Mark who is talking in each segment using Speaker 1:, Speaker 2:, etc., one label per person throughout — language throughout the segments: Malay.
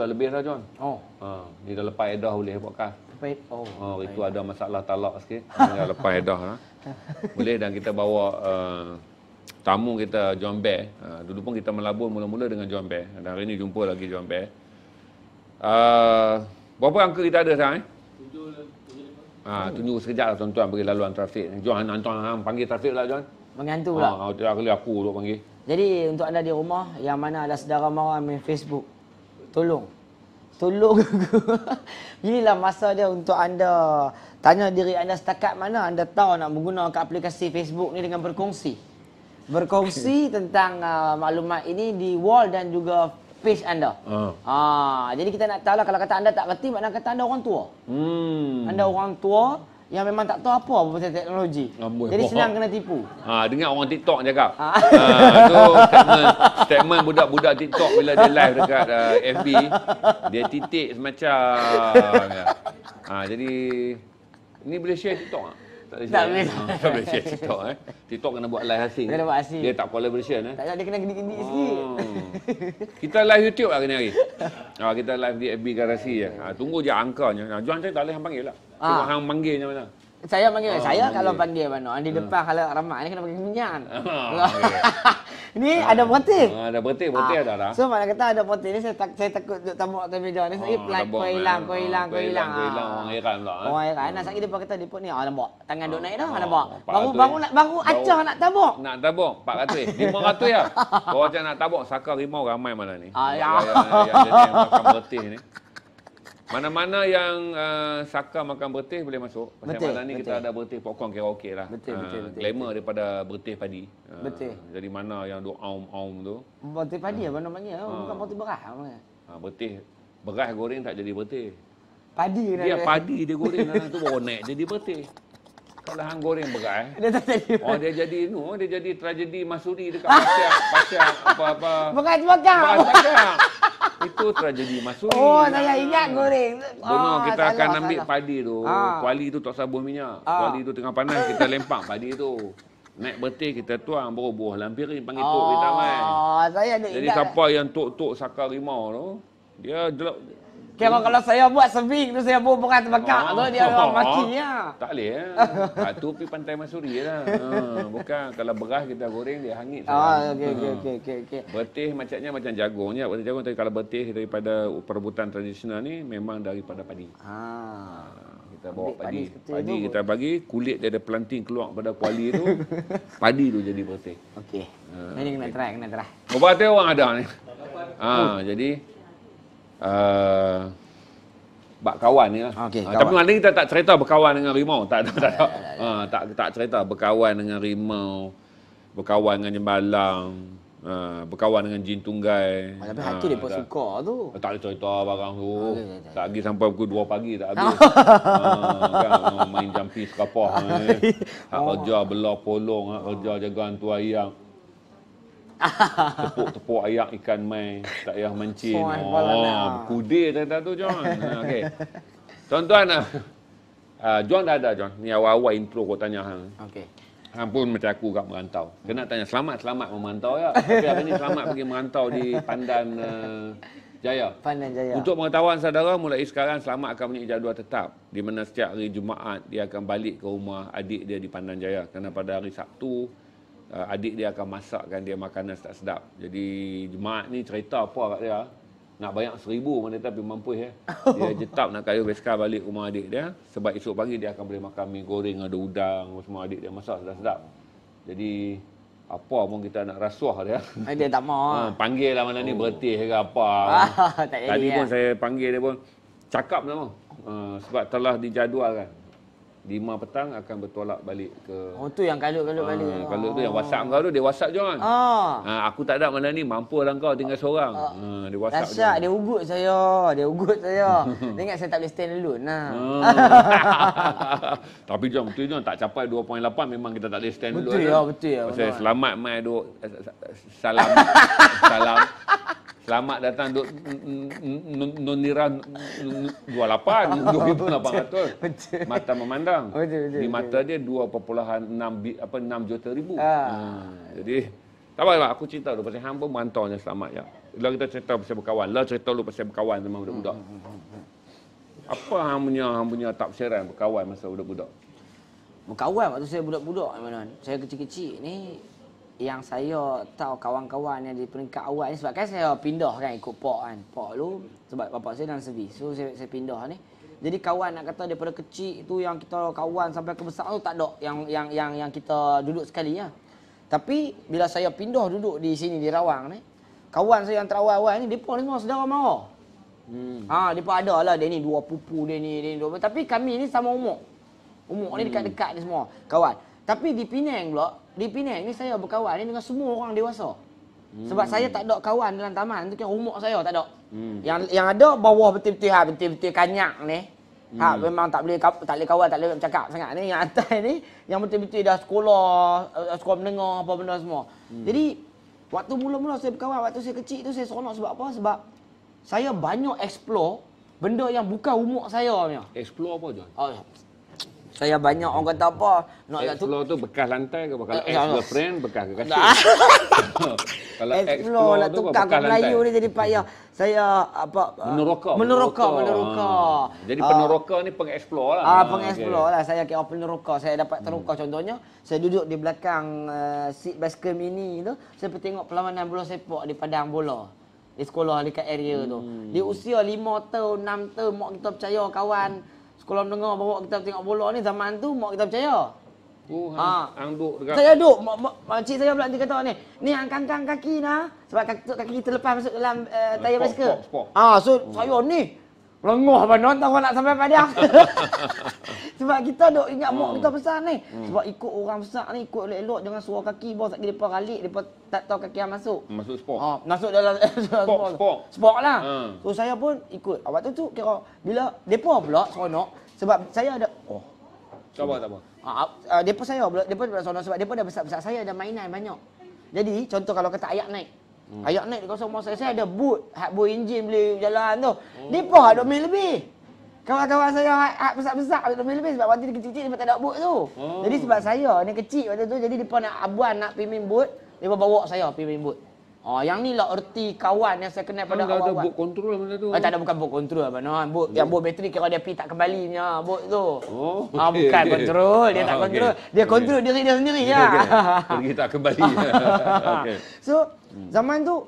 Speaker 1: dah lebih dah John. Oh. Ha, dia dah lepas edah boleh buat kas. Oh. Ha, itu ada masalah talak sikit. dah lepas edah lah. boleh dan kita bawa uh, tamu kita John Bear. Uh, dulu pun kita melabur mula-mula dengan John Bear. Dan hari ni jumpa lagi John Bear. Uh, berapa angka kita ada sekarang eh? Ha, tunjuk sekejap lah tuan-tuan bagi laluan trafik. Johan, tuan-tuan ha, panggil trafik lah Johan. Mengantuk lah. Ha, tak boleh aku duk panggil.
Speaker 2: Jadi untuk anda di rumah yang mana ada saudara mara main Facebook, tolong. Tolong Inilah masa dia untuk anda tanya diri anda setakat mana anda tahu nak menggunakan aplikasi Facebook ni dengan berkongsi. Berkongsi okay. tentang uh, maklumat ini di wall dan juga page anda. Uh. Ah, jadi kita nak tahu lah kalau kata anda tak reti maknanya kata anda orang tua.
Speaker 3: Hmm. Anda
Speaker 2: orang tua yang memang tak tahu apa apa pasal teknologi. Amboi, Jadi senang kena tipu.
Speaker 1: Ha dengar orang TikTok cakap. Ha. ha tu statement, statement budak-budak TikTok bila dia live dekat uh, FB dia titik semacam ha jadi ni boleh share TikTok tak? Tak, tak boleh. Ha, tak boleh share TikTok eh. TikTok kena buat live asing. Kena buat asing. Dia tak collaboration eh. Tak
Speaker 2: ada kena gini-gini hmm. Oh. sikit.
Speaker 1: Kita live YouTube lah kena hari. Ha, kita live di FB Garasi je. Eh. Ha, tunggu je angkanya. Ha, Johan cakap tak boleh panggil lah. Ha. hang panggil macam mana?
Speaker 2: Saya panggil, oh, saya kalau panggil mana? Di ah. depan uh. kalau ramai ni kena panggil minyan. Oh,
Speaker 1: ni uh. ada protein. Uh, ada protein, protein uh. ada lah. So
Speaker 2: mana kata ada protein ni saya tak saya takut duk tamu atas meja ni sebab plan kau hilang, eh. kau hilang, kau hilang. Kau hilang orang
Speaker 1: Iran lah. Eh. Orang
Speaker 2: Iran. Nah, sakit depa kata depot ni. Ah nampak. Tangan duk naik dah, nampak. Baru baru nak baru acah nak tabuk.
Speaker 1: Nak tabuk 400. 500 ah. Kau macam nak tabuk saka rimau ramai mana ni. Ah ya. Yang jenis makan protein ni. Mana-mana yang uh, saka makan bertih boleh masuk. Pasal betih, malam ni betih. kita ada bertih popcorn kira okay lah. Betih, uh, ah, betih, glamour daripada bertih padi. Uh, ah, betih. Jadi mana yang doa aum-aum tu.
Speaker 2: Bertih padi apa uh. namanya? Uh. Bukan bertih berah. Uh,
Speaker 1: bertih. Berah goreng tak jadi bertih. Padi. Ya, lah dia padi dia goreng. lah, tu bonek jadi bertih. Kalau hang goreng bekan. Dia tak jadi. Oh dia jadi nu, dia jadi tragedi Masuri dekat Pasir, Pasir apa-apa.
Speaker 2: Bukan bekan.
Speaker 1: Itu tragedi Masuri.
Speaker 2: Oh, ah. saya ingat ah. goreng. Bono, oh, ah, kita salah, akan ambil salah. padi
Speaker 1: tu. Ah. Kuali tu tak sabun minyak. Ah. Kuali tu tengah panas, kita lempang. padi tu. Naik betih kita tuang baru buah lampiri panggil oh, ah, kita kan.
Speaker 2: Oh, saya ada Jadi ingat. siapa
Speaker 1: yang tok-tok saka rimau tu, dia delok Kira hmm. kalau saya
Speaker 2: buat sebing tu saya buat berat bengkak oh. tu dia orang oh. maki ya. Tak boleh ya.
Speaker 1: Ha tu pantai Masuri lah. Ha bukan kalau beras kita goreng dia hangit. Ah, ah. okey okey okey okey okey. Betih macamnya macam jagung je. Betih jagung kalau betih daripada perebutan tradisional ni memang daripada padi.
Speaker 3: Ah. Ha. Kita bawa padi. Padi kita
Speaker 1: bagi kulit dia ada pelanting keluar pada kuali tu. padi tu jadi betih. Okey. Ha. Ini kena try kena try. Obat dia orang ada ni. Ha jadi Uh, bak kawan ni lah. Okay, uh, ah, tapi maknanya kita tak cerita berkawan dengan rimau. Tak, tak, tak, tak, tak, ah, tak, tak cerita berkawan dengan rimau, berkawan dengan jembalang, uh, berkawan dengan jin tunggai. Tapi hati uh, dia pun suka tu. Tak boleh cerita barang tu. Okay, tak pergi sampai pukul 2 pagi tak habis. uh, kan, main jumping sekapah. Eh. Hak oh. kerja belah polong, hak kerja jaga hantu ayam. Tepuk-tepuk ayam ikan mai tak payah mencin Oh, lah. kudir tadi tu John. Okey. Tuan-tuan uh, John dah ada John. Ni awal-awal intro kau tanya hang. Okey. Hang pun macam aku kat merantau. Kena tanya selamat selamat memantau ya. Tapi hari ni selamat pergi merantau di Pandan uh, Jaya.
Speaker 2: Pandan Jaya. Untuk
Speaker 1: pengetahuan saudara mulai sekarang selamat akan punya jadual tetap di mana setiap hari Jumaat dia akan balik ke rumah adik dia di Pandan Jaya. Karena pada hari Sabtu uh, adik dia akan masakkan dia makanan tak sedap. Jadi jemaat ni cerita apa kat dia. Nak bayar seribu mana tapi mampu ya. Dia jetap nak kayu beska balik rumah adik dia. Sebab esok pagi dia akan boleh makan mi goreng, ada udang, semua adik dia masak sudah sedap Jadi apa pun kita nak rasuah dia.
Speaker 3: Dia tak mau. Ha,
Speaker 1: panggil lah mana oh. ni bertih ke apa.
Speaker 3: Ah, tak Tadi pun ya.
Speaker 1: saya panggil dia pun cakap nama. Uh, sebab telah dijadualkan lima petang akan bertolak balik ke Oh
Speaker 2: tu yang kalut-kalut ah, balik. Ha, kalut tu yang oh. WhatsApp
Speaker 1: kau tu dia WhatsApp je kan. Ah. Ha, aku tak ada mana ni mampu lah kau tinggal ah. seorang. Ah. Ha, dia WhatsApp. Rasa
Speaker 2: dia ugut saya, dia ugut saya. dia ingat saya tak boleh stand alone nah. Ha.
Speaker 1: Tapi jom betul jom tak capai 2.8 memang kita tak boleh stand betul alone. Ya, lah. Betul ya, betul ya. Saya selamat mai duk salam salam Selamat datang Duk Nonira 28 2800 mata memandang. Di mata dia 2.6 apa 6 juta ribu. Ah. Ah, jadi tak apa aku cerita dulu pasal hamba mantau selamat ya. kalau kita cerita pasal berkawan, lah cerita lu pasal berkawan sama budak-budak. Hmm, hmm, hmm, apa hang punya hang punya tafsiran berkawan masa budak-budak?
Speaker 2: Berkawan waktu saya budak-budak mana? Saya kecil-kecil ni yang saya tahu kawan-kawan yang di peringkat awal ni sebab kan saya pindah kan ikut pak kan. Pak tu sebab bapak saya dan servis. So saya, saya pindah ni. Jadi kawan nak kata daripada kecil tu yang kita kawan sampai ke besar tu tak ada yang yang yang yang kita duduk sekali ya. Tapi bila saya pindah duduk di sini di Rawang ni, kawan saya yang terawal-awal ni depa ni semua saudara mara. Hmm. Ha, depa ada lah dia ni dua pupu dia ni, dia ni dua. Tapi kami ni sama umur. Umur ni hmm. dekat-dekat ni semua. Kawan, tapi di Penang pula, di Penang ni saya berkawan ni dengan semua orang dewasa. Hmm. Sebab saya tak ada kawan dalam taman tu kan umur saya tak ada. Hmm. Yang yang ada bawah betul-betul ha, betul-betul kanyak ni. Ha hmm. memang tak boleh tak boleh kawan, tak boleh bercakap sangat ni. Yang atas ni yang betul-betul dah sekolah, eh, sekolah menengah apa benda semua. Hmm. Jadi waktu mula-mula saya berkawan, waktu saya kecil tu saya seronok sebab apa? Sebab saya banyak explore benda yang bukan umur saya punya. Explore apa John? Oh, saya banyak orang kata
Speaker 1: apa. Nak explore explore tu bekas lantai ke bekas uh, eh, ex-girlfriend, eh, eh. bekas kekasih. Kalau explore, nak tu tukar ke Melayu ni
Speaker 2: jadi payah. Saya apa? Meneroka. Meneroka, meneroka. Ha. Jadi peneroka
Speaker 1: uh, ni pengeksplor lah. Ah, uh, pengeksplor okay. Ah, lah.
Speaker 2: Saya kira peneroka. Saya dapat teruka hmm. contohnya. Saya duduk di belakang uh, seat basket mini tu. Saya pergi tengok perlawanan bola sepak di padang bola. Di sekolah dekat area hmm. tu. Di usia lima tahun, enam tahun, mak kita percaya kawan. Hmm kalau mendengar bawa kita tengok bola ni zaman tu mak kita percaya. Oh, ha.
Speaker 1: Hang duk dekat. Saya
Speaker 2: duk. Mak, mak, mak saya pula nanti kata ni. Ni hang kangkang kaki dah. Sebab kaki, kaki terlepas masuk dalam uh, tayar basikal. Ah, ha, so hmm. saya ni. Lenguh apa nonton kau nak sampai pada padang. Sebab kita dok ingat mak kita hmm. besar ni. Hmm. Sebab ikut orang besar ni ikut elok-elok jangan suruh kaki bos sakit depa ralik depa tak tahu kaki yang masuk. Masuk sport. Ha, masuk dalam sport. sport. sport. lah. Hmm. So saya pun ikut. Awak ah, tu tu kira bila depa pula seronok sebab saya ada oh. Cuba tak apa. Ha, depa saya pula depa pula seronok sebab depa dah besar-besar saya ada mainan banyak. Jadi contoh kalau kata ayak naik. Hmm. Ayak naik dekat sama saya, saya ada boot, hak boot enjin beli jalan tu. Oh. Depa ada main lebih. Kawan-kawan saya hak besar-besar ada main lebih sebab waktu dia kecil-kecil depa tak ada boot tu. Oh. Jadi sebab saya ni kecil waktu tu jadi depa nak abuan nak pimin boot, depa bawa saya pimin boot. Oh, yang ni lah erti kawan yang saya kenal pada kan awal-awal. Tak ada bot kontrol benda tu. Ah, tak ada bukan bot control apa no. Bot yang bot bateri kira dia pergi tak kembali nya ah, bot tu. Oh. ah, bukan control. dia tak ah, control. Dia control diri dia sendiri ya.
Speaker 1: Pergi tak kembali.
Speaker 2: So, zaman tu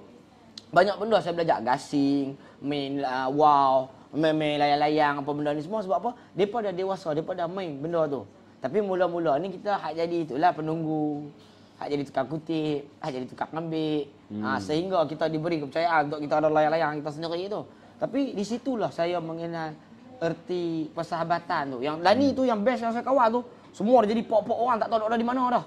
Speaker 2: banyak benda saya belajar gasing, main uh, wow, main, main layang-layang apa benda ni semua sebab apa? Depa dah dewasa, depa dah main benda tu. Tapi mula-mula ni kita hak jadi itulah penunggu hak jadi tukang kutip, hak jadi tukang ambil. Ha, hmm. Ha, sehingga kita diberi kepercayaan untuk kita ada layang-layang kita sendiri itu. Tapi di situlah saya mengenal erti persahabatan tu. Yang Dani hmm. tu yang best yang saya kawal tu. Semua dah jadi pok-pok orang tak tahu dah di mana dah.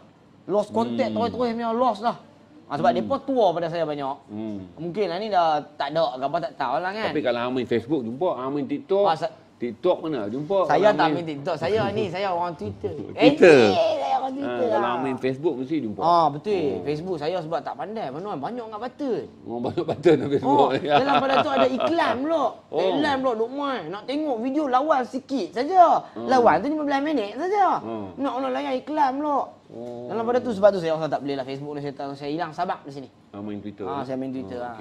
Speaker 2: Lost contact hmm. terus-terus punya lost dah. Ha, sebab hmm. depa tua pada saya banyak. Hmm. Mungkin lah ni dah tak ada apa tak tahu lah kan. Tapi
Speaker 1: kalau amin Facebook jumpa, amin TikTok. Ha, TikTok mana? Jumpa. Saya tak main TikTok.
Speaker 2: Saya ni saya orang Twitter. Twitter. Eh, saya orang ah, Twitter. Ha, kalau lah. main Facebook mesti jumpa. Ah, betul. Oh. Facebook saya sebab tak pandai. Mana banyak, banyak orang button.
Speaker 1: Orang oh, banyak button dalam oh, Facebook.
Speaker 2: Oh, dalam pada tu ada iklan pula. Iklan pula duk main. Nak tengok video lawan sikit saja. Oh. Lawan tu 15 minit saja. Hmm. Nak nak layan iklan pula.
Speaker 3: Oh. Dalam pada
Speaker 2: tu sebab tu saya orang tak belilah Facebook ni saya hilang sabak di sini.
Speaker 3: Ha,
Speaker 1: main Twitter. Ah, ha, saya
Speaker 2: main Twitter. Oh,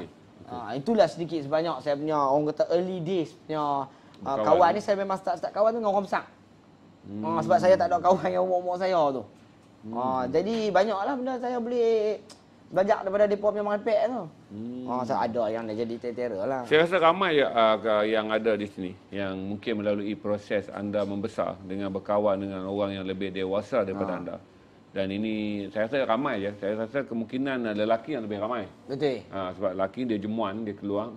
Speaker 2: ah. itulah sedikit sebanyak saya punya orang kata early days punya Hmm, ah, kawan, kawan ni saya memang start-start kawan tu dengan orang besar.
Speaker 1: Hmm. Uh, sebab saya
Speaker 2: tak ada kawan yang umur-umur saya tu. Hmm. Uh, jadi banyaklah benda saya boleh belajar daripada depa punya market tu. Hmm. Uh, saya ada yang dah jadi terror lah.
Speaker 1: Saya rasa ramai yang, uh, yang ada di sini yang mungkin melalui proses anda membesar dengan berkawan dengan orang yang lebih dewasa daripada uh. anda. Dan ini saya rasa ramai je. Ya. Saya rasa kemungkinan lelaki yang lebih ramai. Betul. Uh, sebab lelaki dia jemuan, dia keluar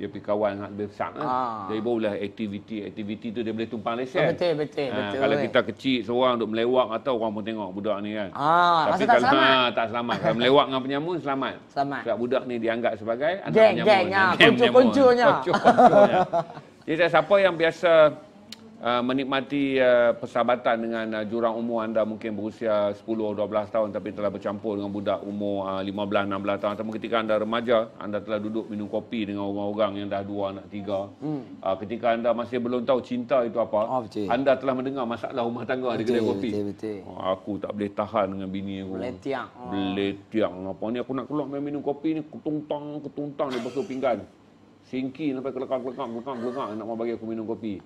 Speaker 1: dia pergi kawan dengan Habib Sa'ad kan. lah. Jadi barulah aktiviti-aktiviti tu dia boleh tumpang lesen. Oh, betul,
Speaker 3: betul. Ha, betul kalau betul.
Speaker 1: kita kecil seorang duduk melewak atau orang pun tengok budak ni kan. Ah, Tapi kalau, tak selamat. Ha, tak selamat. kalau melewak dengan penyamun, selamat. Selamat. Sebab budak ni dianggap sebagai anak penyamun. Geng, geng, kuncu-kuncunya. Kuncu-kuncunya. Jadi siapa yang biasa Uh, menikmati uh, persahabatan dengan uh, jurang umur anda mungkin berusia 10 12 tahun tapi telah bercampur dengan budak umur 15 16 tahun atau ketika anda remaja anda telah duduk minum kopi dengan orang-orang yang dah dua anak tiga hmm. ketika anda masih belum tahu cinta itu apa oh, anda telah mendengar masalah rumah tangga betul, di kedai kopi betul, betul, betul. Oh, aku tak boleh tahan dengan bini aku tiang, oh. tiang, apa ni aku nak keluar main minum kopi ni ketuntang ketuntang di basuh pinggan singki sampai kelekak-kelekak kelekak-kelekak nak mau bagi aku minum kopi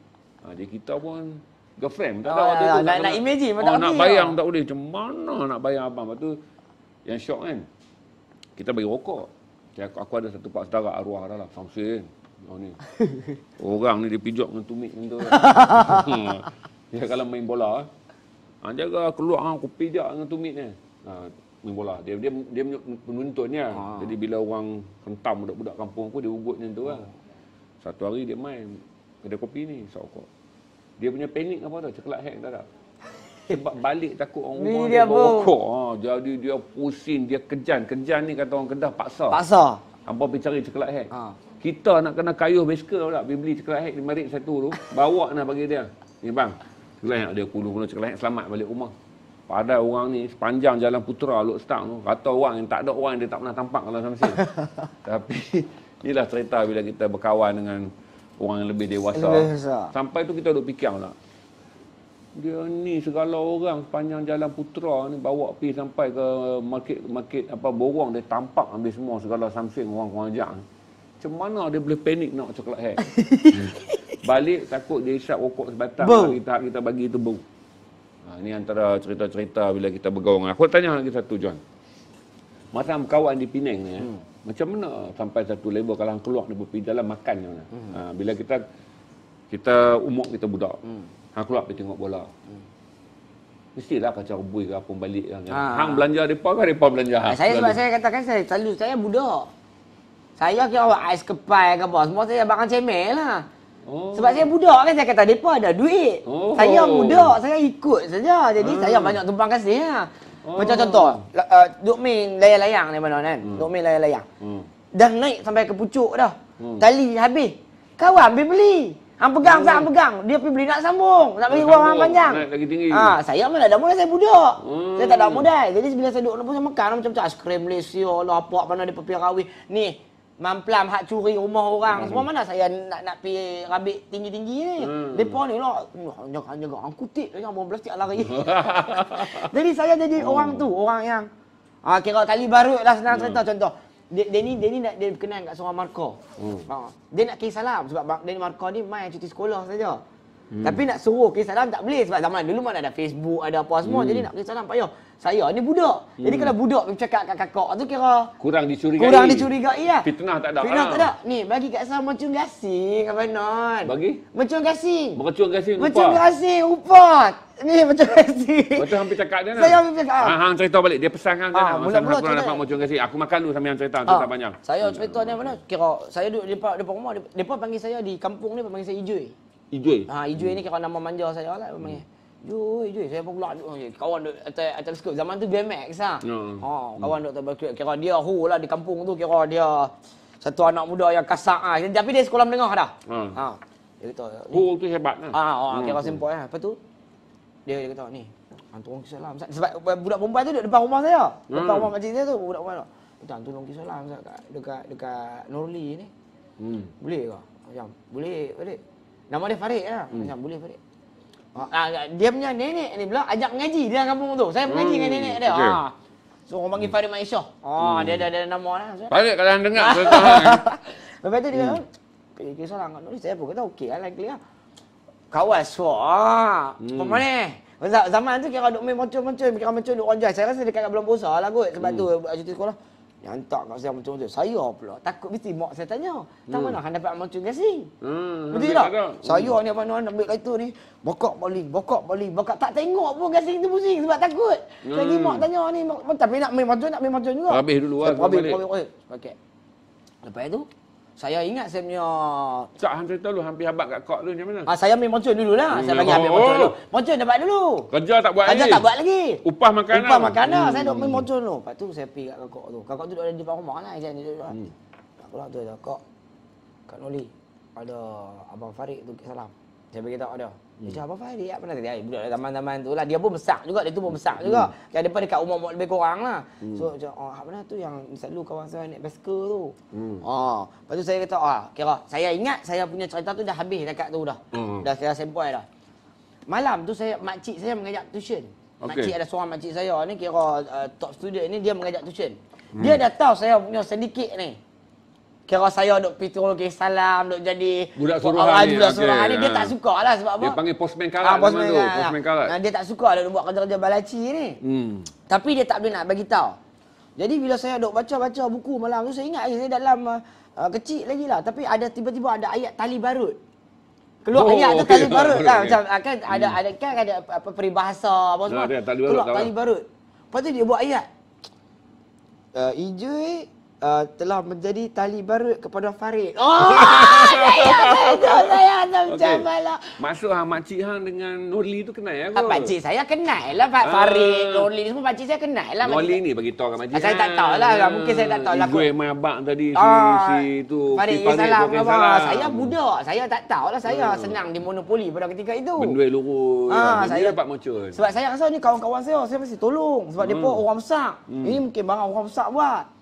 Speaker 1: Ha, ah, jadi kita pun gefem tak oh, ah, tahu waktu nak, tu. Nak, nak imagine oh, Nak bayang tak boleh. Macam mana nak bayang abang. Lepas tu yang shock kan. Kita bagi rokok. Aku, aku ada satu pak sedara arwah dah lah. Samsin. Oh, ni. Orang ni dia pijok dengan tumit macam tu. Dia kalau main bola. Ha, eh. ah, jaga keluar ha, aku pijak dengan tumit ni. Ha, main bola. Dia dia dia penuntut ni ha. Jadi bila orang kentam budak-budak kampung aku dia ugut macam tu lah. Ha. Satu hari dia main kedai kopi ni sokok. Dia punya panik apa tu? Ceklat hack tak ada. Sebab balik takut orang rumah dia, dia rokok. Ha, jadi dia pusing, dia kejan. Kejan ni kata orang kedah paksa. Paksa. Apa pergi cari ceklat hack. Ha. Kita nak kena kayuh basikal pula. Pergi beli ceklat hack lima ringgit satu tu. Bawa nak bagi dia. Ni bang. Ceklat hack dia puluh-puluh ceklat hack selamat balik rumah. Padahal orang ni sepanjang jalan putera Lok Stang tu. Kata orang yang tak ada orang dia tak pernah tampak kalau sama sini. Tapi inilah cerita bila kita berkawan dengan orang yang lebih dewasa. Lebih Sampai tu kita duk fikir lah. Dia ni segala orang sepanjang jalan putra ni bawa pi sampai ke market market apa borong dia tampak ambil semua segala samsing orang orang ajak. Macam mana dia boleh panik nak coklat hair? Balik takut dia isap rokok sebatang bau. hari kita bagi tu bau. Ha, ini antara cerita-cerita bila kita bergaul. Aku tanya lagi satu John. Masa kawan di Penang ni eh, hmm. ya macam mana sampai satu level kalau keluar dia pergi jalan makan macam hmm. ha, bila kita kita umur kita budak hmm. hang keluar pergi tengok bola hmm. mesti lah kacau rebuih ke apa balik ha. hang belanja depa ke depa belanja ha, saya sebab saya
Speaker 2: katakan saya selalu saya budak saya kira awak ais kepai ke apa semua saya barang cemel lah Oh. Sebab saya budak kan saya kata depa ada duit. Oh. Saya budak, saya ikut saja. Jadi hmm. saya banyak tumpang kasih lah.
Speaker 3: Oh. Macam contoh,
Speaker 2: uh, duk main layang-layang ni mana kan? Hmm. Duk main layang-layang. Hmm. Dah naik sampai ke pucuk dah. Hmm. Tali habis. kau ambil beli. Hang pegang, hmm. hang pegang. Dia pergi beli nak sambung. Nak bagi wang hang panjang. Naik Ha, saya mana ada modal saya budak.
Speaker 3: Hmm. Saya tak ada modal.
Speaker 2: Jadi bila saya duduk pun saya makan macam-macam. Askrim Malaysia lah, apa mana dia pergi rawi. Ni, mamplam hak curi rumah orang. Hmm. Semua mana saya nak nak pi rabik tinggi-tinggi ni. Hmm. ni lah hanya hanya hang kutip saja mau belas tiak lari. jadi saya jadi oh. orang tu, orang yang ha, kira tali baru lah senang hmm. cerita hmm. contoh. Dia, dia, ni, dia ni nak dia kenal kat seorang Marco. Hmm. Ah, dia nak kisah salam sebab dia ni Marco ni main cuti sekolah saja. Hmm. Tapi nak suruh kirim salam tak boleh sebab zaman dulu mana ada Facebook, ada apa semua. Hmm. Jadi nak kirim salam payah. Saya ni budak. Hmm. Jadi kalau budak pergi cakap kat kakak tu kira...
Speaker 1: Kurang dicurigai. Kurang dicurigai lah. Fitnah tak ada. Fitnah ha. tak ah.
Speaker 2: ada. Ni bagi kat saya macam gasing apa non. Bagi? Macam gasing.
Speaker 1: Macam gasing rupa. Macam
Speaker 2: gasing rupa. Ni macam gasing.
Speaker 1: Macam hampir cakap dia nak. Saya hampir cakap. Ah. ah hang cerita balik. Dia pesan kan dia ah, nak. Masa kurang dapat macam gasing. Aku makan dulu sambil yang cerita. Ah. Tak banyak. Saya
Speaker 2: cerita ni apa non. Kira saya duduk depan rumah. Depan panggil saya di kampung ni. Panggil saya hijau.
Speaker 1: Ijui. Ha, Ijui hmm. ni
Speaker 2: kawan nama manja saya lah memang. Hmm. Jui, jui. Saya pun pula. Kawan duk atas, atas skop. Zaman tu BMX lah. Ha. Hmm. ha. Kawan duk atas skop. Kira dia hu lah di kampung tu. Kira dia satu anak muda yang kasar lah. Tapi dia sekolah menengah dah. Hmm. Ha. Dia kata. Hu tu hebat Ah, Ha. ha. Hmm. Kira simpul lah. Ya. Lepas tu. Dia, dia kata ni. Hantu ah, orang kisah lah. Sebab budak perempuan tu duduk depan rumah saya. Hmm. Depan rumah makcik saya tu. Budak perempuan tu. Hantu ah, orang kisah lah. Dekat, dekat, dekat Norli ni. Hmm. Boleh ke? Macam, boleh, boleh. Nama dia Farid lah. Hmm. Macam boleh Farid. Ha, dia punya nenek ni pula ajak mengaji dia dalam kampung tu. Saya mengaji hmm. dengan nenek dia. Okay. Ha. Ah. So orang panggil Farid Maisha. Oh, ha, hmm. dia ada ada nama lah. So,
Speaker 1: Farid kalau anda dengar. Lepas tu dia, hmm.
Speaker 2: Eh, kisah lah, nak nulis. Saya pun kata, okey lah, likely lah. Kawal suar. Ha. Hmm. Apa mana? Zaman tu kira duk main macam, moncong kira macam duk ronjai. Saya rasa dekat kat belum besar lah kot. Sebab hmm. tu, cuti sekolah. Yang hantar kat saya macam tu. Saya pula takut mesti mak saya tanya. Tak hmm. mana hang dapat macam gasi.
Speaker 3: Hmm. Betul tak? Saya hmm.
Speaker 2: ni apa nak ambil kereta ni. Bokok balik, bokok balik, Bokak tak tengok pun gasi tu pusing sebab takut. Hmm. Lagi mak tanya ni, mak, tapi nak main macam nak main macam juga. Habis dulu lah. Habis, habis, habis. Okey. Lepas itu, saya ingat saya punya... Cak Hamzah tahu hampir habak kat kok tu macam mana? Ah, saya ambil moncon dulu lah. Hmm. Saya panggil ambil moncon dulu. Oh! Moncon dapat dulu. Kerja tak buat Kerja lagi? Kerja tak buat
Speaker 1: lagi. Upah makanan. Upah makanan. Hmm. Saya duduk ambil moncon
Speaker 2: dulu. Lepas tu saya pergi kat kok tu. Kak kok tu duduk di depan rumah lah. Saya duduk lah. Hmm. Tak pula tu ada kok. Kak Noli. Ada Abang Farid tu salam. Saya beritahu ada. Dia hmm. cakap, Abang dia apa nanti? Ay, budak zaman-zaman tu lah. Dia pun besar juga. Dia tu pun besar juga. Hmm. depan dekat umur-umur lebih kurang lah. Hmm. So, macam, oh, apa tu yang lu kawan saya naik basker tu? Hmm. Oh. Lepas tu saya kata, ah, kira. Saya ingat saya punya cerita tu dah habis dekat tu dah. Hmm. Dah saya sempoi dah. Malam tu saya makcik saya mengajak tuition. Okay. Makcik ada seorang makcik saya ni kira uh, top student ni dia mengajak tuition. Dia dah tahu saya punya sedikit ni. Kira saya duk pergi turun ke salam, duk jadi budak suruhan, orang, okay. dia ha. tak suka lah sebab apa. Dia panggil postman ah, karat ha, postman, tu, postman karat. Ha, dia tak suka lah duk buat kerja-kerja balaci ni. Hmm. Tapi dia tak boleh nak bagi tahu. Jadi bila saya duk baca-baca buku malam tu, saya ingat saya dalam uh, uh kecil lagi lah. Tapi ada tiba-tiba ada ayat tali barut.
Speaker 1: Keluar oh, ayat tu okay. tali barut lah. Macam ah,
Speaker 2: kan ada, hmm. ada, kan ada apa, peribahasa apa semua. dia, tali barut, Keluar tali barut. Lepas tu dia buat ayat. Uh, Ijui, uh,
Speaker 1: telah menjadi tali baru kepada Farid. Oh, saya tu saya
Speaker 2: Azam Jamal.
Speaker 1: Masuk ha mak hang dengan Norli tu kenal ya. Ah, pak saya
Speaker 2: kenal lah Pak uh, Farid, Norli ni semua pak saya kenal lah. Norli
Speaker 1: ni bagi tahu kat mak Saya tak tahu lah, uh, mungkin saya tak tahu lah. Gue mai abang tadi si uh, si tu. Farid, si salam, salam. salam. Saya
Speaker 2: budak, saya tak tahu lah saya uh, senang di monopoli pada ketika itu. Benduit
Speaker 1: lurus. Ah, uh, ya. saya dapat muncul. Sebab
Speaker 2: saya rasa ni kawan-kawan saya, saya mesti tolong sebab uh, depa orang besar. Uh, ini mungkin barang orang besar buat.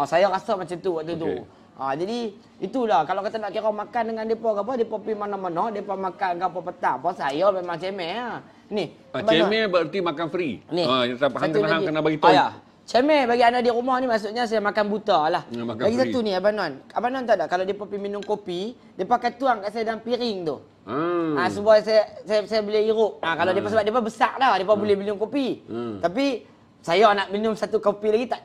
Speaker 2: Ha, saya rasa macam tu waktu okay. tu. Ha, jadi itulah kalau kata nak kira makan dengan depa ke apa, depa pergi mana-mana, depa makan ke apa petang. Apa saya memang cemeh ah. Ni.
Speaker 1: Ah, cemeh berarti makan free. Ni. Ha, saya faham kena kena bagi tahu.
Speaker 2: Cemeh bagi anak di rumah ni maksudnya saya makan buta lah. Hmm, makan lagi free. satu ni Abang Non. Abang Non tak ada kalau depa pergi minum kopi, depa akan tuang kat saya dalam piring tu.
Speaker 3: Hmm. Ha, sebab
Speaker 2: saya, saya, saya boleh hirup. Ha, kalau hmm. depa sebab depa besar lah, depa hmm. boleh minum kopi. Hmm. Tapi saya nak minum satu kopi lagi tak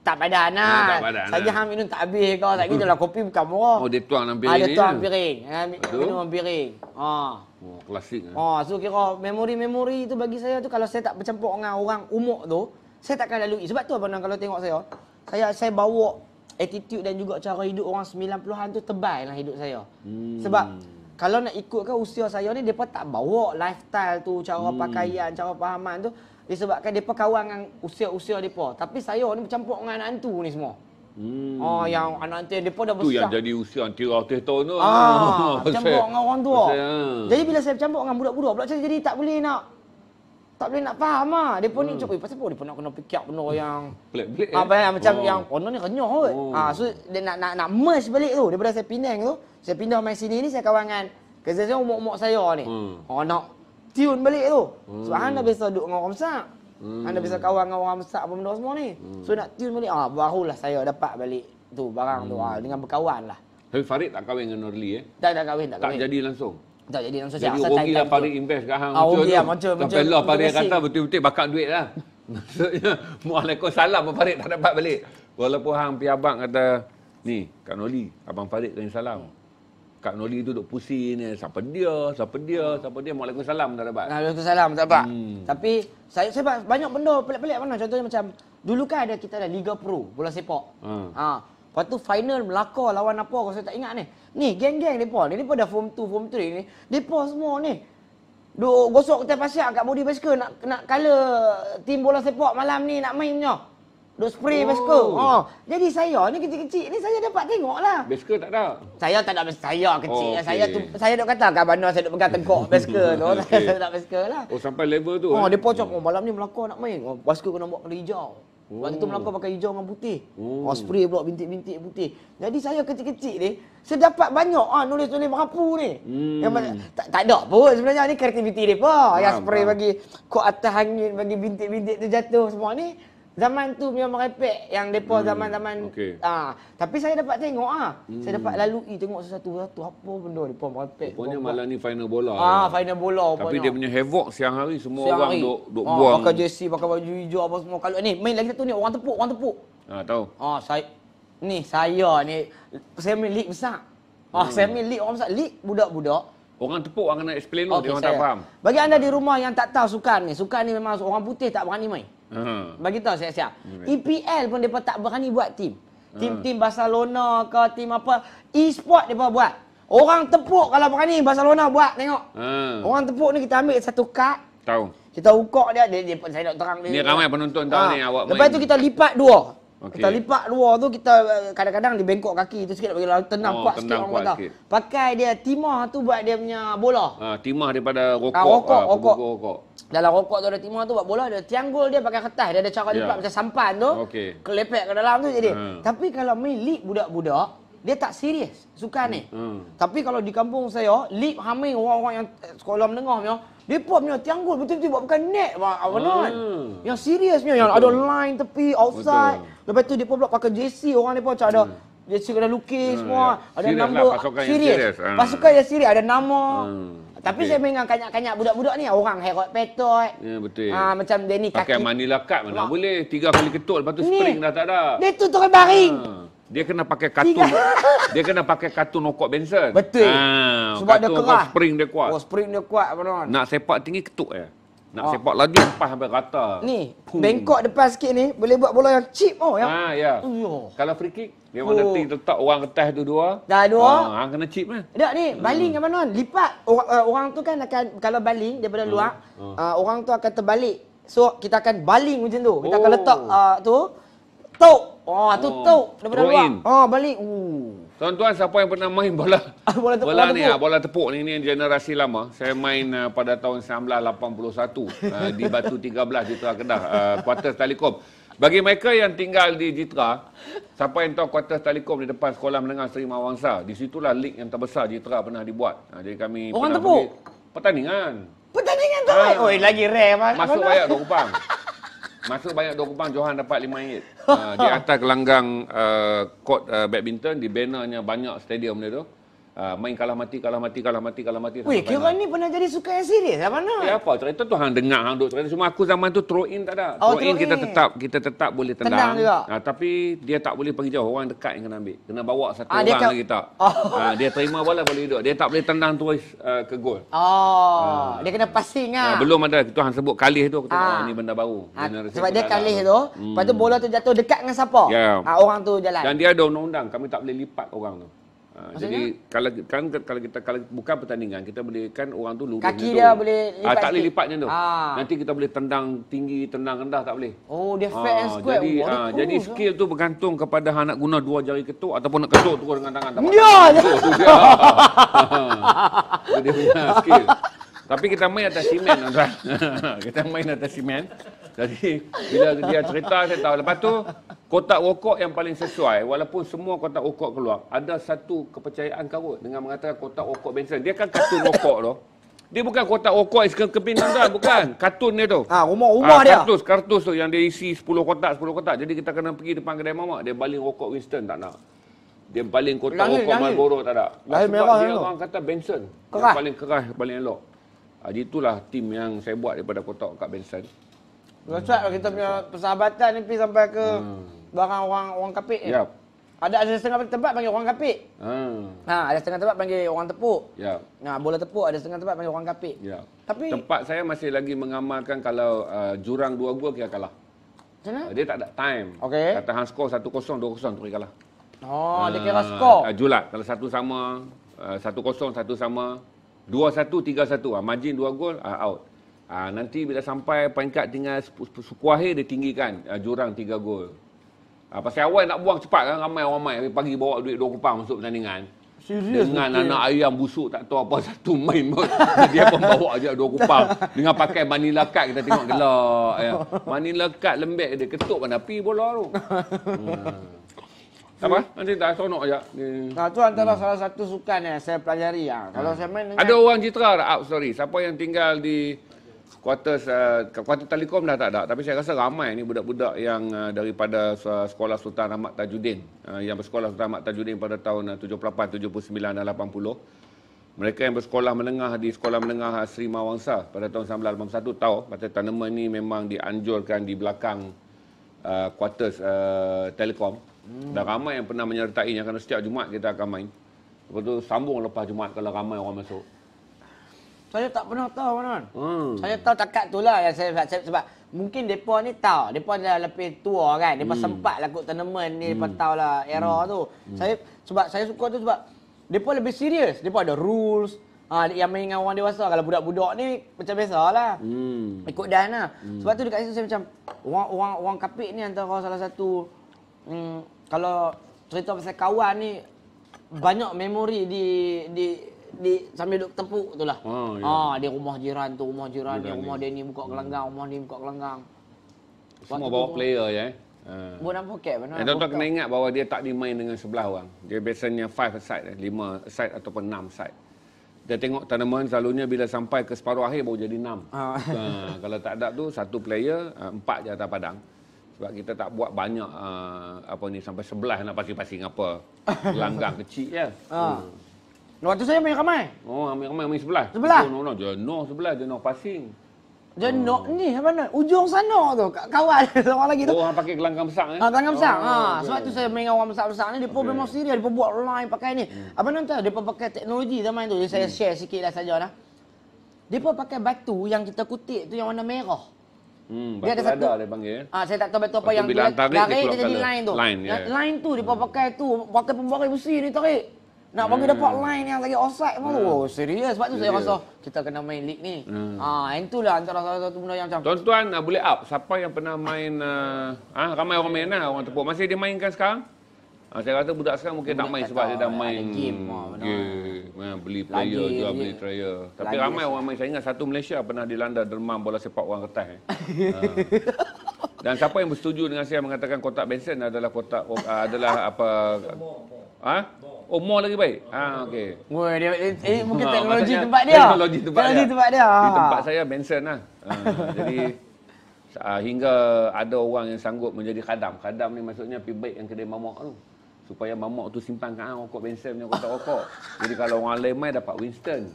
Speaker 2: tak padan lah. Ha, tak padan Saja lah. Saja minum tak habis kau. Tak gitu lah.
Speaker 1: Kopi bukan murah. Oh, dia tuang dalam piring ha, dia tuang dia.
Speaker 2: piring. Ha, minum dalam piring. Ha.
Speaker 3: Oh, klasik. Lah. Ha.
Speaker 2: Oh, so, kira memori-memori tu bagi saya tu kalau saya tak bercampur dengan orang umur tu, saya takkan lalui. Sebab tu abang kalau tengok saya, saya saya bawa attitude dan juga cara hidup orang 90-an tu tebal lah hidup saya.
Speaker 3: Hmm. Sebab
Speaker 2: kalau nak ikutkan usia saya ni, mereka tak bawa lifestyle tu, cara hmm. pakaian, cara pahaman tu. Disebabkan mereka kawan dengan usia-usia mereka. Tapi saya ni bercampur dengan anak hantu ni semua.
Speaker 1: Hmm. Oh, yang
Speaker 2: anak hantu yang mereka dah besar. tu. yang
Speaker 1: jadi usia hantu tahun tu. Ah, bercampur dengan orang tua. Ha. Jadi bila saya
Speaker 2: bercampur dengan budak-budak pula, saya jadi tak boleh nak tak boleh nak faham ah. Depa ni hmm. cuba pasal apa depa nak kena pikir benda yang
Speaker 1: pelik-pelik. Eh? Apa ah, oh. yang macam yang kono ni
Speaker 2: renyah kot. Oh. Ah so dia nak nak nak merge balik tu daripada saya pindah tu. Saya pindah mai sini ni saya kawan dengan kerja saya umur-umur saya ni. Hmm. Oh nak tune balik tu. Hmm. So anda biasa duduk dengan orang besar. Hmm. Anda biasa kawan dengan orang besar apa benda semua ni. Hmm. So nak tune balik ah barulah saya dapat balik tu barang hmm. tu ah dengan berkawan lah.
Speaker 1: Tapi Farid tak kahwin dengan Norli eh?
Speaker 2: Tak, tak kahwin. Tak, kahwin. tak jadi langsung? Tak jadi langsung. Jadi rugi lah Farid
Speaker 1: invest kat Hang. Ah, rugi lah macam. Sampai lah Farid kata betul-betul bakal duit lah. Maksudnya, Mu'alaikum salam pun Farid tak dapat balik. Walaupun Hang pergi abang kata, ni Kak Norli, Abang Farid kena salam. Hmm. Kak Noli tu duk pusing ni. Siapa dia? Siapa dia? Hmm. Siapa dia? Assalamualaikum salam tak dapat. Assalamualaikum salam tak dapat. Hmm. Tapi
Speaker 2: saya saya banyak benda pelik-pelik mana. Contohnya macam dulu kan ada kita ada Liga Pro bola sepak. Hmm. Ha. Lepas tu final Melaka lawan apa kau saya tak ingat ni. Ni geng-geng depa. Ni depa dah form 2, form 3 ni. Depa semua ni. Duk gosok kertas pasir kat body basikal nak nak kala tim bola sepak malam ni nak main punya. Duk spray oh. Basco. Oh. Jadi saya ni kecil-kecil ni saya dapat tengok lah. Basco tak ada? Saya tak ada Basco. Saya kecil. Oh, okay. Saya tu, saya duk kata kat mana saya duk pegang tengkok Basco tu. okay. Saya tak Basco lah. Oh sampai level tu. Oh, eh? Dia pun hmm. oh. malam ni Melaka nak main. Oh, Basco kena buat kena hijau. Oh. Waktu tu oh. Melaka pakai hijau dengan putih. Oh. oh spray pula bintik-bintik putih. Jadi saya kecil-kecil ni, saya dapat banyak ah nulis-nulis merapu ni. Hmm. Yang tak, tak ada pun sebenarnya ni kreativiti dia apa. Yang spray bagi kuat atas angin, bagi bintik-bintik tu jatuh semua ni zaman tu memang merepek yang depa hmm. zaman-zaman okay. ah tapi saya dapat tengok ah hmm. saya dapat lalu i tengok satu-satu apa benda depa
Speaker 1: merepek punya malam ni final bola ah lah. final
Speaker 2: bola tapi rupanya. dia
Speaker 1: punya havoc siang hari semua siang orang duk duk ah, buang pakai
Speaker 2: jersey pakai baju hijau apa semua kalau ni main lagi satu ni orang tepuk orang tepuk ah tahu ah saya ni saya ni saya main league besar ah hmm. saya main league orang besar league
Speaker 1: budak-budak Orang tepuk orang nak explain okay, dia orang saya. tak faham.
Speaker 2: Bagi anda di rumah yang tak tahu sukan ni, sukan ni memang orang putih tak berani main. Ha. Bagi tahu siap-siap. EPL e pun depa tak berani buat tim.
Speaker 3: Ha. Tim-tim
Speaker 2: Barcelona ke tim apa e-sport depa buat. Orang tepuk kalau berani Barcelona buat tengok.
Speaker 3: Ha. Orang
Speaker 2: tepuk ni kita ambil satu kad. Tahu. Kita ukur dia dia, dia saya nak terang dia. Ni ramai
Speaker 1: penonton tahu ha. ni awak main. Lepas tu kita lipat dua. Okay. Kita lipat
Speaker 2: dua tu kita eh, kadang-kadang di bengkok kaki tu sikit nak bagi lalu tenang oh, kuat tenang sikit orang kata. Pakai dia timah tu buat dia punya bola.
Speaker 1: ha, timah daripada ah, rokok. Ah ha, rokok, ha, rokok. rokok
Speaker 2: dalam rokok tu ada timah tu buat bola dia tiang gol dia pakai kertas dia ada cara lipat yeah. macam sampan tu okay. kelepek ke dalam tu jadi uh. tapi kalau main league budak-budak dia tak serius suka ni uh. tapi kalau di kampung saya league hamil orang-orang yang sekolah mendengar punya dia pun punya tiang gol betul-betul buat bukan net apa apa hmm. uh. yang serius punya yang ada line tepi outside Betul. lepas tu dia pun pula pakai jersey orang dia pun macam ada uh. jersey kena lukis semua ya. ada nama lah, serius pasukan yang serius ada nama tapi okay. saya memang kanyak-kanyak budak-budak ni orang herot petoi, eh.
Speaker 1: Ya yeah, betul. Ha,
Speaker 2: macam dia kaki. Pakai
Speaker 1: Manila Cup mana Ma. boleh. Tiga kali ketuk lepas tu ni. spring dah tak ada. Dia
Speaker 2: tu terus baring.
Speaker 1: Ha. Dia kena pakai katun, Tiga. Dia kena pakai katun okok Benson. Betul. Ha, Sebab dia kerah. Spring dia kuat. Oh, spring dia kuat. Nak sepak tinggi ketuk je. Eh. Ya. Nak ah. sepak laju empas sampai rata. Ni, Pum. bengkok
Speaker 2: depan sikit ni boleh buat bola yang chip oh yang. Ha ya. Uyuh. Ah, ya.
Speaker 1: Kalau free kick dia mana oh. tinggi letak orang kertas tu dua. Dah dua. Ha hang kena chip lah.
Speaker 2: Tak ni, baling hmm. ke mana? Lipat orang, uh, orang tu kan akan kalau baling daripada hmm. luar, hmm. Uh, orang tu akan terbalik. So kita akan baling macam tu. Kita oh. akan letak uh, tu. Tok. Oh, tu oh. tok daripada Throw luar. Ha
Speaker 1: oh, baling. Uh. Tuan-tuan siapa yang pernah main bola? Ah, bola tepuk. Bola ni, tepuk. Ah, bola tepuk ni ni generasi lama. Saya main uh, pada tahun 1981 uh, di Batu 13 Jitra Kedah, uh, Quarter Telekom. Bagi mereka yang tinggal di Jitra, siapa yang tahu Quarter Telekom di depan Sekolah Menengah Seri Mawangsa, di situlah link yang terbesar Jitra pernah dibuat. Uh, jadi kami Orang pernah tepuk. pertandingan. Pertandingan tu. Uh, Oi, lagi rare Masuk bayar ke kupang. Masuk banyak dua kubang Johan dapat 5 Uh, ah, di atas gelanggang uh, court uh, badminton di bannernya banyak stadium dia tu. Ah, main kalah mati, kalah mati, kalah mati, kalah mati. Weh, kira
Speaker 2: ni pernah jadi suka yang serius lah nak? Ya,
Speaker 1: apa? Cerita tu hang dengar, hang duduk cerita. Cuma aku zaman tu throw in tak ada. Oh, throw, in, in, kita tetap kita tetap boleh tenang. Tendang juga. Ha, tapi dia tak boleh pergi jauh. Orang dekat yang kena ambil. Kena bawa satu ha, orang ke... lagi tak. Oh. Ha, dia terima bola boleh duduk. Dia tak boleh tenang tu uh, ke gol.
Speaker 2: Oh, ha. dia kena passing lah. Ha. belum
Speaker 1: ada. Tu hang sebut kalih tu. Aku tengok, ha. oh, ni benda baru. Ha, sebab dia kalih
Speaker 2: tu. Hmm. Lepas tu hmm. bola tu jatuh dekat dengan siapa? Yeah. Ya. Ha, orang tu jalan. Dan dia
Speaker 1: ada undang-undang. Kami tak boleh lipat orang tu. Ah, jadi kalau kan kalau kita kalau bukan pertandingan kita boleh kan orang tu lurus kaki dia tu. boleh ah, lipat ah, tak boleh lipatnya tu ah. nanti kita boleh tendang tinggi tendang rendah tak boleh oh dia fair ah, and jadi oh, ah, jadi ah. skill tu bergantung kepada hang nak guna dua jari ketuk ataupun nak ketuk terus dengan tangan ya, ya. Oh, dia
Speaker 3: dia
Speaker 1: punya skill tapi kita main atas simen tuan kita main atas simen jadi bila dia cerita saya tahu. Lepas tu kotak rokok yang paling sesuai walaupun semua kotak rokok keluar. Ada satu kepercayaan karut dengan mengatakan kotak rokok Benson. Dia kan kartun rokok tu. Dia bukan kotak rokok yang sekeping nanda. Bukan. Kartun dia tu. Ha, rumah-rumah ha, ah, dia. Kartus, kartus tu yang dia isi 10 kotak, 10 kotak. Jadi kita kena pergi depan kedai mamak. Dia baling rokok Winston tak nak. Dia baling kotak lahir, rokok Marlboro tak ada. Lahir ha, merah dia yang orang kata Benson. Keras. Yang paling keras, paling elok. Ha, itulah tim yang saya buat daripada kotak kat Benson.
Speaker 2: Rosak hmm. kita punya persahabatan ni pergi sampai ke hmm. barang orang orang kapik. Yep. Ada ada setengah tempat panggil orang kapik. Hmm. Ha, ada setengah tempat panggil orang tepuk. Ya. Yep. Ha, bola tepuk ada setengah tempat panggil orang kapik. Ya. Yep. Tapi tempat
Speaker 1: saya masih lagi mengamalkan kalau uh, jurang dua gol kira kalah. Kenapa? Uh, dia tak ada time. Okey. Kata hang skor 1-0, 2-0 tu kira kalah.
Speaker 3: Oh, ha, dia ah, kira skor. Uh,
Speaker 1: julat kalau satu sama uh, 1-0, satu sama 2-1, 3-1. Uh, margin 2 gol uh, out. Ah ha, nanti bila sampai peringkat tinggal suku akhir dia tinggikan uh, jurang tiga gol. Ha, pasal awal nak buang cepat kan ramai orang main pagi bawa duit 2 kupang masuk pertandingan.
Speaker 3: Serius dengan betul. anak
Speaker 1: ayam busuk tak tahu apa satu main dia pun bawa aja dua kupang dengan pakai manila card kita tengok gelak ya. Manila card lembek dia ketuk pada pi bola tu. Hmm. Apa? Nanti tak seronok aja.
Speaker 2: Nah, tu antara hmm. salah satu sukan yang saya pelajari ya. Kalau hmm. saya main dengan... Ada
Speaker 1: orang citra tak? Oh, sorry. Siapa yang tinggal di kuartus uh, kuartus telekom dah tak ada tapi saya rasa ramai ni budak-budak yang uh, daripada uh, sekolah Sultan Ahmad Tajuddin uh, yang bersekolah Sultan Ahmad Tajuddin pada tahun uh, 78 79 dan 80 mereka yang bersekolah menengah di sekolah menengah Sri Mawangsa pada tahun 1981 tahu pada tanaman ni memang dianjurkan di belakang uh, kuartus uh, telekom hmm. dan ramai yang pernah menyertai menyertainya kerana setiap Jumaat kita akan main Lepas tu sambung lepas Jumaat kalau ramai orang
Speaker 3: masuk.
Speaker 2: Saya tak pernah tahu kan. Hmm. Saya tahu takat tu lah yang saya, saya sebab mungkin depa ni tahu. Depa dah lebih tua kan. Depa hmm. sempat lah kot tournament ni depa hmm. tahu lah era hmm. tu. Hmm. Saya sebab saya suka tu sebab depa lebih serius. Depa ada rules. Ha, yang main dengan orang dewasa kalau budak-budak ni macam biasalah.
Speaker 3: Hmm.
Speaker 2: Ikut dan lah. Hmm. Sebab tu dekat situ saya macam orang orang orang kapik ni antara salah satu hmm, kalau cerita pasal kawan ni banyak memori di di di sambil duk tepuk tu lah.
Speaker 3: Oh, ya. ah, yeah.
Speaker 2: ha, di rumah jiran tu, rumah jiran, yang rumah dia ni buka kelanggang, hmm. rumah ni buka kelanggang. Hmm.
Speaker 1: Semua bawa tu, player ya. Uh. Buat
Speaker 2: nampak kek mana? Tuan-tuan kena
Speaker 1: ingat bahawa dia tak dimain dengan sebelah orang. Dia biasanya five side, eh, lima side ataupun enam side. Dia tengok tournament selalunya bila sampai ke separuh akhir baru jadi enam. Uh. Uh, kalau tak ada tu, satu player, eh, empat je atas padang. Sebab kita tak buat banyak uh, apa ni sampai sebelah nak pasing-pasing apa. Langgang kecil je. Ya. Uh. Uh. Waktu saya main ramai. Oh, ambil ramai, main sebelah. Sebelah? Oh, no, no, no. Jenuh sebelah, jenuh passing. Jenuh oh. hmm. ni, nak?
Speaker 2: Ujung sana tu, kawan
Speaker 1: seorang lagi tu. Oh, orang pakai gelanggang besar ni? Eh? Ha, ah, gelanggang besar. Oh, ha, okay. Sebab tu
Speaker 2: saya main dengan orang besar-besar ni, mereka okay. memang serius. Mereka buat online pakai ni. Hmm. Abang nanti, mereka pakai teknologi zaman tu. Jadi saya hmm. share sikit lah saja sahaja lah. Mereka pakai batu yang kita kutip tu yang warna merah.
Speaker 4: Hmm, dia ada satu. Dia panggil. Eh?
Speaker 2: Ah, ha, saya tak tahu betul apa batu yang bila dia tarik, tarik dia, dia jadi line tu. Line, yeah. line tu, dia hmm. pakai tu. Pakai pembawa besi ni tarik. Nak bagi hmm. dapat line yang lagi offside pun. Hmm. Oh,
Speaker 1: serius. Sebab tu yeah. saya rasa
Speaker 2: kita kena main league ni. Hmm. Ah, ha, itulah antara salah satu benda yang macam.
Speaker 1: Tuan-tuan, uh, boleh up. Siapa yang pernah main, uh, ha, ramai orang main lah, orang tepuk. Masih dia mainkan sekarang? Ha, saya kata budak sekarang mungkin budak nak main sebab dia dah lah, main game. Oh, game. Ya, beli player lagi, juga, beli trial. Tapi lagi ramai orang main. Saya ingat satu Malaysia pernah dilanda derma bola sepak orang kertas. Eh. ha. Dan siapa yang bersetuju dengan saya mengatakan kotak Benson adalah kotak oh, ah, adalah apa... ha? Oh, more lagi baik? Ah, okey. Eh, mungkin teknologi, ha, tempat teknologi, tempat teknologi tempat dia. Teknologi tempat dia. Tempat dia. Di tempat saya, Benson lah. Ha, jadi, Uh, hingga ada orang yang sanggup menjadi kadam. Kadam ni maksudnya pergi baik yang kedai mamak tu supaya mamak tu simpan kan rokok Benson punya kotak rokok. Jadi kalau orang lain mai dapat Winston.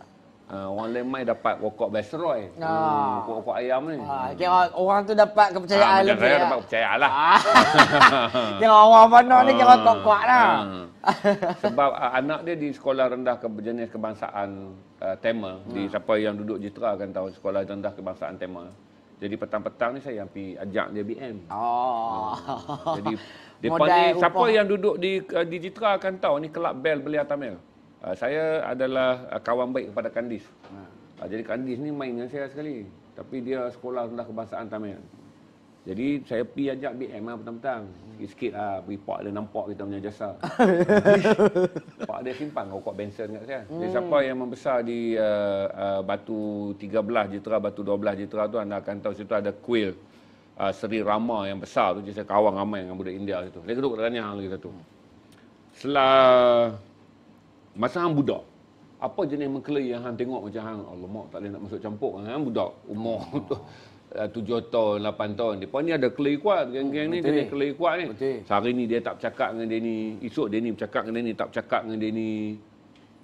Speaker 1: Uh, orang lain mai dapat rokok Viceroy. Ah. Hmm, rokok, rokok ayam ni. Ah,
Speaker 2: kira orang tu dapat kepercayaan ah, lebih. Saya ya. dapat
Speaker 1: kepercayaan lah. Ah. kira
Speaker 2: orang mana ni kira ah. kuat-kuat lah. Ah.
Speaker 1: Sebab uh, anak dia di sekolah rendah ke jenis kebangsaan uh, tema. Ah. Di hmm. siapa yang duduk jitra kan tahu sekolah rendah kebangsaan tema. Jadi petang-petang ni saya pergi ajak dia BM.
Speaker 3: Oh.
Speaker 1: Hmm. Jadi depa ni siapa upah. yang duduk di uh, eh, di Jitra akan tahu ni kelab bel Belia Tamil. Uh, ah, saya adalah uh, kawan baik kepada Kandis. Uh, jadi Kandis ni main dengan saya sekali. Tapi dia sekolah rendah kebangsaan Tamil. Jadi saya pi ajak BM lah petang-petang. Sikit-sikit lah pergi pak dia nampak kita punya jasa. pak dia simpan kau kok Benson kat saya. Kan. Hmm. Jadi siapa yang membesar di uh, uh, batu 13 jitra, batu 12 jitra tu anda akan tahu situ ada kuil uh, Seri Rama yang besar tu. Jadi saya kawan ramai dengan budak India situ. Dia duduk tanya lagi satu. Setelah masa hang budak, apa jenis mengkelai yang hang tengok macam hang, Allah oh, mak tak boleh nak masuk campur. Hang budak, umur tu. Eh, tujuh tahun, lapan tahun. Dia ni ada kelai kuat, geng-geng ni, jenis kelai kuat ni. Betul. Sehari ni dia tak bercakap dengan dia ni. Esok dia ni bercakap dengan dia ni, tak bercakap dengan dia ni.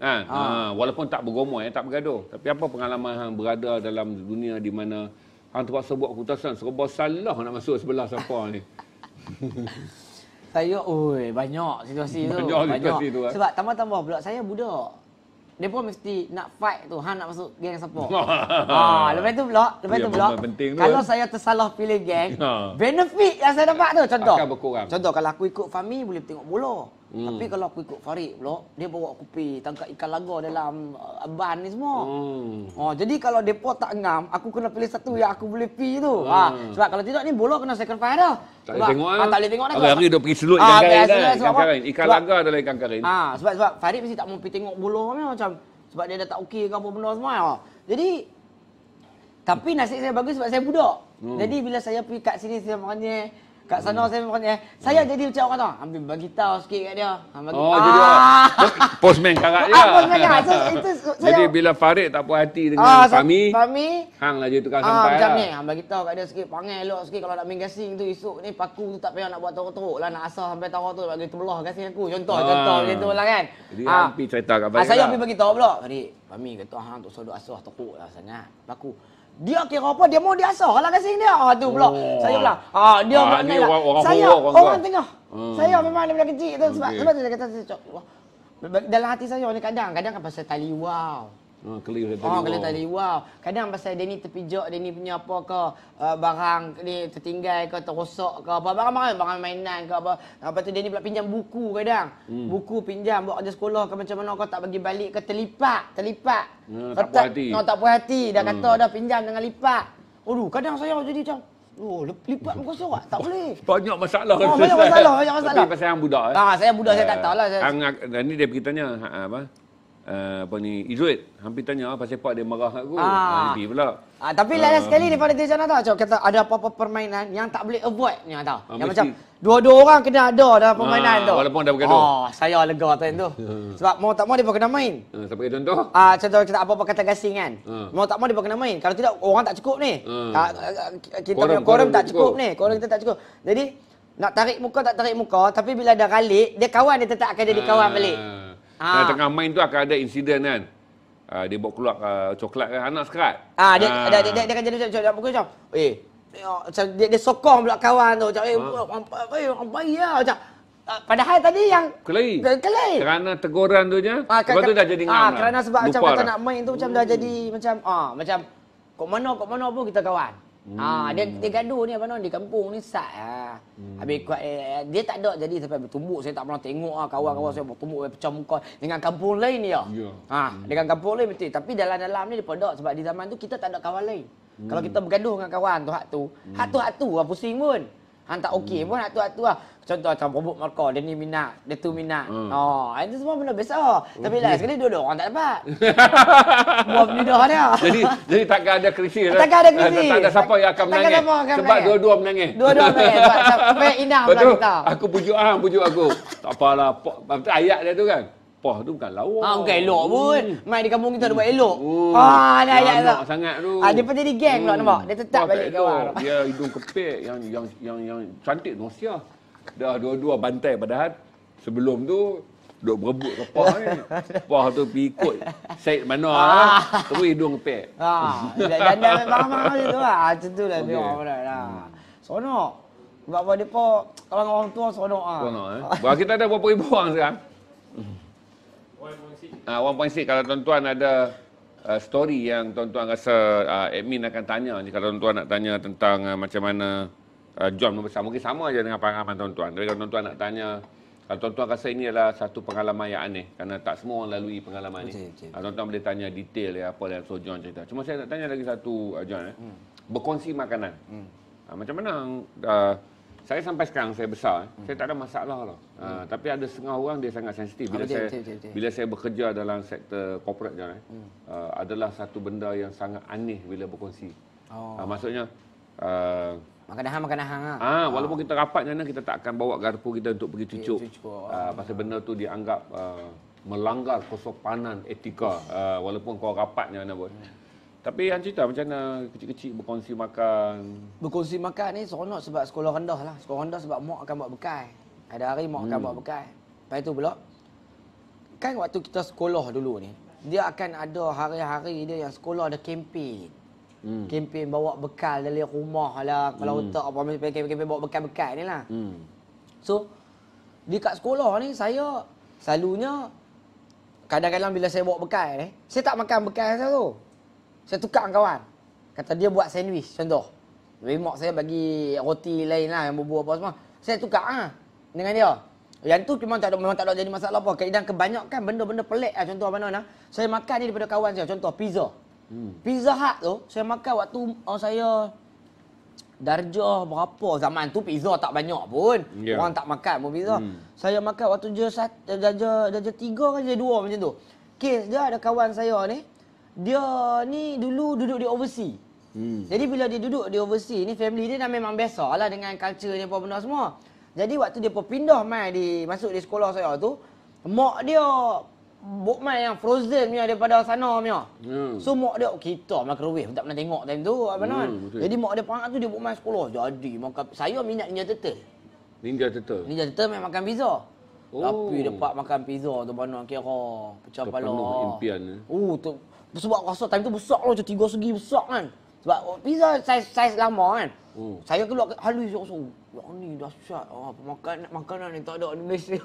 Speaker 1: Ha, ha. ha. walaupun tak bergomoy, eh, tak bergaduh. Tapi apa pengalaman hang berada dalam dunia di mana hang terpaksa buat keputusan serba salah nak masuk sebelah siapa ni. saya, oi, banyak situasi banyak tu. Situasi banyak situasi tu. Eh. Sebab
Speaker 2: tambah-tambah pula, saya budak dia pun mesti nak fight tu hang nak masuk geng siapa ah, ha lepas tu pula lepas ya, tu pula kalau eh. saya tersalah pilih geng ha. benefit yang saya dapat tu contoh akan berkurang contoh kalau aku ikut Fami boleh tengok bola Hmm. Tapi kalau aku ikut Farid pula, dia bawa aku pergi tangkap ikan laga dalam uh, ban ni semua.
Speaker 3: Hmm.
Speaker 2: Oh, jadi kalau depa tak ngam, aku kena pilih satu yang aku boleh pi tu. Hmm. Ha, sebab kalau tidak ni bola kena second fire dah. Tak boleh tengok. Ha, tak boleh tengok dah. hari dah
Speaker 1: pergi selut ah, ikan ha, karin. Lah, ikan karin, ikan laga dalam ikan karin. Ha,
Speaker 2: sebab sebab Farid mesti tak mau pergi tengok bola ni macam sebab dia dah tak okey ke apa benda semua. Ha. Jadi tapi nasib saya bagus sebab saya budak. Hmm. Jadi bila saya pi kat sini saya maknanya Kat sana hmm. saya memang eh. Saya jadi macam orang tu. Ambil bagi tahu sikit kat dia. Ambil ha, oh, ah. jadi ah.
Speaker 1: postman karat dia. Ah, postman karat. So, itu, saya... Jadi bila Farid tak puas hati dengan ah, Fahmi. Fahmi. Hang lah jadi tukar ah, sampai macam lah. Macam ni. Ah, bagi
Speaker 2: tahu kat dia sikit. Pangai elok sikit. Kalau nak main gasing tu esok ni. Paku tu tak payah nak buat teruk-teruk lah. Nak asal sampai tahu tu. Bagi terbelah gasing aku. Contoh. Ah. Contoh macam tu lah kan. Jadi ah. cerita kat ah, Farid ah, Saya lah. ambil bagi tahu pula. Farid. Fahmi kata. Hang tu sodok asal teruk lah sangat. Paku dia kira apa dia mau dia asah lah kasi dia ah tu pula oh. saya pula ah dia ah, orang, orang, saya orang, orang, orang tengah
Speaker 3: hmm. saya memang
Speaker 2: dia kecil tu sebab okay. sebab tu dia kata dalam hati saya ni kadang kadang kan pasal tali wow
Speaker 1: Ah, oh, clear dari oh, luar. Dari
Speaker 2: luar. Kadang pasal dia ni terpijak, dia ni punya apa ke, uh, barang ni tertinggal ke, terosok ke, apa barang-barang, barang mainan ke apa. Lepas tu dia ni pula pinjam buku kadang. Hmm. Buku pinjam, buat kerja sekolah ke macam mana, kau tak bagi balik ke, terlipat, terlipat.
Speaker 3: Hmm, tak, tak puas hati. No, oh, tak
Speaker 2: puas hati, dah hmm. kata dah pinjam dengan lipat. Aduh, kadang saya jadi macam, Oh, lipat muka sorak? Tak
Speaker 1: boleh. Banyak masalah. Oh, banyak masalah. Banyak masalah. Tapi pasal yang budak. Eh? Ha, saya budak, uh, saya tak tahu lah. Saya... Ang, ini dia beritanya. Ha, apa? uh, eh, apa ni Idrit hampir tanya ah pasal pak dia marah aku. Ah. Ha, pula.
Speaker 2: Ah, tapi lain uh, sekali daripada dia jana tau. Kata ada apa-apa permainan yang tak boleh avoid ni ah, tau. Ah, yang macam dua-dua orang kena ada dalam permainan ah, tu. Walaupun dah bergaduh. Oh, saya lega waktu itu. tu. Sebab mau tak mau dia pun kena main. Uh, sampai contoh. Ah, contoh kita apa-apa kata gasing kan. Uh. Mau tak mau dia pun kena main. Kalau tidak orang tak cukup ni. Uh. Tak, eh, eh, kita korum, punya korum, korum tak cukup, cukup ni. Korum kita tak cukup. Jadi nak tarik muka tak tarik muka tapi bila dah ralik dia kawan dia tetap akan jadi kawan balik.
Speaker 1: Uh ha. Ah. Dan tengah main tu akan ada insiden kan uh, dia bawa keluar uh, coklat kan anak sekat ha, dia, ha. dia, dia, dia, dia,
Speaker 2: akan jadi macam macam macam eh macam dia, dia sokong pula kawan tu macam eh apa ha. Eh, bayi lah macam Padahal tadi yang
Speaker 1: kelai. Kelai. Kerana teguran tu je. Ha, ke, tu dah jadi ngam. Ha, kerana sebab macam kata lah. nak
Speaker 2: main tu macam dah hmm. jadi macam ah macam kok mana kok mana pun kita kawan. Hmm. Ah, dia, hmm. dia gaduh ni apa abang di kampung ni sat ah. Hmm. Habis kuat, eh, eh, dia tak ada jadi sampai bertumbuk saya tak pernah tengok ah kawan-kawan hmm. saya bertumbuk eh, pecah muka dengan kampung lain ya. Yeah. Ah, hmm. dengan kampung lain betul tapi dalam-dalam ni depa dak sebab di zaman tu kita tak ada kawan lain.
Speaker 4: Hmm. Kalau kita
Speaker 2: bergaduh dengan kawan tu hak tu, hmm. hak tu hak tu ah pusing pun. Hang tak okey hmm. pun hak tu hak tu ah. Contoh macam robot markah, dia ni minat,
Speaker 1: dia tu minat. Hmm. Oh,
Speaker 2: itu semua benda biasa. Okay. Oh, Tapi lah, sekali dua-dua orang tak dapat.
Speaker 1: Buat penyudah dia. Jadi, jadi takkan ada krisis. Lah. Takkan ada krisis. Tak, tak ada siapa yang akan menangis. Akan menangis. Sebab dua-dua menangis. Dua-dua menangis. Sebab
Speaker 2: supaya inah pula kita.
Speaker 1: Aku pujuk ah, pujuk aku. tak apalah. Maksudnya ayat dia tu kan. Poh tu bukan lawa. Ha, bukan
Speaker 2: elok pun. Hmm. Mai di kampung kita ada buat elok.
Speaker 1: Oh, ha, ada ayat tu. sangat tu. Ha, dia pun
Speaker 2: jadi geng pula hmm. nampak. Dia tetap Wah, balik kawan.
Speaker 1: Dia hidung kepek yang, yang, yang, yang, cantik nosia. Dah dua-dua bantai padahal sebelum tu duk berebut ke Pah ni. Pah tu pergi ikut Syed mana ah. lah. Terus hidung pek. Ah, janda memang mahal tu
Speaker 2: lah. Macam tu lah. Okay. Ah, lah. Sono, Sebab apa dia ah, kalau orang tua sono ah. Sonok eh. Bahawa
Speaker 1: kita ada berapa ribu orang sekarang?
Speaker 4: 1.6.
Speaker 1: Ah, 1.6. Kalau tuan-tuan ada uh, story yang tuan-tuan rasa uh, admin akan tanya. ni. Kalau tuan-tuan nak tanya tentang uh, macam mana... Eh, John membesar. Mungkin sama aja dengan pengalaman tuan-tuan. Jadi kalau tuan-tuan nak tanya, kalau tuan-tuan rasa ini adalah satu pengalaman yang aneh kerana tak semua orang lalui pengalaman ini. Ah, tuan-tuan boleh tanya detail ya apa yang so John cerita. Cuma saya nak tanya lagi satu eh, John eh. Hmm. Berkongsi makanan. Hmm. Ha, macam mana uh, saya sampai sekarang saya besar eh. Hmm. Saya tak ada masalah lah. Hmm. tapi ada setengah orang dia sangat sensitif bila okay, saya okay, okay. bila saya bekerja dalam sektor corporate John eh. Hmm. Uh, adalah satu benda yang sangat aneh bila berkongsi. Oh. Ha, maksudnya uh,
Speaker 2: Makanan hang, makanan hang. Ah, ha, walaupun
Speaker 1: kita rapat kan, kita tak akan bawa garpu kita untuk pergi cucuk. Okay, cucuk. Ah. Ah, pasal benda tu dianggap uh, melanggar kesopanan etika. Uh, walaupun kau rapat kan, pun. Hmm. Tapi Han cerita macam mana kecil-kecil berkongsi makan? Berkongsi
Speaker 2: makan ni seronok sebab sekolah rendah lah. Sekolah rendah sebab mak akan buat bekal. Ada hari mak hmm. akan buat bekal. Lepas tu pula, kan waktu kita sekolah dulu ni, dia akan ada hari-hari dia yang sekolah ada kempen.
Speaker 3: Hmm. Kempen
Speaker 2: bawa bekal dari rumah lah. Kalau hmm. tak apa-apa, kempen, kempen, bawa bekal-bekal ni lah. Hmm. So, di kat sekolah ni, saya selalunya kadang-kadang bila saya bawa bekal ni, saya tak makan bekal saya tu. Saya tukar kawan. Kata dia buat sandwich, contoh. Remak saya bagi roti lain lah yang berbuah apa semua. Saya tukar ah ha, dengan dia. Yang tu memang tak ada memang tak ada jadi masalah apa. Kadang kebanyakan benda-benda pelik lah contoh mana nah. Saya makan ni daripada kawan saya contoh pizza. Hmm. Pizza Hut tu saya makan waktu oh, saya darjah berapa zaman tu pizza tak banyak pun. Yeah. Orang tak makan pun pizza. Hmm. Saya makan waktu je eh, darjah darjah 3 ke darjah 2 macam tu. Kes dia ada kawan saya ni dia ni dulu duduk di overseas. Hmm. Jadi bila dia duduk di overseas ni family dia dah memang biasa lah dengan culture ni apa benda semua. Jadi waktu dia pindah mai di masuk di sekolah saya tu mak dia bukman yang frozen punya daripada sana punya. Hmm. So mak dia oh, kita lah microwave tak pernah tengok time tu apa hmm, Jadi mak dia pangkat tu dia bukman sekolah. Jadi maka saya minat Ninja Turtle. Ninja Turtle. Ninja Turtle memang makan pizza. Oh. Tapi dapat makan pizza tu mana kira. Pecah pala. Terpenuh impian. Uh, tu, sebab rasa time tu besar lah macam tiga segi besar kan. Sebab oh, pizza saiz saiz lama kan. Hmm. Saya keluar ke halu sok sok. Ya ni dah Ah oh, makan makanan ni tak ada di Malaysia.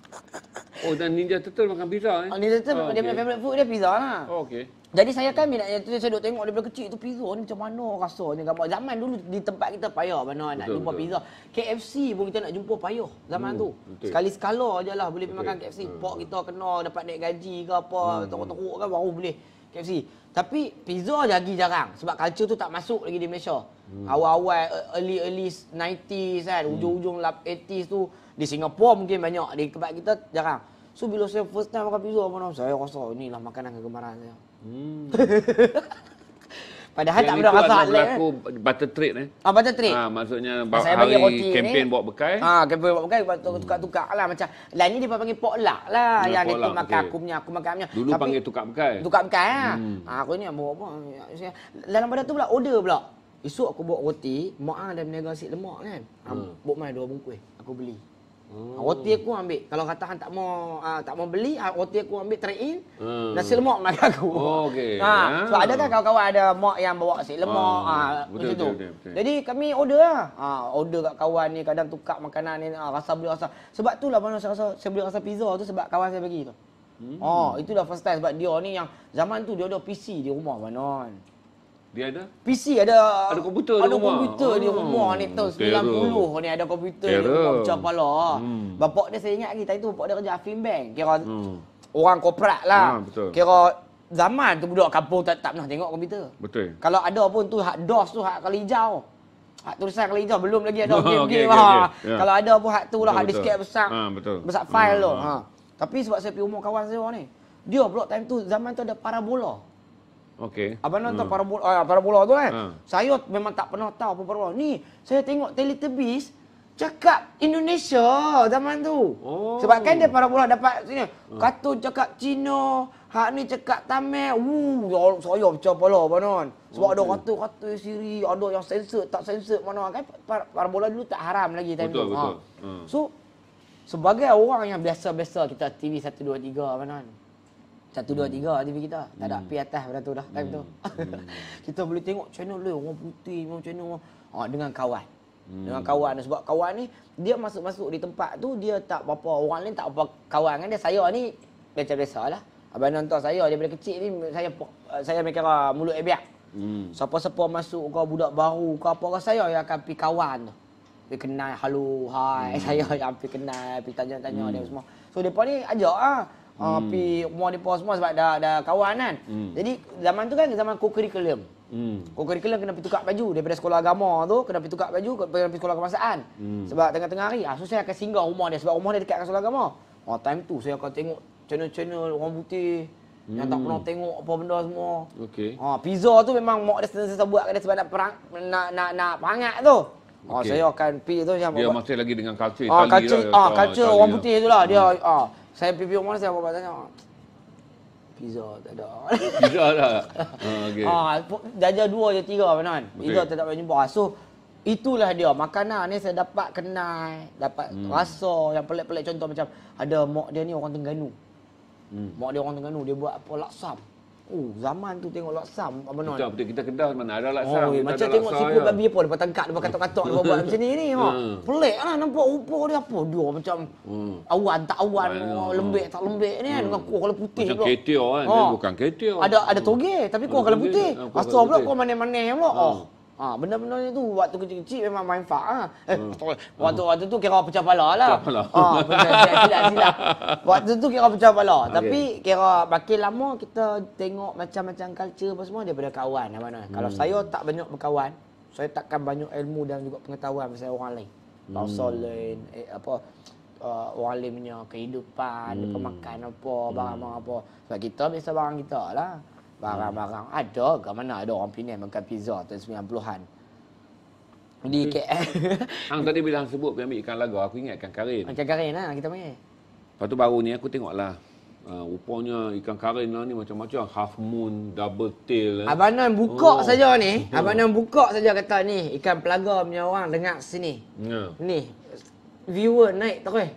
Speaker 1: oh dan Ninja Turtle makan pizza eh. Oh, Ninja Turtle oh, dia okay. punya
Speaker 2: favorite food dia pizza lah. Oh, okey. Jadi saya kan minatnya tu saya duk tengok daripada kecil tu pizza ni macam mana rasa ni gambar zaman dulu di tempat kita payah mana betul, nak jumpa betul. pizza. KFC pun kita nak jumpa payah zaman hmm, tu. Betul. Sekali sekala ajalah boleh pergi makan KFC. Hmm. Pok kita kena dapat naik gaji ke apa, hmm. teruk-teruk hmm. kan baru boleh. KFC. Tapi pizza lagi jarang sebab culture tu tak masuk lagi di Malaysia. Hmm. Awal-awal e- early early 90s kan, hujung-hujung hmm. 80s tu di Singapura mungkin banyak, di tempat kita jarang. So bila saya first time makan pizza, saya rasa oh, inilah makanan kegemaran saya. Hmm. Padahal yang tak pernah rasa hal Yang
Speaker 1: butter trade eh.
Speaker 2: Ah, butter trade. Ah,
Speaker 1: maksudnya Masa hari bagi roti kempen bawa bekal. Ah,
Speaker 2: kempen buat bekal, tukar-tukar lah macam. Lain ni dia panggil potluck lah. Hmm, yang itu makan okay. aku punya, aku makan punya. Dulu Tapi,
Speaker 1: panggil tukar bekal. Tukar bekal lah. Hmm.
Speaker 2: Ah, aku ni yang bawa apa. Dalam badan tu pula, order pula. Esok aku bawa roti, mak ada ah menegang si lemak kan. Ah, hmm. bawa main dua bungkus. Aku beli.
Speaker 3: Hmm. Ah, roti aku
Speaker 2: ambil. Kalau kata hang tak mau uh, tak mau beli, uh, roti aku ambil try in.
Speaker 3: Hmm. Nasi lemak mak aku. Oh, okay. ha, ya. so ada kan
Speaker 2: kawan-kawan ada mak yang bawa nasi lemak ah, ha, betul, betul, betul, Jadi kami order lah. Ha, order kat kawan ni kadang tukar makanan ni ha, rasa boleh rasa. Sebab tu lah mana saya rasa saya boleh rasa pizza tu sebab kawan saya bagi tu. Hmm. Oh, dah first time sebab dia ni yang zaman tu dia ada PC di rumah Banon. Dia ada? PC ada. Ada komputer Ada rumah. komputer oh. di ah. rumah ni tahun Terror. 90 ni ada komputer Terror. di rumah macam pala. Hmm. Bapak dia saya ingat lagi tadi tu bapak dia kerja Afim Bank. Kira hmm. orang korporat lah. Ha, betul. Kira zaman tu budak kampung tak, tak pernah tengok komputer. Betul. Kalau ada pun tu hak DOS tu hak kali hijau. Hak tulisan kali hijau belum lagi ada game-game. okay, lah. okay, okay. Yeah. Kalau ada pun hak tu lah hak disket besar. Ha,
Speaker 4: betul. Besar file hmm. tu. Ha.
Speaker 2: Tapi sebab saya pergi rumah kawan saya ni. Dia pula time tu zaman tu ada parabola. Okey. Abang nonton hmm. parabola ah, parabola tu kan? Hmm. Saya memang tak pernah tahu apa parabola. Ni, saya tengok Teletubbies cakap Indonesia zaman tu.
Speaker 3: Oh. Sebab kan dia
Speaker 2: parabola dapat sini. Hmm. Kato cakap Cina, hak ni cakap Tamil. Wu, ya saya pecah pala abang non. Sebab okay. Oh, ada kata-kata siri, ada yang sensor, tak sensor mana kan parabola dulu tak haram lagi time betul, tu. Ha. Betul.
Speaker 4: Ha. Hmm. So
Speaker 2: sebagai orang yang biasa-biasa kita TV 1 2 3 abang non. Satu, dua, tiga hmm. TV kita. Tak ada hmm. pergi atas pada tu dah. hmm. tu. kita boleh tengok channel lain. Orang putih macam channel. Ha, dengan kawan. Hmm. Dengan kawan. Sebab kawan ni, dia masuk-masuk di tempat tu, dia tak apa-apa. Orang lain tak apa kawan kan dia. Saya ni, macam biasa lah. Abang nonton saya, daripada kecil ni, saya saya mereka mulut ebiak. Hmm. Siapa-siapa masuk kau budak baru kau apa kau saya yang akan pergi kawan tu. Pergi kenal, halu hai. Hmm. Saya yang pergi kenal, pergi tanya-tanya hmm. dia semua. So, mereka ni ajak ah. Ah, hmm. uh, pi umur di semua sebab dah dah kawan kan. Hmm. Jadi zaman tu kan zaman kokurikulum. Hmm. Kokurikulum kena pergi tukar baju daripada sekolah agama tu kena pergi tukar baju ke pergi sekolah kebangsaan. Hmm. Sebab tengah-tengah hari ah so saya akan singgah rumah dia sebab rumah dia dekat dengan sekolah agama. Oh time tu saya akan tengok channel-channel orang putih hmm. yang tak hmm. pernah tengok apa benda semua. Okey. Ah, pizza tu memang mak dia sentiasa buat kat sebab nak perang nak nak nak perangat tu. Ah, okay. Oh, saya akan pi tu. Dia masih
Speaker 1: lagi dengan culture Itali. Ah, culture, lah, ah, ya, culture orang lah. putih
Speaker 2: tu lah. Dia, hmm. ah. Saya pipi rumah saya bapak tanya.
Speaker 1: Pizza tak ada. Pizza ada. Ha okey.
Speaker 2: Ha dah dua je tiga kan. Okay. Pizza tak dapat jumpa. Ha, so itulah dia makanan ni saya dapat kenal, dapat hmm. rasa yang pelik-pelik contoh macam ada mak dia ni orang Terengganu. Hmm. Mak dia orang Terengganu dia buat apa laksam. Oh, zaman tu tengok laksam apa Manon. Betul,
Speaker 1: betul. Kita kedah mana ada laksam. Oh, kita macam tengok siput, ya. babi
Speaker 2: pun. Lepas tangkap, lepas katok-katok, lepas buat macam ni. ni ha. Hmm. Pelik lah nampak rupa dia apa. dua macam hmm. awan tak awan, oh, hmm. lembek tak lembek ni hmm. kan. Dengan kuah kalau putih macam pula. Macam ketio kan. Ha. bukan ketio. Ada ada toge, tapi kau kalau putih. Pastu ha, pula kuah mana manis pula. Hmm. Oh. Ha, benda-benda ni tu waktu kecil-kecil memang main fak ha. Eh, hmm. waktu waktu tu kira pecah pala lah. Pecah pala. Ha, silap, silap. Waktu tu kira pecah pala. Okay. Tapi kira makin lama kita tengok macam-macam culture apa semua daripada kawan. Mana? Hmm. Kalau saya tak banyak berkawan, saya takkan banyak ilmu dan juga pengetahuan pasal orang lain. Bangsa hmm. lain, eh, apa, uh, orang lain punya kehidupan, hmm. pemakan apa, hmm. barang-barang apa. Sebab kita biasa barang kita lah. Barang-barang hmm. ada ke mana ada orang Penang makan pizza tahun 90-an.
Speaker 1: Di KL. Hang tadi bilang sebut pergi ambil ikan lagu. Aku ingat ikan karin. Ikan karin lah kita panggil. Lepas tu baru ni aku tengok lah. Uh, rupanya ikan karin lah ni macam-macam. Half moon, double tail. Eh. Abang Nan buka oh. saja ni. Oh. Abang Nan
Speaker 2: buka saja kata ni. Ikan pelaga punya orang dengar sini. Yeah. Ni. Viewer naik terus.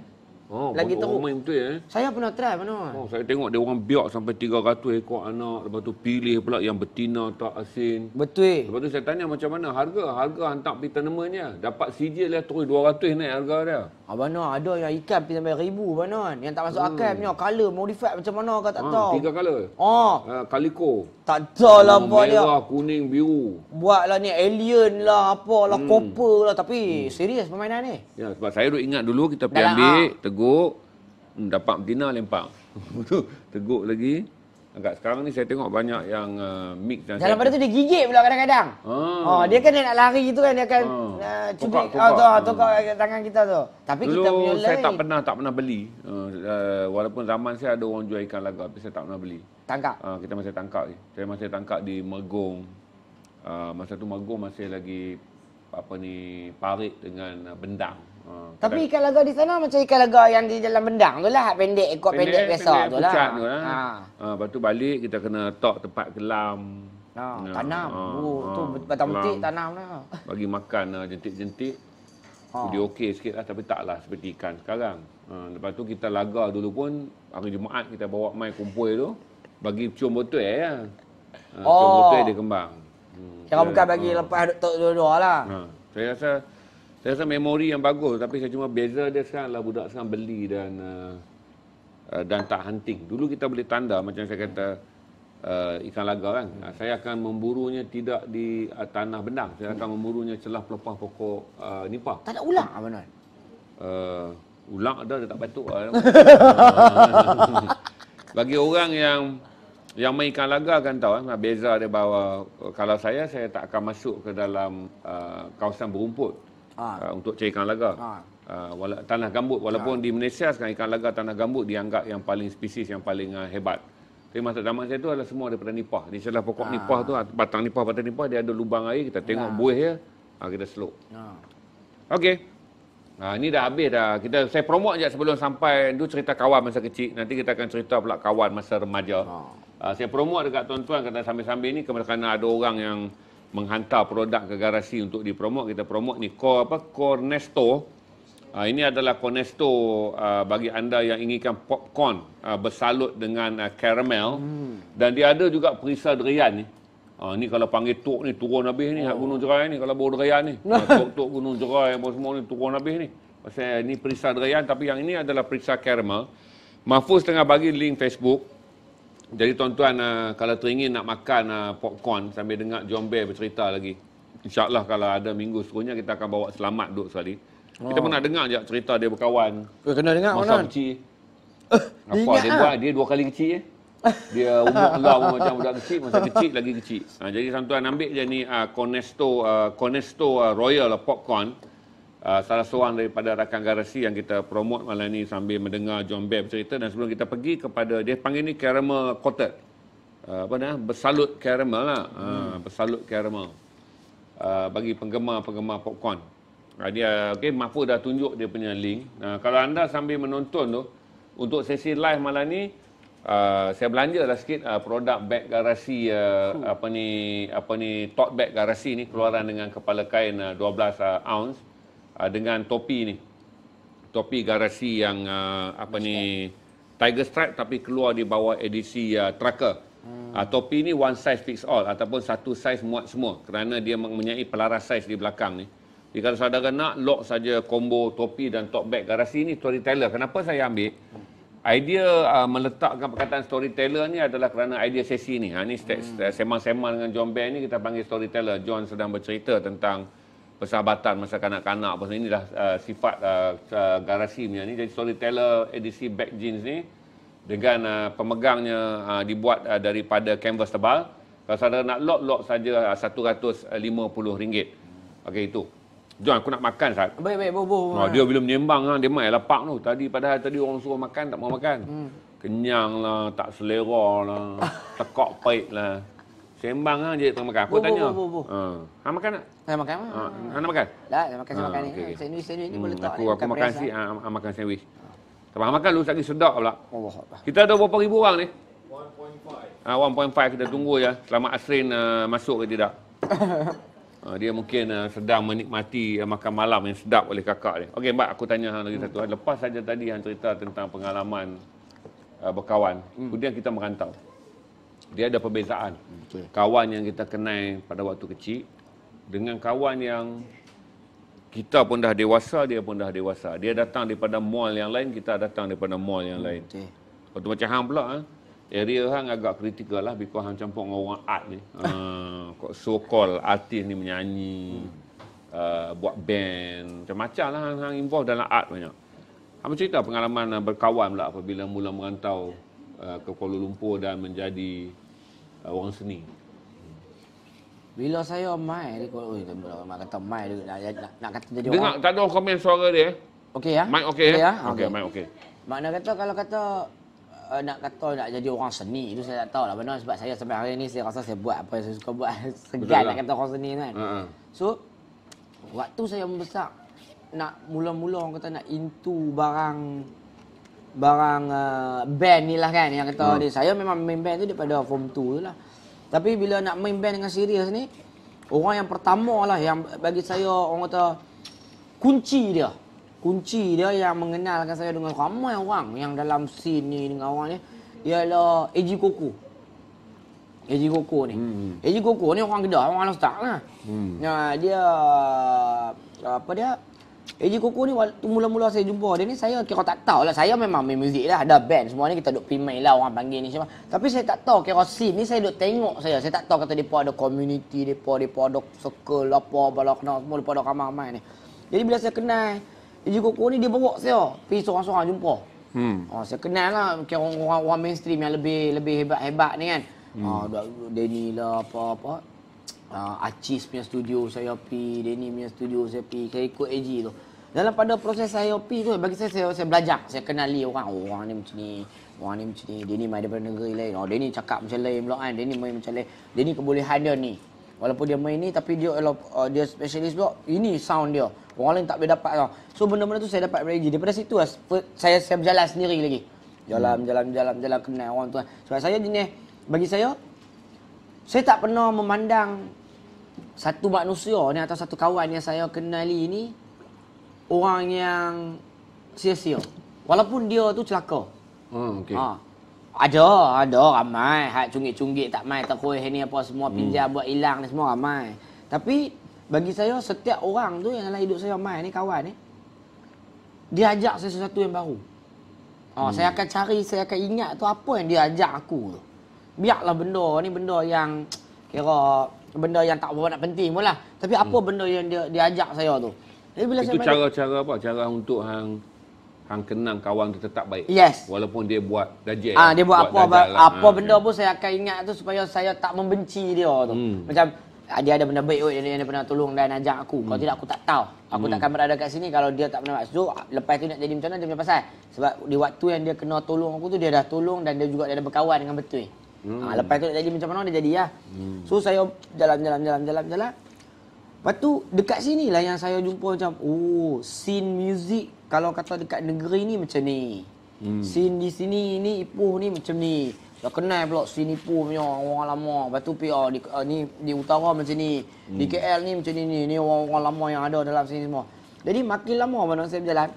Speaker 1: Oh, lagi teruk. Main betul, eh?
Speaker 2: Saya pernah try mana. Oh,
Speaker 1: saya tengok dia orang biak sampai 300 ekor anak. Lepas tu pilih pula yang betina tak asin. Betul. Lepas tu saya tanya macam mana harga. Harga hantar pergi tournamentnya. Dapat CJ lah terus 200 naik harga dia. Abang ah, ada yang ikan pergi sampai ribu Abang Yang tak masuk hmm. akal punya.
Speaker 2: Color modified macam mana kau tak ha, tahu. Tiga
Speaker 1: color. Oh. Ah. Ha. Ah, kaliko. Tak tahu lah apa dia. Merah, kuning, biru.
Speaker 2: Buatlah ni alien lah. Apalah, hmm. copper lah. Tapi hmm. serius permainan ni.
Speaker 1: Ya, sebab saya duk ingat dulu kita pergi ambil. Ha teguk hmm, dapat betina lempang. Tu teguk lagi. Agak sekarang ni saya tengok banyak yang uh, mix dan Dalam pada tu
Speaker 2: dia gigit pula kadang-kadang.
Speaker 1: Ha. Oh, dia kan
Speaker 2: nak lari tu kan dia akan ah. uh, cubit ha. uh, tukar, Oh, tu, hmm. tukar tangan kita tu. Tapi Dulu, kita punya lain. Saya tak
Speaker 1: pernah tak pernah beli. Uh, uh, walaupun zaman saya ada orang jual ikan laga tapi saya tak pernah beli. Tangkap. Uh, kita masih tangkap. Saya masih tangkap di Megong. Uh, masa tu Megong masih lagi apa ni parit dengan bendang. Ah, tapi
Speaker 2: ikan lagar di sana macam ikan lagar yang di dalam bendang tu lah. Pendek, ekor pendek, pendek biasa tu lah. Pendek, pucat tu lah. Ha. Ha,
Speaker 1: lepas tu balik kita kena tok tempat kelam.
Speaker 2: Ha, ha. tanam. Ha. Oh, ha. tu batang putih tanam lah.
Speaker 1: Bagi makan lah, jentik-jentik. Ha. Dia okey sikit lah tapi tak lah seperti ikan sekarang. Ha. Lepas tu kita lagar dulu pun, hari Jumaat kita bawa mai kumpul tu. Bagi cium botol ya. Ha. Cium oh. botol dia kembang. Hmm. Kalau bukan lah. bagi ha.
Speaker 2: lepas tok tu dua lah. Ha.
Speaker 1: Saya rasa... Saya rasa memori yang bagus tapi saya cuma beza dia sekarang lah budak sekarang beli dan uh, uh, dan tak hunting. Dulu kita boleh tanda macam saya kata uh, ikan laga kan. Hmm. Saya akan memburunya tidak di uh, tanah benang. Saya akan memburunya celah pelepah pokok uh, nipah. Tak ada ulang ah benar. Uh, ulang ada dia tak patut lah. Bagi orang yang yang main ikan laga kan tahu kan, beza dia bawa kalau saya saya tak akan masuk ke dalam uh, kawasan berumput ha. uh, untuk cari ikan laga. Ha. Uh, wala- tanah gambut, walaupun ha. di Malaysia sekarang ikan laga tanah gambut dianggap yang paling spesies, yang paling uh, hebat. Tapi masa zaman saya tu adalah semua daripada nipah. Di sebelah pokok ha. nipah tu, batang nipah, batang nipah, dia ada lubang air, kita tengok ha. buih dia, uh, kita slow. Ha. Ya. Okey. Ha, ini dah habis dah. Kita, saya promote je sebelum sampai. Dulu cerita kawan masa kecil. Nanti kita akan cerita pula kawan masa remaja. Ha. Ha, saya promote dekat tuan-tuan kata sambil-sambil ni kerana ada orang yang menghantar produk ke garasi untuk dipromote kita promote ni core apa Cornesto uh, ah, ini adalah Cornesto uh, ah, bagi anda yang inginkan popcorn uh, bersalut dengan uh, caramel hmm. dan dia ada juga perisa durian ni Ha, ni kalau panggil tok ni turun habis ni hak oh. gunung jerai ni kalau bawa derayan ni tok-tok gunung jerai apa semua ni turun habis ni pasal ni perisa derayan tapi yang ini adalah perisa caramel Mahfuz tengah bagi link Facebook jadi tuan-tuan uh, kalau teringin nak makan uh, popcorn sambil dengar John Bear bercerita lagi. InsyaAllah kalau ada minggu seterusnya kita akan bawa selamat duduk sekali. Oh. Kita pernah dengar je cerita dia berkawan. Eh, kena dengar Masa kecil. Eh, dia ingat, dia buat? Dia dua kali kecil eh? Dia umur lau macam budak kecil, masa kecil lagi kecil. Uh, jadi tuan-tuan ambil je ni uh, Conesto, uh, Conesto uh, Royal uh, popcorn. Ah, salah seorang daripada rakan garasi yang kita promote malam ini sambil mendengar John Bab cerita dan sebelum kita pergi kepada dia panggil ni caramel coated. Uh, ah, apa dah bersalut caramel lah. Ah, hmm. Ha, bersalut caramel. Uh, bagi penggemar-penggemar popcorn. Uh, dia okey Mahfud dah tunjuk dia punya link. Uh, kalau anda sambil menonton tu untuk sesi live malam ni Uh, saya belanja lah sikit uh, produk bag garasi uh, hmm. apa ni apa ni tote bag garasi ni keluaran dengan kepala kain uh, 12 uh, ounce uh, dengan topi ni. Topi garasi yang uh, apa Mustang. ni Tiger Stripe tapi keluar di bawah edisi uh, ah, Tracker. Hmm. Uh, topi ni one size fits all ataupun satu size muat semua kerana dia mempunyai pelaras size di belakang ni. Jadi kalau saudara nak lock saja combo topi dan top bag garasi ni storyteller. Kenapa saya ambil? Idea uh, meletakkan perkataan storyteller ni adalah kerana idea sesi ni. Ha ni hmm. semang-semang dengan John Bear ni kita panggil storyteller. John sedang bercerita tentang persahabatan masa kanak-kanak pasal ini dah uh, sifat uh, uh, garasi punya ni jadi storyteller edisi back jeans ni dengan uh, pemegangnya uh, dibuat uh, daripada kanvas tebal kalau saudara nak lock lock saja uh, RM150 ringgit, okey itu Jom aku nak makan Sat.
Speaker 3: Baik baik bobo. Ha, dia
Speaker 1: bila menyembang ah, dia main lapak tu. Tadi padahal tadi orang suruh makan tak mau makan. Hmm. Kenyang lah, tak selera lah, tekak pait lah. Sembang lah je tengah makan. Aku bo, tanya. Bo, bo, bo. Uh, ha, makan tak?
Speaker 2: Ha, makan. Ha, ha, ha, ha, nak makan? Tak, nak makan, saya ha, makan okay. ni. Sandwich-sandwich ni hmm, boleh tak. Aku, aku makan si, lah.
Speaker 1: ha, ha makan sandwich. Tapi makan lu sakit sedap pula. Allah. Kita ada berapa ribu orang ni? 1.5. Ah ha, 1.5 ha, kita tunggu ya. Selamat Asrin uh, masuk ke tidak. Uh, dia mungkin uh, sedang menikmati uh, makan malam yang sedap oleh kakak ni. Okey, Mbak, aku tanya hang lagi hmm. satu. Lepas saja tadi hang cerita tentang pengalaman uh, berkawan. Hmm. Kemudian kita merantau dia ada perbezaan Betul. kawan yang kita kenal pada waktu kecil dengan kawan yang kita pun dah dewasa dia pun dah dewasa dia datang daripada mall yang lain kita datang daripada mall yang lain okey waktu macam hang pula eh. area hang agak kritikal lah because hang campur dengan orang art ni uh, ah, so called artis ni menyanyi uh, buat band macam-macam lah hang, hang involve dalam art banyak hang cerita pengalaman ah, berkawan pula apabila mula merantau ke Kuala Lumpur dan menjadi Ah, orang seni. Hmm.
Speaker 2: Bila saya mai ni kata oi tak mai kata mai nak, nak,
Speaker 1: nak kata jadi orang. Dengar tak ada komen suara dia. Eh? Okey ya. Mai okey okay, eh? ya. Okey mai okey. Makna
Speaker 2: kata kalau kata uh, nak kata nak jadi orang seni itu saya tak tahu lah benar sebab saya sampai hari ni saya rasa saya buat apa yang saya suka buat segan nak lah. kata orang seni kan. Uh-huh. So waktu saya membesar nak mula-mula orang kata nak into barang barang uh, band ni lah kan yang kata hmm. dia saya memang main band tu daripada form 2 tu lah tapi bila nak main band dengan serius ni orang yang pertama lah yang bagi saya orang kata kunci dia kunci dia yang mengenalkan saya dengan ramai orang yang dalam scene ni dengan orang ni ialah AJ Koko AJ Koko ni hmm. AJ Koko ni orang kedah orang lah start lah hmm. dia apa dia Eh, AJ Koko ni waktu mula-mula saya jumpa dia ni saya kira tak tahu lah saya memang main muzik lah ada band semua ni kita duk pemain lah orang panggil ni siapa tapi saya tak tahu kira scene ni saya duk tengok saya saya tak tahu kata depa ada community depa depa ada circle apa bala kena semua depa ada ramai-ramai ni jadi bila saya kenal AJ Koko ni dia bawa saya pergi seorang-seorang jumpa
Speaker 4: hmm
Speaker 3: oh,
Speaker 2: saya kenal lah kira orang, orang mainstream yang lebih lebih hebat-hebat ni kan hmm. Oh, dia, dia lah apa-apa Uh, ah, punya studio saya pi. Denny punya studio saya pi. saya ikut AG tu dalam pada proses saya IOP tu bagi saya saya, saya belajar saya kenali orang oh, orang ni macam ni orang ni macam ni dia ni mai daripada negeri lain oh dia ni cakap macam lain pula kan dia ni main macam lain dia ni kebolehan dia ni walaupun dia main ni tapi dia uh, dia specialist pula ini sound dia orang lain tak boleh dapat tau so benda-benda tu saya dapat dari daripada situ lah, saya saya berjalan sendiri lagi jalan hmm. jalan jalan jalan kenal orang tu kan. sebab saya jenis bagi saya saya tak pernah memandang satu manusia ni atau satu kawan yang saya kenali ni orang yang sia-sia. Walaupun dia tu celaka.
Speaker 4: Hmm, okay. Ha.
Speaker 2: Ada, ada ramai. Hak cungit-cungit tak main terkuih ni apa semua hmm. pinjam buat hilang ni semua ramai. Tapi bagi saya setiap orang tu yang dalam hidup saya main ni kawan ni. Dia ajak saya sesuatu yang baru. Ha, hmm. Saya akan cari, saya akan ingat tu apa yang dia ajak aku tu. Biarlah benda ni benda yang kira benda yang tak berapa nak penting pun lah. Tapi apa hmm. benda yang dia, dia ajak saya tu. Tapi bila itu cara-cara
Speaker 1: apa? Cara untuk hang hang kenang kawan tu tetap baik. Yes. Walaupun dia buat dajal. Ah, dia buat, buat apa dajal, apa, lah. apa ah. benda pun
Speaker 2: saya akan ingat tu supaya saya tak membenci dia tu. Hmm. Macam ah, dia ada benda baik yang dia pernah tolong dan ajak aku. Kalau hmm. tidak aku tak tahu. Aku hmm. takkan berada kat sini kalau dia tak pernah buat. So, lepas tu nak jadi macam mana dia punya pasal. Sebab di waktu yang dia kena tolong aku tu, dia dah tolong dan dia juga dia ada berkawan dengan betul. Hmm. Ha, lepas tu nak jadi macam mana, dia jadi Ya. Hmm. So, saya jalan, jalan, jalan, jalan, jalan. Lepas tu dekat sini lah yang saya jumpa macam oh scene music kalau kata dekat negeri ni macam ni. Hmm. Scene di sini ni Ipoh ni macam ni. Dah kenal pula scene Ipoh punya orang orang lama. Lepas tu PR di, uh, ni di utara macam ni. Hmm. Di KL ni macam ni ni. Ni orang-orang lama yang ada dalam sini semua. Jadi makin lama mana saya berjalan.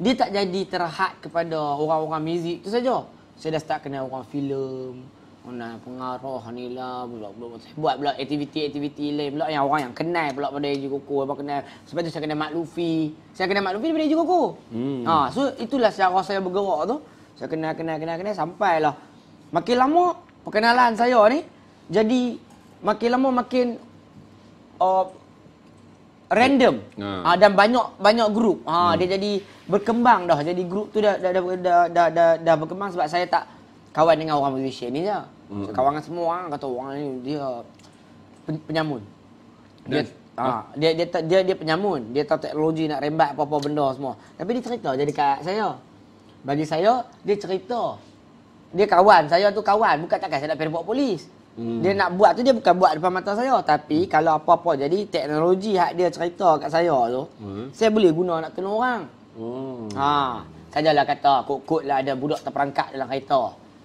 Speaker 2: Dia tak jadi terhad kepada orang-orang muzik tu saja. Saya dah start kenal orang filem, mana pengaruh ni lah pula pula buat pula aktiviti-aktiviti lain pula yang orang yang kenal pula pada Eji Koko apa kenal sebab tu saya kenal Mak Luffy saya kenal Mak Luffy daripada Eji Koko
Speaker 3: hmm. ha, so
Speaker 2: itulah cara saya bergerak tu saya kenal kenal kenal kenal sampai lah makin lama perkenalan saya ni jadi makin lama makin uh, random hmm. dan banyak banyak grup ha, hmm. dia jadi berkembang dah jadi grup tu dah dah dah dah dah, dah, dah, berkembang sebab saya tak kawan dengan orang Malaysia ni je. Hmm. Kawangan semua orang kata orang ini dia penyamun. Dia ha, dia, dia dia dia dia penyamun. Dia tahu teknologi nak rembat apa-apa benda semua. Tapi dia cerita Jadi dekat saya. Bagi saya dia cerita. Dia kawan, saya tu kawan, bukan takkan saya nak pergi buat polis. Hmm. Dia nak buat tu dia bukan buat depan mata saya tapi hmm. kalau apa-apa jadi teknologi hak dia cerita kat saya tu hmm. saya boleh guna nak kena orang.
Speaker 3: Hmm. Ha,
Speaker 2: sajalah kata kok lah ada budak terperangkap dalam kereta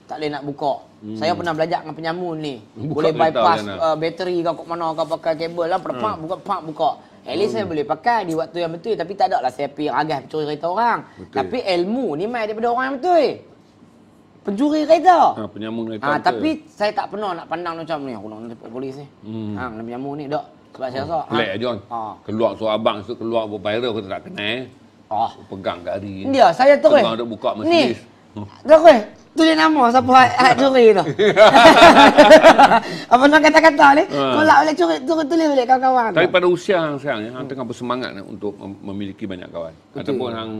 Speaker 2: tak boleh nak buka. Hmm. Saya pernah belajar dengan penyamun ni. Buka boleh bypass kan, eh? uh, bateri ke kat mana ke pakai kabel lah. Hmm. Pak hmm. buka, pak buka. At least hmm. saya boleh pakai di waktu yang betul. Tapi tak ada lah saya pergi ragas pencuri kereta orang. Betul. Tapi ilmu ni main daripada orang yang betul. Pencuri kereta.
Speaker 1: Ha, penyamun kereta. Ha, tapi ke?
Speaker 2: saya tak pernah nak pandang macam ni. Aku nak nampak polis ni. Hmm. Ha, penyamun ni tak. Sebab saya rasa. Pelik ha.
Speaker 1: John. Ha. Keluar suara abang tu keluar buat viral aku tak kenal. Oh. Eh? Ah. Pegang gari. Dia ya, saya terus. Tengah ada buka mesin. Ni.
Speaker 2: Terus tu dia nama siapa hak hak curi tu. Apa nak kata-kata ni? Ha. Ah. Kalau boleh curi tu tulis balik kawan-kawan. Tapi
Speaker 1: pada usia hang sekarang ya, hang tengah bersemangat ni untuk memiliki banyak kawan. Betul. Ataupun hang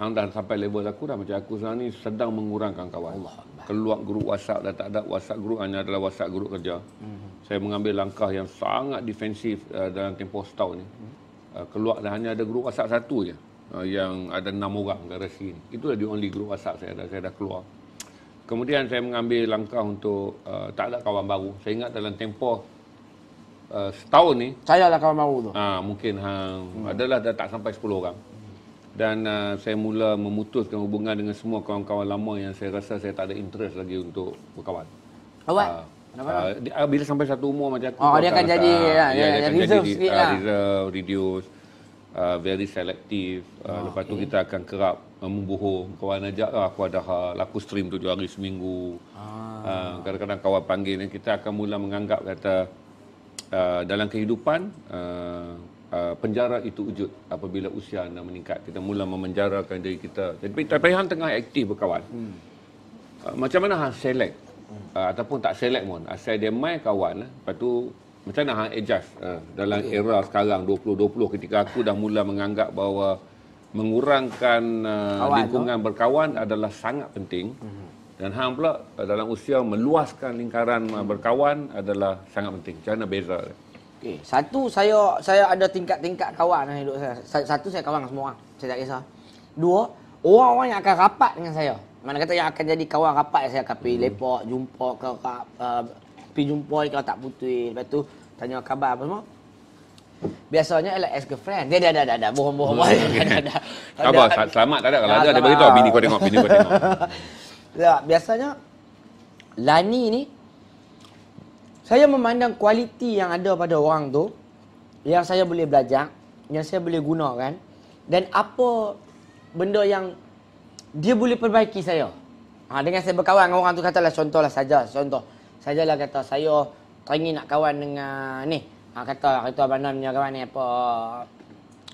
Speaker 1: hang dah sampai level aku dah macam aku sekarang ni sedang mengurangkan kawan. Allah. Keluar grup WhatsApp dah tak ada WhatsApp grup hanya adalah WhatsApp grup kerja. Mhm. Saya mengambil langkah yang sangat defensif eh, dalam tempoh setahun ni. Hmm. keluar dah hanya ada grup WhatsApp satu je uh, yang ada enam orang dari sini. Itulah the only group WhatsApp saya dah, saya dah keluar. Kemudian saya mengambil langkah untuk uh, tak ada kawan baru. Saya ingat dalam tempoh uh, setahun ni. Saya ada lah kawan baru tu. Uh, mungkin hang hmm. adalah dah tak sampai 10 orang. Dan uh, saya mula memutuskan hubungan dengan semua kawan-kawan lama yang saya rasa saya tak ada interest lagi untuk berkawan. Awak? Uh, Uh, bila sampai satu umur macam aku Oh dia akan jadi lah, ya, ya, ya, ya, ya, Reserve jadi, sikit uh, lah Reserve Reduce uh, very selective. Uh, oh, lepas okay. tu kita akan kerap uh, membohong. Kawan ajak lah aku ada hal. laku stream tujuh hari seminggu.
Speaker 4: Ah.
Speaker 1: Uh, kawan panggil. Dan kita akan mula menganggap kata uh, dalam kehidupan uh, uh, penjara itu wujud apabila usia anda meningkat. Kita mula memenjarakan diri kita. Tapi, tapi hmm. Han tengah aktif berkawan. Hmm. Uh, macam mana Han select? Hmm. Uh, ataupun tak select pun. Asal dia main kawan. Lah. Lepas tu macam mana hang adjust uh, dalam okay. Ya. era sekarang 2020 ketika aku dah mula menganggap bahawa mengurangkan uh, Awal, lingkungan no? berkawan adalah sangat penting mm-hmm. dan hang pula uh, dalam usia meluaskan lingkaran mm-hmm. berkawan adalah sangat penting macam mana beza okay. satu saya
Speaker 2: saya ada tingkat-tingkat kawan dalam eh, hidup saya satu saya kawan semua orang saya tak kisah dua orang-orang yang akan rapat dengan saya mana kata yang akan jadi kawan rapat saya akan pergi mm-hmm. lepak jumpa ke uh, pergi jumpa dia kalau tak putus. Lepas tu tanya khabar apa semua. Biasanya ialah ask a Dia dah dah dah dah bohong-bohong. Dah Khabar selamat tak ada kalau ada dia
Speaker 1: bagi tahu bini kau tengok bini
Speaker 4: kau tengok. Tak,
Speaker 2: ya, biasanya Lani ni saya memandang kualiti yang ada pada orang tu yang saya boleh belajar, yang saya boleh gunakan dan apa benda yang dia boleh perbaiki saya. Ha, dengan saya berkawan dengan orang tu katalah contohlah saja contoh saya lah kata saya teringin nak kawan dengan ni. Ha, kata kata abang punya kawan ni apa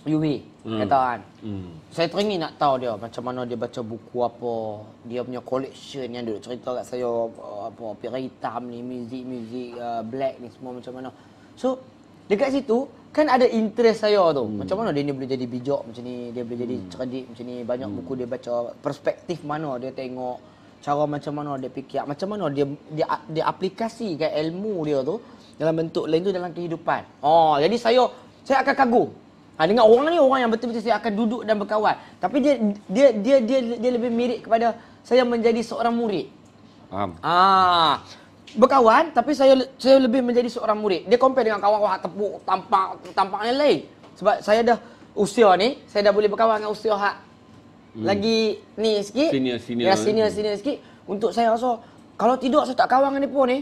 Speaker 2: Yumi hmm. kata kan. Hmm. Saya teringin nak tahu dia macam mana dia baca buku apa, dia punya collection yang duduk cerita kat saya apa apa hitam ni, muzik-muzik uh, black ni semua macam mana. So dekat situ kan ada interest saya tu. Hmm. Macam mana dia ni boleh jadi bijak macam ni, dia boleh jadi hmm. cerdik macam ni, banyak hmm. buku dia baca, perspektif mana dia tengok cara macam mana dia fikir macam mana dia dia dia aplikasikan ilmu dia tu dalam bentuk lain tu dalam kehidupan. Oh, jadi saya saya akan kagum. Ha, dengan orang ni orang yang betul-betul saya akan duduk dan berkawan. Tapi dia dia dia dia dia lebih mirip kepada saya menjadi seorang murid. Faham. Ah. berkawan tapi saya saya lebih menjadi seorang murid. Dia compare dengan kawan kawan tepuk tampak tampak lain. Sebab saya dah usia ni, saya dah boleh berkawan dengan usia hak hmm. lagi ni sikit senior ya, senior ya senior senior sikit untuk saya rasa kalau tidak saya tak kawan dengan depa ni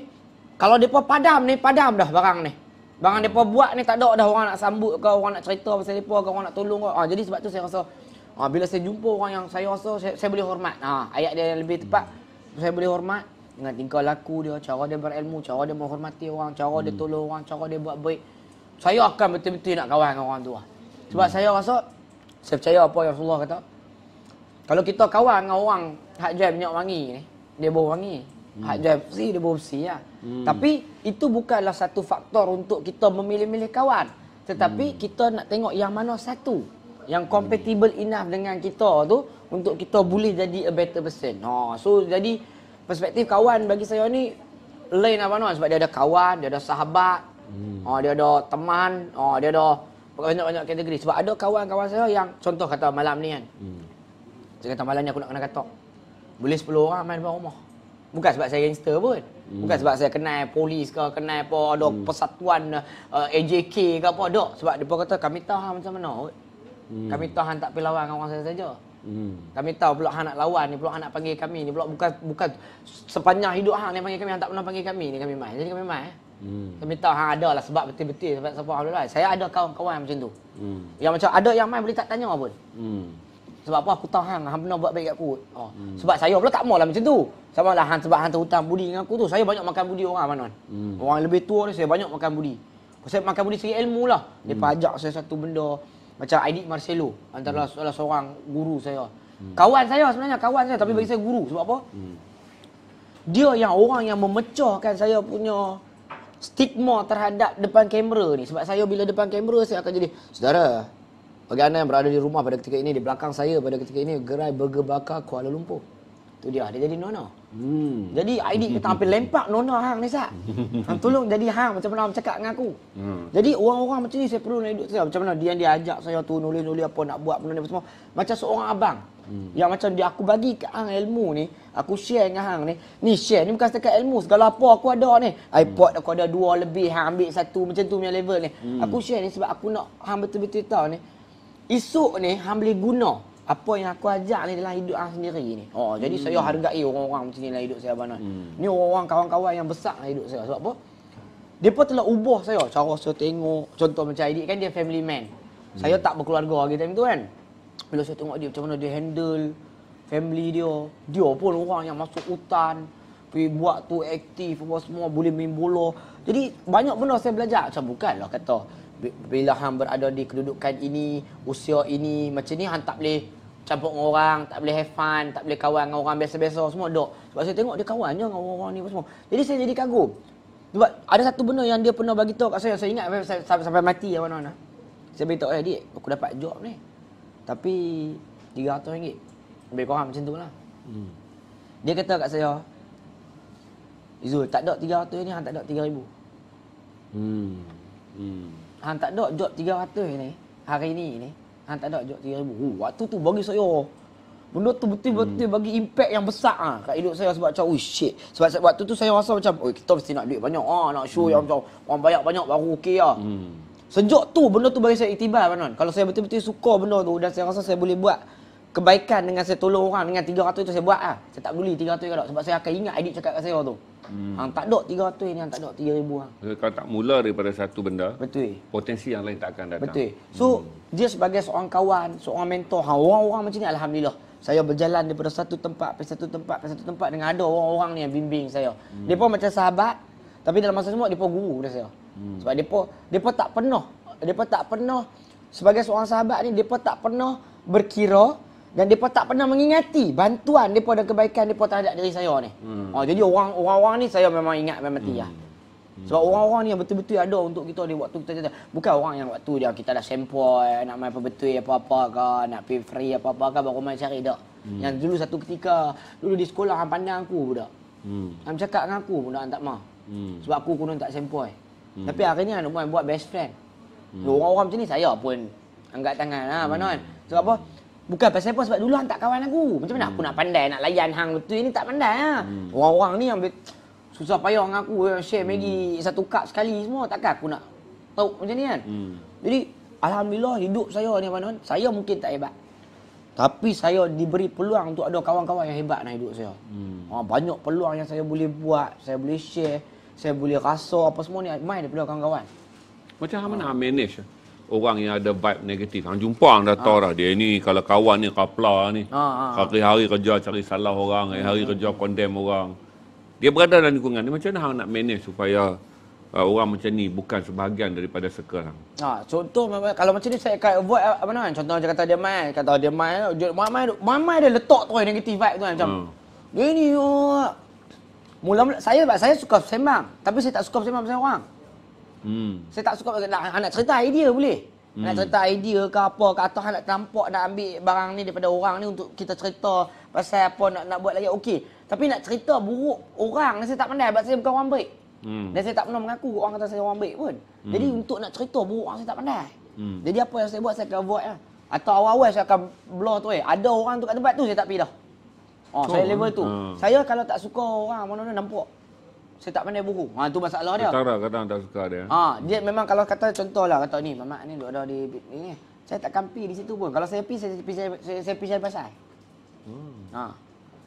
Speaker 2: kalau depa padam ni padam dah barang ni barang depa buat ni tak ada dah orang nak sambut ke orang nak cerita pasal depa ke orang nak tolong ke ha, jadi sebab tu saya rasa ha, bila saya jumpa orang yang saya rasa saya, saya boleh hormat ha, ayat dia yang lebih tepat saya boleh hormat dengan tingkah laku dia cara dia berilmu cara dia menghormati orang cara hmm. dia tolong orang cara dia buat baik saya akan betul-betul nak kawan dengan orang tu sebab hmm. saya rasa saya percaya apa yang Rasulullah kata kalau kita kawan dengan orang hak jam minyak wangi ni, dia bau wangi. Hmm. Hak jam si dia bau bersih lah. Hmm. Tapi itu bukanlah satu faktor untuk kita memilih-milih kawan. Tetapi hmm. kita nak tengok yang mana satu yang compatible hmm. enough dengan kita tu untuk kita boleh jadi a better person. Ha, so jadi perspektif kawan bagi saya ni lain apa noh sebab dia ada kawan, dia ada sahabat. Hmm. Oh, dia ada teman, oh, dia ada banyak-banyak kategori. Sebab ada kawan-kawan saya yang contoh kata malam ni kan. Hmm. Saya kata malam ni aku nak kena katok. Boleh 10 orang main depan rumah. Bukan sebab saya gangster pun. Hmm. Bukan sebab saya kenal polis ke, kenal apa, ada hmm. persatuan uh, eh, AJK ke apa. Tak. Sebab mereka kata, kami tahu ha, macam mana. Hmm. Kami tahu ha, tak pergi lawan dengan orang saya saja. Hmm. Kami tahu pula ha, nak lawan ni, pula ha, nak panggil kami ni. Pula bukan, bukan sepanjang hidup ha, ni panggil kami, ha, tak pernah panggil kami ni kami main. Jadi kami main. Eh. Hmm. Kami tahu ha, ada lah sebab betul-betul. Sebab, sebab, sebab, sebab, sebab, sebab, sebab, sebab, sebab, sebab, sebab, sebab, sebab, sebab, sebab, sebab, sebab, sebab, sebab apa aku tahu lah. hang hang pernah buat baik kat aku. Oh. Hmm. Sebab saya pula tak maulah macam tu. Sama lah hang sebab hang terhutang budi dengan aku tu. Saya banyak makan budi orang mana. Hmm. Orang lebih tua ni saya banyak makan budi. Pasal makan budi segi ilmu lah. Dia hmm. pajak saya satu benda macam Aidit Marcelo antara hmm. salah seorang guru saya. Hmm. Kawan saya sebenarnya kawan saya tapi hmm. bagi saya guru sebab apa? Hmm. Dia yang orang yang memecahkan saya punya stigma terhadap depan kamera ni sebab saya bila depan kamera saya akan jadi saudara bagi anda yang berada di rumah pada ketika ini, di belakang saya pada ketika ini, gerai burger bakar Kuala Lumpur. Itu dia, dia jadi Nona.
Speaker 3: Hmm.
Speaker 2: Jadi ID kita hampir lempak Nona hang ni sat. Hang tolong jadi hang macam mana orang cakap dengan aku. Hmm. Jadi orang-orang macam ni saya perlu nak hidup saya macam mana dia yang dia ajak saya tu nulis-nulis apa nak buat benda ni semua. Macam seorang abang. Hmm. Yang macam dia aku bagi ke hang ilmu ni, aku share dengan hang ni. Ni share ni bukan setakat ilmu, segala apa aku ada ni. Hmm. iPod aku ada dua lebih, hang ambil satu macam tu punya level ni. Hmm. Aku share ni sebab aku nak hang betul-betul tahu ni. Esok ni hang boleh guna apa yang aku ajak ni dalam hidup hang sendiri ni. Oh, jadi hmm. saya hargai orang-orang macam ni dalam hidup saya abang. Hmm. Ni orang-orang kawan-kawan yang besar dalam hidup saya. Sebab apa? pun telah ubah saya cara saya tengok contoh macam Aidit kan dia family man. Hmm. Saya tak berkeluarga lagi time tu kan. Bila saya tengok dia macam mana dia handle family dia. Dia pun orang yang masuk hutan, pergi buat tu aktif apa semua, boleh main bola. Jadi banyak benda saya belajar. Macam lah kata bila hang berada di kedudukan ini, usia ini, macam ni hang tak boleh campur dengan orang, tak boleh have fun, tak boleh kawan dengan orang biasa-biasa semua dok. Sebab saya tengok dia kawannya je dengan orang-orang ni semua. Jadi saya jadi kagum. Sebab ada satu benda yang dia pernah bagi tahu kat saya, saya ingat sampai, sampai mati ya mana-mana. Saya beritahu, eh dik, aku dapat job ni. Tapi RM300. Lebih kurang macam tu lah.
Speaker 3: Hmm. Dia
Speaker 2: kata kat saya, Izul, tak ada RM300 ni, tak ada RM3,000.
Speaker 3: Hmm. Hmm.
Speaker 2: Hang tak ada job 300 ni hari ni ni. Hang tak ada job 3000. Oh, waktu tu bagi saya Benda tu betul-betul hmm. bagi impact yang besar ah kat hidup saya sebab macam shit. Sebab sebab waktu tu saya rasa macam oh kita mesti nak duit banyak ah nak show hmm. yang macam orang banyak banyak baru okey ah. Hmm. Sejak tu benda tu bagi saya iktibar kan. Kalau saya betul-betul suka benda tu dan saya rasa saya boleh buat kebaikan dengan saya tolong orang dengan 300 itu saya buat lah. Saya tak peduli 300 kalau sebab saya akan ingat adik cakap kat saya tu. Hmm. Hang tak ada 300 ni, hang tak ada 3000 hang.
Speaker 1: Kalau tak mula daripada satu benda, betul. Potensi yang lain tak akan datang. Betul. So, hmm.
Speaker 2: dia sebagai seorang kawan, seorang mentor, hang orang-orang macam ni alhamdulillah. Saya berjalan daripada satu tempat ke satu tempat ke satu tempat dengan ada orang-orang ni yang bimbing saya. Hmm. Depa macam sahabat, tapi dalam masa semua dia depa guru dah saya. Hmm. Sebab dia depa tak pernah depa tak pernah sebagai seorang sahabat ni dia depa tak pernah berkira dan depa tak pernah mengingati bantuan depa dan kebaikan depa terhadap diri saya ni. Hmm. Oh, jadi orang-orang ni saya memang ingat memang mati ya. hmm. lah. Sebab orang-orang ni yang betul-betul ada untuk kita ni waktu kita jatuh. Bukan orang yang waktu dia kita dah sempoi, eh, nak main apa betul apa-apa ke, nak pay free apa-apa ke baru main cari dak. Hmm. Yang dulu satu ketika, dulu di sekolah hang pandang aku budak. Hmm. Hang cakap dengan aku budak tak mah. Hmm. Sebab aku kuno tak sempoi. Eh. Hmm. Tapi hari ni hang buat best friend. Hmm. Orang-orang macam ni saya pun angkat tangan lah, hmm. mana kan. Sebab apa? Bukan pasal apa sebab dulu hang tak kawan aku. Macam mana hmm. aku nak pandai nak layan hang betul Ini tak pandai ah. Hmm. Orang-orang ni yang susah payah dengan aku eh, share hmm. Maggi satu cup sekali semua takkan aku nak tahu macam ni kan. Hmm. Jadi alhamdulillah hidup saya ni abang saya mungkin tak hebat. Tapi saya diberi peluang untuk ada kawan-kawan yang hebat dalam hidup saya. Hmm. Ha, banyak peluang yang saya boleh buat, saya boleh share, saya boleh rasa apa semua ni main daripada kawan-kawan.
Speaker 1: Macam ha. mana manage? Eh? orang yang ada vibe negatif. Hang jumpa hang dah tahu dah dia ni kalau kawan ni kapla ni. Ha, ha, hari-hari kerja cari salah orang, hari-hari hmm, kerja hmm, hmm. condemn orang. Dia berada dalam lingkungan ni macam mana hang nak manage supaya uh, orang macam ni bukan sebahagian daripada sekarang.
Speaker 2: Ha, contoh kalau macam ni saya akan avoid uh, apa nama kan? Contoh macam kata dia mai, kata dia mai, eh, mai mai mai dia letak tu negatif vibe tu kan? macam. Gini Ini oh, yo. Mula-mula saya saya suka sembang, tapi saya tak suka sembang pasal orang. Hmm. Saya tak suka nak, nak cerita idea boleh. Hmm. Nak cerita idea ke apa ke atau nak tampak nak ambil barang ni daripada orang ni untuk kita cerita pasal apa nak nak buat lagi okey. Tapi nak cerita buruk orang saya tak pandai sebab saya bukan orang baik. Hmm. Dan saya tak pernah mengaku orang kata saya orang baik pun. Hmm. Jadi untuk nak cerita buruk orang saya tak pandai. Hmm. Jadi apa yang saya buat saya akan buat lah. Atau awal-awal saya akan blur tu eh. Ada orang tu kat tempat tu saya tak pergi dah. Oh, oh saya level tu. Uh. Saya kalau tak suka orang mana-mana nampak saya tak pandai buku. Ha tu masalah dia. Tak
Speaker 1: tahu kadang tak suka dia. Ha
Speaker 2: dia memang kalau kata contohlah kata ni mamak ni duduk ada di ni, Saya tak kampi di situ pun. Kalau saya pi saya pi saya, saya, pi saya pasal.
Speaker 1: Hmm. Ha.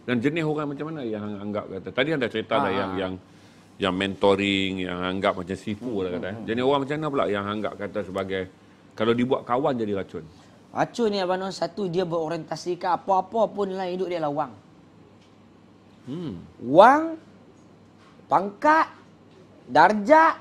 Speaker 1: Dan jenis orang macam mana yang anggap kata? Tadi anda cerita lah ha. dah ha. yang yang yang mentoring, yang anggap macam sifu hmm. lah kata. Eh. Hmm, hmm, hmm. Jenis orang macam mana pula yang anggap kata sebagai kalau dibuat kawan jadi racun? Racun ni Abang Nur, satu dia berorientasi ke apa-apa pun dalam hidup dia lah wang. Hmm. Wang
Speaker 2: pangkat, darjat,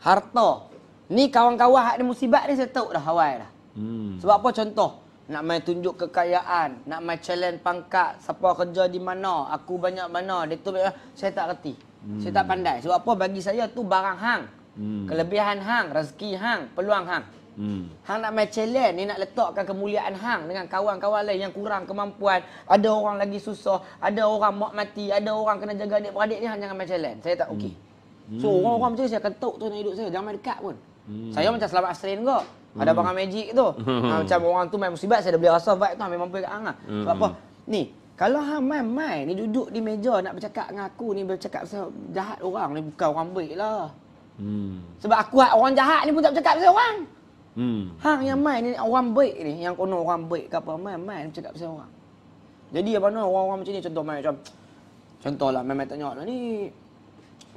Speaker 2: harta. Ni kawan-kawan hak ni musibat ni saya tahu dah hawai dah. Hmm. Sebab apa contoh? Nak main tunjuk kekayaan, nak main challenge pangkat, siapa kerja di mana, aku banyak mana, dia tu saya tak reti. Hmm. Saya tak pandai. Sebab apa bagi saya tu barang hang. Hmm. Kelebihan hang, rezeki hang, peluang hang. Hmm. Hang nak main challenge ni nak letakkan kemuliaan hang dengan kawan-kawan lain yang kurang kemampuan. Ada orang lagi susah, ada orang mak mati, ada orang kena jaga adik-beradik ni hang jangan main challenge. Saya tak hmm. okey. Hmm. So orang-orang macam ni saya ketuk tok tu dalam hidup saya. Jangan main dekat pun. Hmm. Saya macam selamat asrin kau. Hmm. Ada hmm. barang magic tu. ha, macam orang tu main musibat saya dah boleh rasa vibe tu memang mampu dekat hang lah. Hmm. Sebab apa? Ni, kalau hang main main ni duduk di meja nak bercakap dengan aku ni bercakap pasal jahat orang ni bukan orang baik lah. Hmm. Sebab aku orang jahat ni pun tak bercakap pasal orang. Hmm. Hang yang main ni orang baik ni yang kono orang baik ke apa main main cakap pasal orang. Jadi apa no orang-orang macam ni contoh main macam contohlah main main tanya lah ni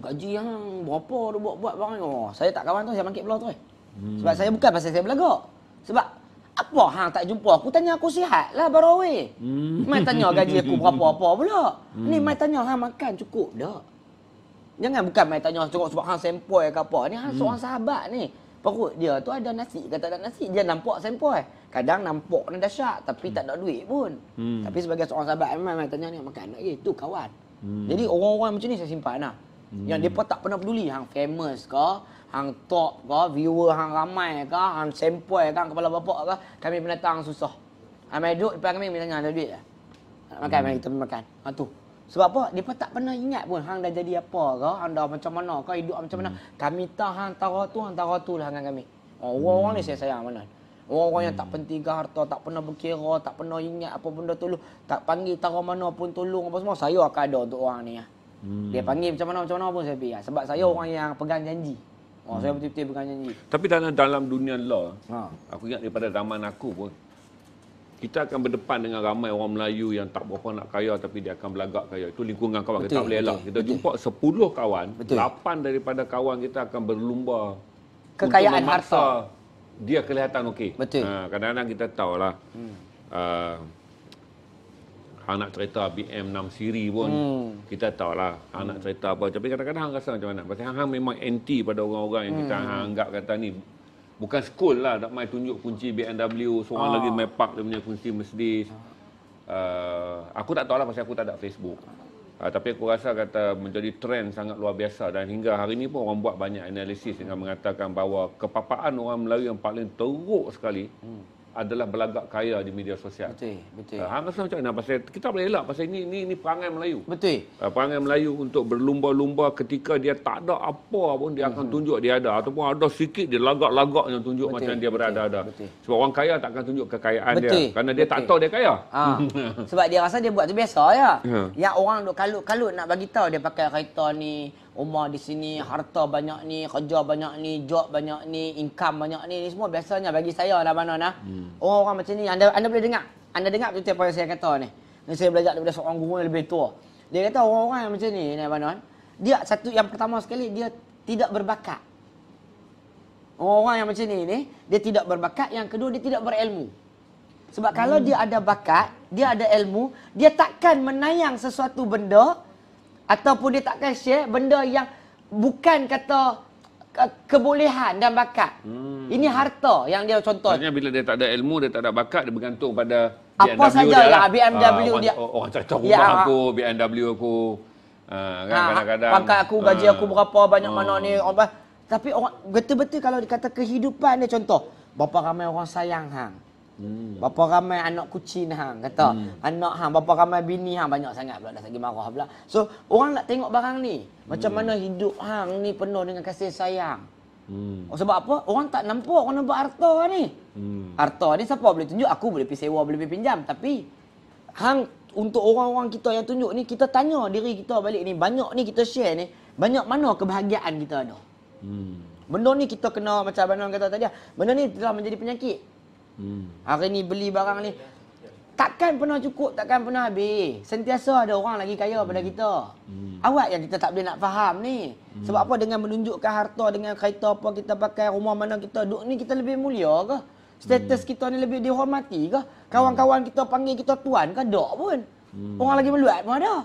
Speaker 2: gaji yang berapa tu buat-buat barang ni. Oh, saya tak kawan tu saya bangkit pula tu. Eh. Hmm. Sebab saya bukan pasal saya belagak. Sebab apa hang tak jumpa aku tanya aku sihat lah baru weh.
Speaker 3: Hmm. Main tanya gaji aku berapa apa
Speaker 2: pula. Hmm. Ni main tanya hang makan cukup dah. Jangan bukan main tanya cukup sebab hang sempoi ke apa. Ni hang hmm. seorang sahabat ni perut dia tu ada nasi ke tak ada nasi dia nampak sempoi eh. kadang nampak ni syak tapi hmm. tak ada duit pun hmm. tapi sebagai seorang sahabat memang tanya ni makan nak eh, tu kawan hmm. jadi orang-orang macam ni saya simpan lah hmm. yang depa tak pernah peduli hang famous ke hang top ke viewer hang ramai ke hang sempoi ke kepala bapak ke kami pendatang susah Amai duduk depan kami, kami tanya ada duit tak? Lah. Makan, hmm. mari kita makan. Ha, tu. Sebab apa? Depa tak pernah ingat pun hang dah jadi apa ke, hang dah macam mana ke, hidup macam mana. Hmm. Kami tahu hang tahu tu, hang tahu tu lah dengan kami. Oh, orang-orang hmm. ni saya sayang mana. Orang-orang hmm. yang tak hmm. penting ke harta, tak pernah berkira, tak pernah ingat apa benda tu Tak panggil tahu mana pun tolong apa semua, saya akan ada untuk orang ni. Ah.
Speaker 1: Hmm. Dia panggil
Speaker 2: macam mana-macam mana pun saya pergi. Ah. Sebab saya hmm. orang yang pegang janji. Oh, hmm. saya betul-betul pegang janji.
Speaker 1: Tapi dalam dalam dunia law, ha. aku ingat daripada zaman aku pun, kita akan berdepan dengan ramai orang Melayu yang tak berapa nak kaya tapi dia akan belagak kaya. Itu lingkungan kawan betul, kita tak boleh elak. Kita jumpa betul. 10 kawan, betul. 8 daripada kawan kita akan berlumba kekayaan harta. Dia kelihatan okey. Betul. Ha, kadang-kadang kita tahulah. Hmm. Uh, nak cerita BM 6 siri pun hmm. kita tahulah hang nak hmm. cerita apa tapi kadang-kadang hang rasa macam mana pasal hang memang anti pada orang-orang yang hmm. kita anggap kata ni bukan school lah tak mai tunjuk kunci BMW seorang ah. lagi mai park dia punya kunci Mercedes ah. uh, aku tak tahu lah pasal aku tak ada Facebook uh, tapi aku rasa kata menjadi trend sangat luar biasa dan hingga hari ini pun orang buat banyak analisis hmm. mengatakan bahawa kepapaan orang Melayu yang paling teruk sekali hmm adalah belagak kaya di media sosial. Betul, betul. Ha, Hang rasa macam mana pasal kita boleh elak pasal ini ini ini perangai Melayu. Betul. Uh, perangai Melayu untuk berlumba-lumba ketika dia tak ada apa pun dia akan hmm. tunjuk dia ada ataupun ada sikit dia lagak-lagak yang tunjuk betul, macam dia berada-ada. Sebab orang kaya tak akan tunjuk kekayaan betul, dia kerana dia betul. tak tahu dia kaya. Ha.
Speaker 2: Sebab dia rasa dia buat tu biasa ya. ya. Yang orang duk kalut-kalut nak bagi tahu dia pakai kereta ni, rumah di sini, harta banyak ni, kerja banyak ni, job banyak ni, income banyak ni, ni semua biasanya bagi saya lah mana nah. Hmm. Orang-orang macam ni anda anda boleh dengar. Anda dengar betul apa yang saya kata ni. Ni saya belajar daripada seorang guru yang lebih tua. Dia kata orang-orang yang macam ni ni mana Dia satu yang pertama sekali dia tidak berbakat. Orang-orang yang macam ni ni, dia tidak berbakat. Yang kedua, dia tidak berilmu. Sebab hmm. kalau dia ada bakat, dia ada ilmu, dia takkan menayang sesuatu benda ataupun dia takkan share benda yang bukan kata ke- kebolehan dan bakat. Hmm. Ini harta yang dia contoh.
Speaker 1: Maksudnya bila dia tak ada ilmu, dia tak ada bakat, dia bergantung pada BMW Apa saja lah BMW uh, orang, dia. Orang cerita rumah ya, aku, BMW aku. Uh, kan uh, kadang-kadang. Pangkat aku, gaji uh, aku berapa, banyak uh, mana ni.
Speaker 2: Orang, tapi orang, betul-betul kalau dikata kehidupan dia contoh. Berapa ramai orang sayang hang. Hmm. Berapa ramai anak kucing hang kata. Hmm. Anak hang bapa ramai bini hang banyak sangat pula dah lagi marah pula. So orang nak tengok barang ni. Macam hmm. mana hidup hang ni penuh dengan kasih sayang. Hmm. Oh, sebab apa? Orang tak nampak orang nampak harta lah ni. Hmm. Harta ni siapa boleh tunjuk? Aku boleh pergi sewa, boleh pergi pinjam. Tapi hang untuk orang-orang kita yang tunjuk ni, kita tanya diri kita balik ni. Banyak ni kita share ni. Banyak mana kebahagiaan kita ada. Hmm. Benda ni kita kena macam Abang kata tadi. Lah, benda ni telah menjadi penyakit. Hmm. Hari ni beli barang ni takkan pernah cukup, takkan pernah habis. Sentiasa ada orang lagi kaya hmm. pada kita. Hmm. Awak yang kita tak boleh nak faham ni. Hmm. Sebab apa dengan menunjukkan harta dengan kereta apa kita pakai, rumah mana kita duduk ni kita lebih mulia ke? Status hmm. kita ni lebih dihormati ke? Kawan-kawan kita panggil kita tuan ke? Tak pun. Hmm. Orang lagi meluat pun ada.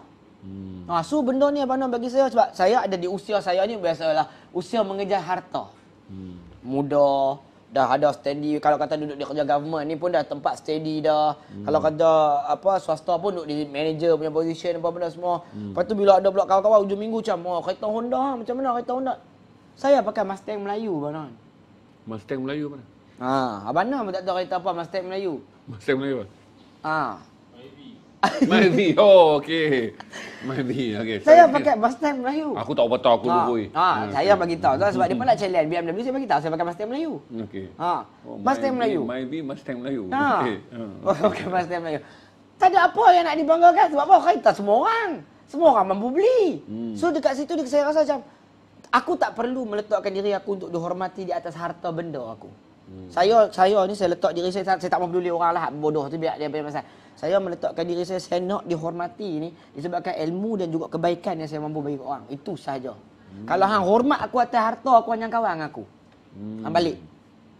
Speaker 2: Hmm. Ha, so benda ni abang bagi saya sebab saya ada di usia saya ni biasalah usia mengejar harta. Hmm. Muda, dah ada steady kalau kata duduk di kerja government ni pun dah tempat steady dah hmm. kalau kata apa swasta pun duduk di manager punya position apa benda semua hmm. lepas tu bila ada pula kawan-kawan hujung minggu macam oh, kereta Honda macam mana kereta Honda saya pakai Mustang Melayu bang Non
Speaker 1: Mustang Melayu mana? Ha,
Speaker 2: abang Non pun tak tahu kereta apa Mustang Melayu
Speaker 1: Mustang Melayu bang? Ha. Mahdi. Oh, okey. Mahdi. Okey. Saya, saya pakai
Speaker 2: bus time Melayu. Aku
Speaker 1: tak betul aku dulu oi. Ha, ha okay. saya bagi tahu sebab mm-hmm. dia pun nak
Speaker 2: challenge BMW saya bagi tahu saya pakai bus time Melayu. Okay. Ha. Ah, oh, bus time Melayu.
Speaker 1: Mahdi bus time Melayu. Ha. Okey. Ha. Okey oh, bus time Melayu.
Speaker 2: Tak ada apa yang nak dibanggakan sebab apa? kita semua orang. Semua orang mampu beli. Hmm. So dekat situ dia saya rasa macam aku tak perlu meletakkan diri aku untuk dihormati di atas harta benda aku. Hmm. Saya saya ni saya letak diri saya saya tak mau peduli orang lah bodoh tu biar dia punya saya meletakkan diri saya saya nak dihormati ni disebabkan ilmu dan juga kebaikan yang saya mampu bagi orang itu sahaja.
Speaker 3: hmm. kalau hang
Speaker 2: hormat aku atas harta aku hanya kawan aku hmm. hang balik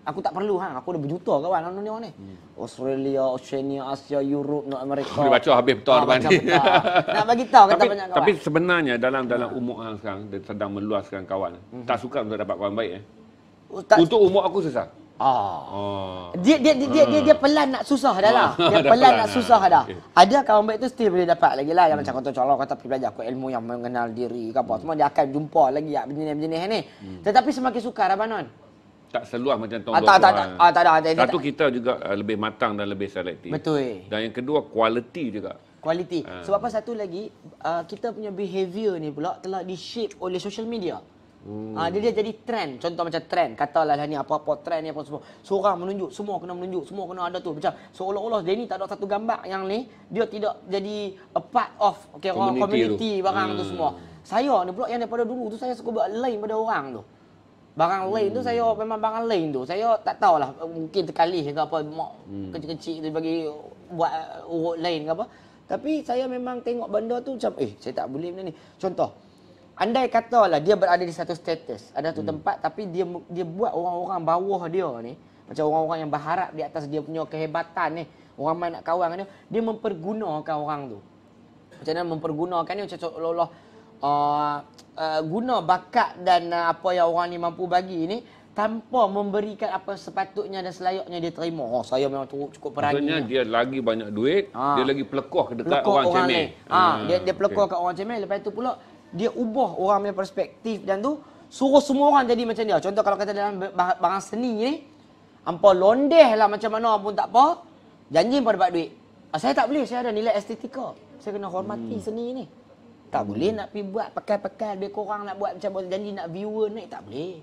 Speaker 2: aku tak perlu hang aku dah berjuta kawan dalam dunia ni hmm. Australia Oceania Asia Europe North America boleh baca habis betul ha, nak bagi tahu kata tapi, banyak kawan tapi
Speaker 1: sebenarnya dalam ah. dalam umur hang sekarang dia sedang meluaskan kawan hmm. tak suka untuk dapat kawan baik eh Ustaz, oh, untuk umur aku susah Ah. ah. Dia dia dia, ah. dia dia dia
Speaker 2: ah. pelan nak susah dah lah. Ah. Dia pelan, pelan nak lah. susah dah. Okay. Ada kawan baik tu still boleh dapat lagi lah. Yang hmm. macam contoh kalau kata pergi belajar aku ilmu yang mengenal diri ke apa. Hmm. Semua dia akan jumpa lagi ya, jenis-jenis ni. Hmm. Tetapi semakin sukar Abanon.
Speaker 1: Tak seluas macam tahun ah, tak, tak, tak, kan. ah, tak, ada, Satu tak. kita juga lebih matang dan lebih selektif. Betul. Eh. Dan yang kedua kualiti juga. Kualiti. Ah. Sebab
Speaker 2: apa satu lagi uh, kita punya behaviour ni pula telah di-shape oleh social media.
Speaker 3: Hmm. Ah, dia, dia
Speaker 2: jadi trend. Contoh macam trend. Katalah lah ni apa-apa trend ni apa semua. Seorang menunjuk, semua kena menunjuk, semua kena ada tu. Macam seolah-olah dia ni tak ada satu gambar yang ni, dia tidak jadi a part of okay, community, orang, community tu. barang hmm. tu semua. Saya ni pula yang daripada dulu tu saya suka buat lain pada orang tu. Barang hmm. lain tu saya memang barang lain tu. Saya tak tahulah mungkin terkalih ke apa mak hmm. kecil-kecil tu bagi buat uh, urut lain ke apa. Tapi saya memang tengok benda tu macam eh saya tak boleh benda ni. Contoh andai katalah dia berada di satu status, ada satu hmm. tempat tapi dia dia buat orang-orang bawah dia ni, macam orang-orang yang berharap di atas dia punya kehebatan ni, orang main nak kawan dia, dia mempergunakan orang tu. Macam mana mempergunakan ni macam seolah uh, uh, guna bakat dan uh, apa yang orang ni mampu bagi ni tanpa memberikan apa sepatutnya dan selayaknya dia terima. Oh, saya memang cukup, cukup perani. Maksudnya lah.
Speaker 1: dia lagi banyak duit, ha. dia lagi pelekoh dekat pelekoh orang, orang cemeh. Ha. ha, dia dia pelekoh okay. kat
Speaker 2: orang cemeh lepas tu pula dia ubah orang punya perspektif dan tu suruh semua orang jadi macam dia. Contoh kalau kata dalam barang seni ni, hampa londeh lah macam mana pun tak apa, janji pun dapat duit. Ah, saya tak boleh, saya ada nilai estetika. Saya kena hormati hmm. seni ni. Tak hmm. boleh nak pergi buat pakai-pakai lebih kurang nak buat macam buat janji nak viewer naik, tak boleh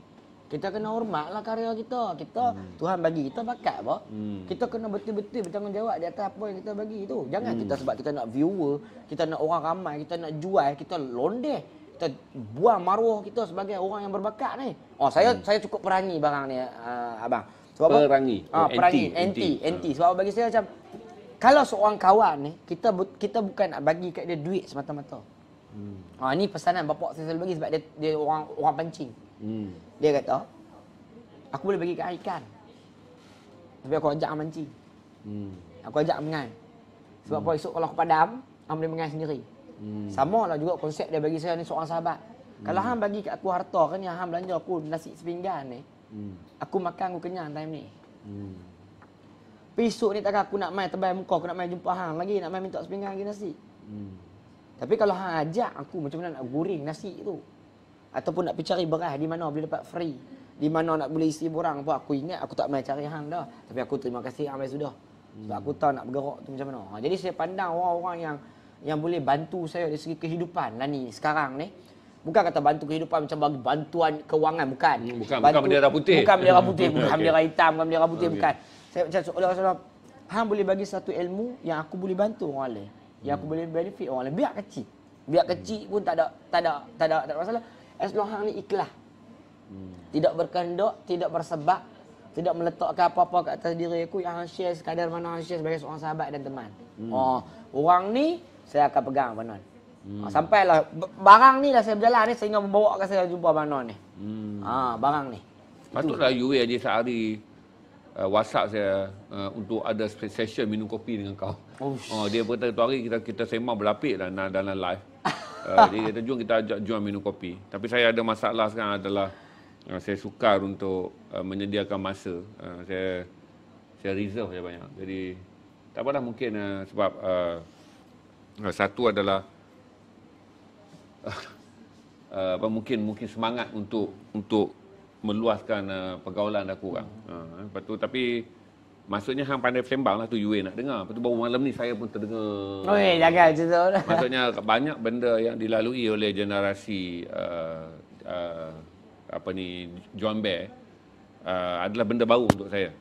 Speaker 2: kita kena hormatlah karya kita. Kita hmm. Tuhan bagi kita bakat apa?
Speaker 3: Hmm. Kita
Speaker 2: kena betul-betul bertanggungjawab di atas apa yang kita bagi tu. Jangan hmm. kita sebab kita nak viewer, kita nak orang ramai, kita nak jual, kita londeh. Kita buang maruah kita sebagai orang yang berbakat ni. Oh, saya hmm. saya cukup perangi barang ni uh, abang. Sebab perangi. Ah, oh, perangi, anti, anti. Ah. Sebab bagi saya macam kalau seorang kawan ni, kita kita bukan nak bagi kat dia duit semata-mata. Hmm. Ha, ni pesanan bapak saya selalu bagi sebab dia, dia orang orang pancing. Hmm. Dia kata, aku boleh bagi kau ikan. Tapi aku ajak amanci. Hmm. Aku ajak mengan. Sebab hmm. apa esok kalau aku padam, aku boleh mengan sendiri.
Speaker 3: Hmm. Sama
Speaker 2: lah juga konsep dia bagi saya ni seorang sahabat.
Speaker 3: Hmm. Kalau hang
Speaker 2: bagi kat aku harta kan yang hang belanja aku nasi sepinggan ni. Hmm. Aku makan aku kenyang time ni. Hmm. Besok ni takkan aku nak main tebal muka, aku nak main jumpa hang lagi, nak main minta sepinggan lagi nasi. Hmm. Tapi kalau hang ajak aku macam mana nak goreng nasi tu? Hmm ataupun nak pergi cari beras di mana boleh dapat free di mana nak boleh isi borang apa aku ingat aku tak main cari hang dah tapi aku terima kasih amai sudah sebab hmm. aku tahu nak bergerak tu macam mana ha, jadi saya pandang orang-orang yang yang boleh bantu saya dari segi kehidupan lah ni sekarang ni bukan kata bantu kehidupan macam bagi bantuan kewangan bukan hmm, bukan bantu, bukan bendera putih bukan bendera putih bukan okay. bendera hitam bukan bendera putih okay. bukan saya macam Allah Rasulullah hang boleh bagi satu ilmu yang aku boleh bantu orang lain yang hmm. aku boleh benefit orang lain biar kecil biar kecil pun tak ada tak ada tak ada, tak ada masalah Es Aslohang ni ikhlas. Tidak berkendok, tidak bersebab, tidak meletakkan apa-apa ke atas diri aku yang hasil sekadar mana hasil sebagai seorang sahabat dan teman. Hmm. Oh, orang ni saya akan pegang Banon. Hmm. Oh, sampailah barang ni lah saya berjalan ni sehingga membawa ke saya jumpa Banon ni.
Speaker 3: Hmm.
Speaker 1: Ha, barang ni. Patutlah Itu. Yuri Haji Sahari uh, WhatsApp saya uh, untuk ada session minum kopi dengan kau. Oh, uh, dia berkata tu hari kita kita sembang berlapik dalam dalam live. Uh, dia kata, kita ajak jual minum kopi. Tapi saya ada masalah sekarang adalah uh, saya sukar untuk uh, menyediakan masa. Uh, saya saya reserve saja banyak. Jadi, tak apalah mungkin uh, sebab uh, satu adalah uh, mungkin mungkin semangat untuk untuk meluaskan uh, pergaulan dah kurang. Uh, lepas tu, Tapi Maksudnya hang pandai sembang lah tu Yue nak dengar. Lepas tu baru malam ni saya pun terdengar. Oi,
Speaker 2: jangan macam tu. Maksudnya
Speaker 1: banyak benda yang dilalui oleh generasi uh, uh, apa ni Juan Bear uh, adalah benda baru untuk saya.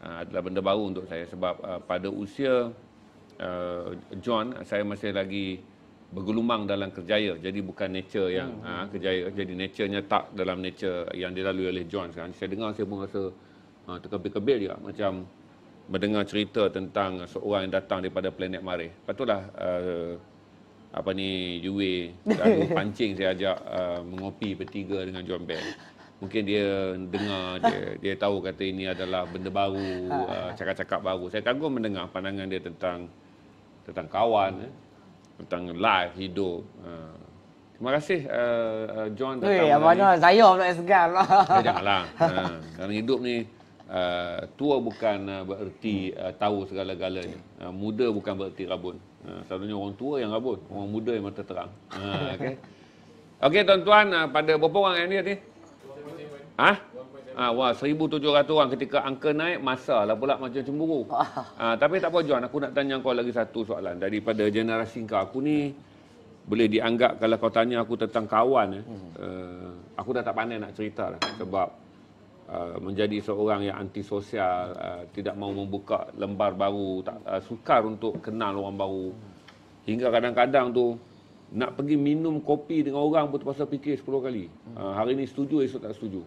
Speaker 1: Uh, adalah benda baru untuk saya sebab uh, pada usia uh, John saya masih lagi bergelumang dalam kerjaya. Jadi bukan nature yang hmm. uh, kerjaya. Jadi naturenya tak dalam nature yang dilalui oleh John sekarang. Saya dengar saya pun rasa uh, terkebil-kebil juga. Macam hmm mendengar cerita tentang seorang yang datang daripada planet Mare. Lepas itulah uh, apa ni Yue dan pancing saya ajak uh, mengopi bertiga dengan John Bell. Mungkin dia dengar dia dia tahu kata ini adalah benda baru, ha. uh, cakap-cakap baru. Saya kagum mendengar pandangan dia tentang tentang kawan eh, tentang live hidup. Uh. Terima kasih uh, uh John datang. Wei, apa nak saya
Speaker 2: pula segar.
Speaker 3: Ya,
Speaker 1: janganlah. Uh, dalam hidup ni Uh, tua bukan uh, bererti uh, tahu segala-galanya. Uh, muda bukan bererti rabun. Uh, selalunya orang tua yang rabun, orang muda yang mata terang. Uh, okay. Okey tuan-tuan, uh, pada berapa orang yang dia ni? Ha? Ha, wah, 1,700 orang ketika angka naik, masa lah pula macam cemburu.
Speaker 4: Ha,
Speaker 1: tapi tak apa, John. Aku nak tanya kau lagi satu soalan. Daripada generasi kau, aku ni boleh dianggap kalau kau tanya aku tentang kawan, eh, uh, aku dah tak pandai nak cerita lah. Sebab Uh, menjadi seorang yang antisosial, uh, tidak mahu membuka lembar baru, tak uh, sukar untuk kenal orang baru. Hingga kadang-kadang tu nak pergi minum kopi dengan orang pun terpaksa fikir 10 kali. Uh, hari ini setuju esok tak setuju.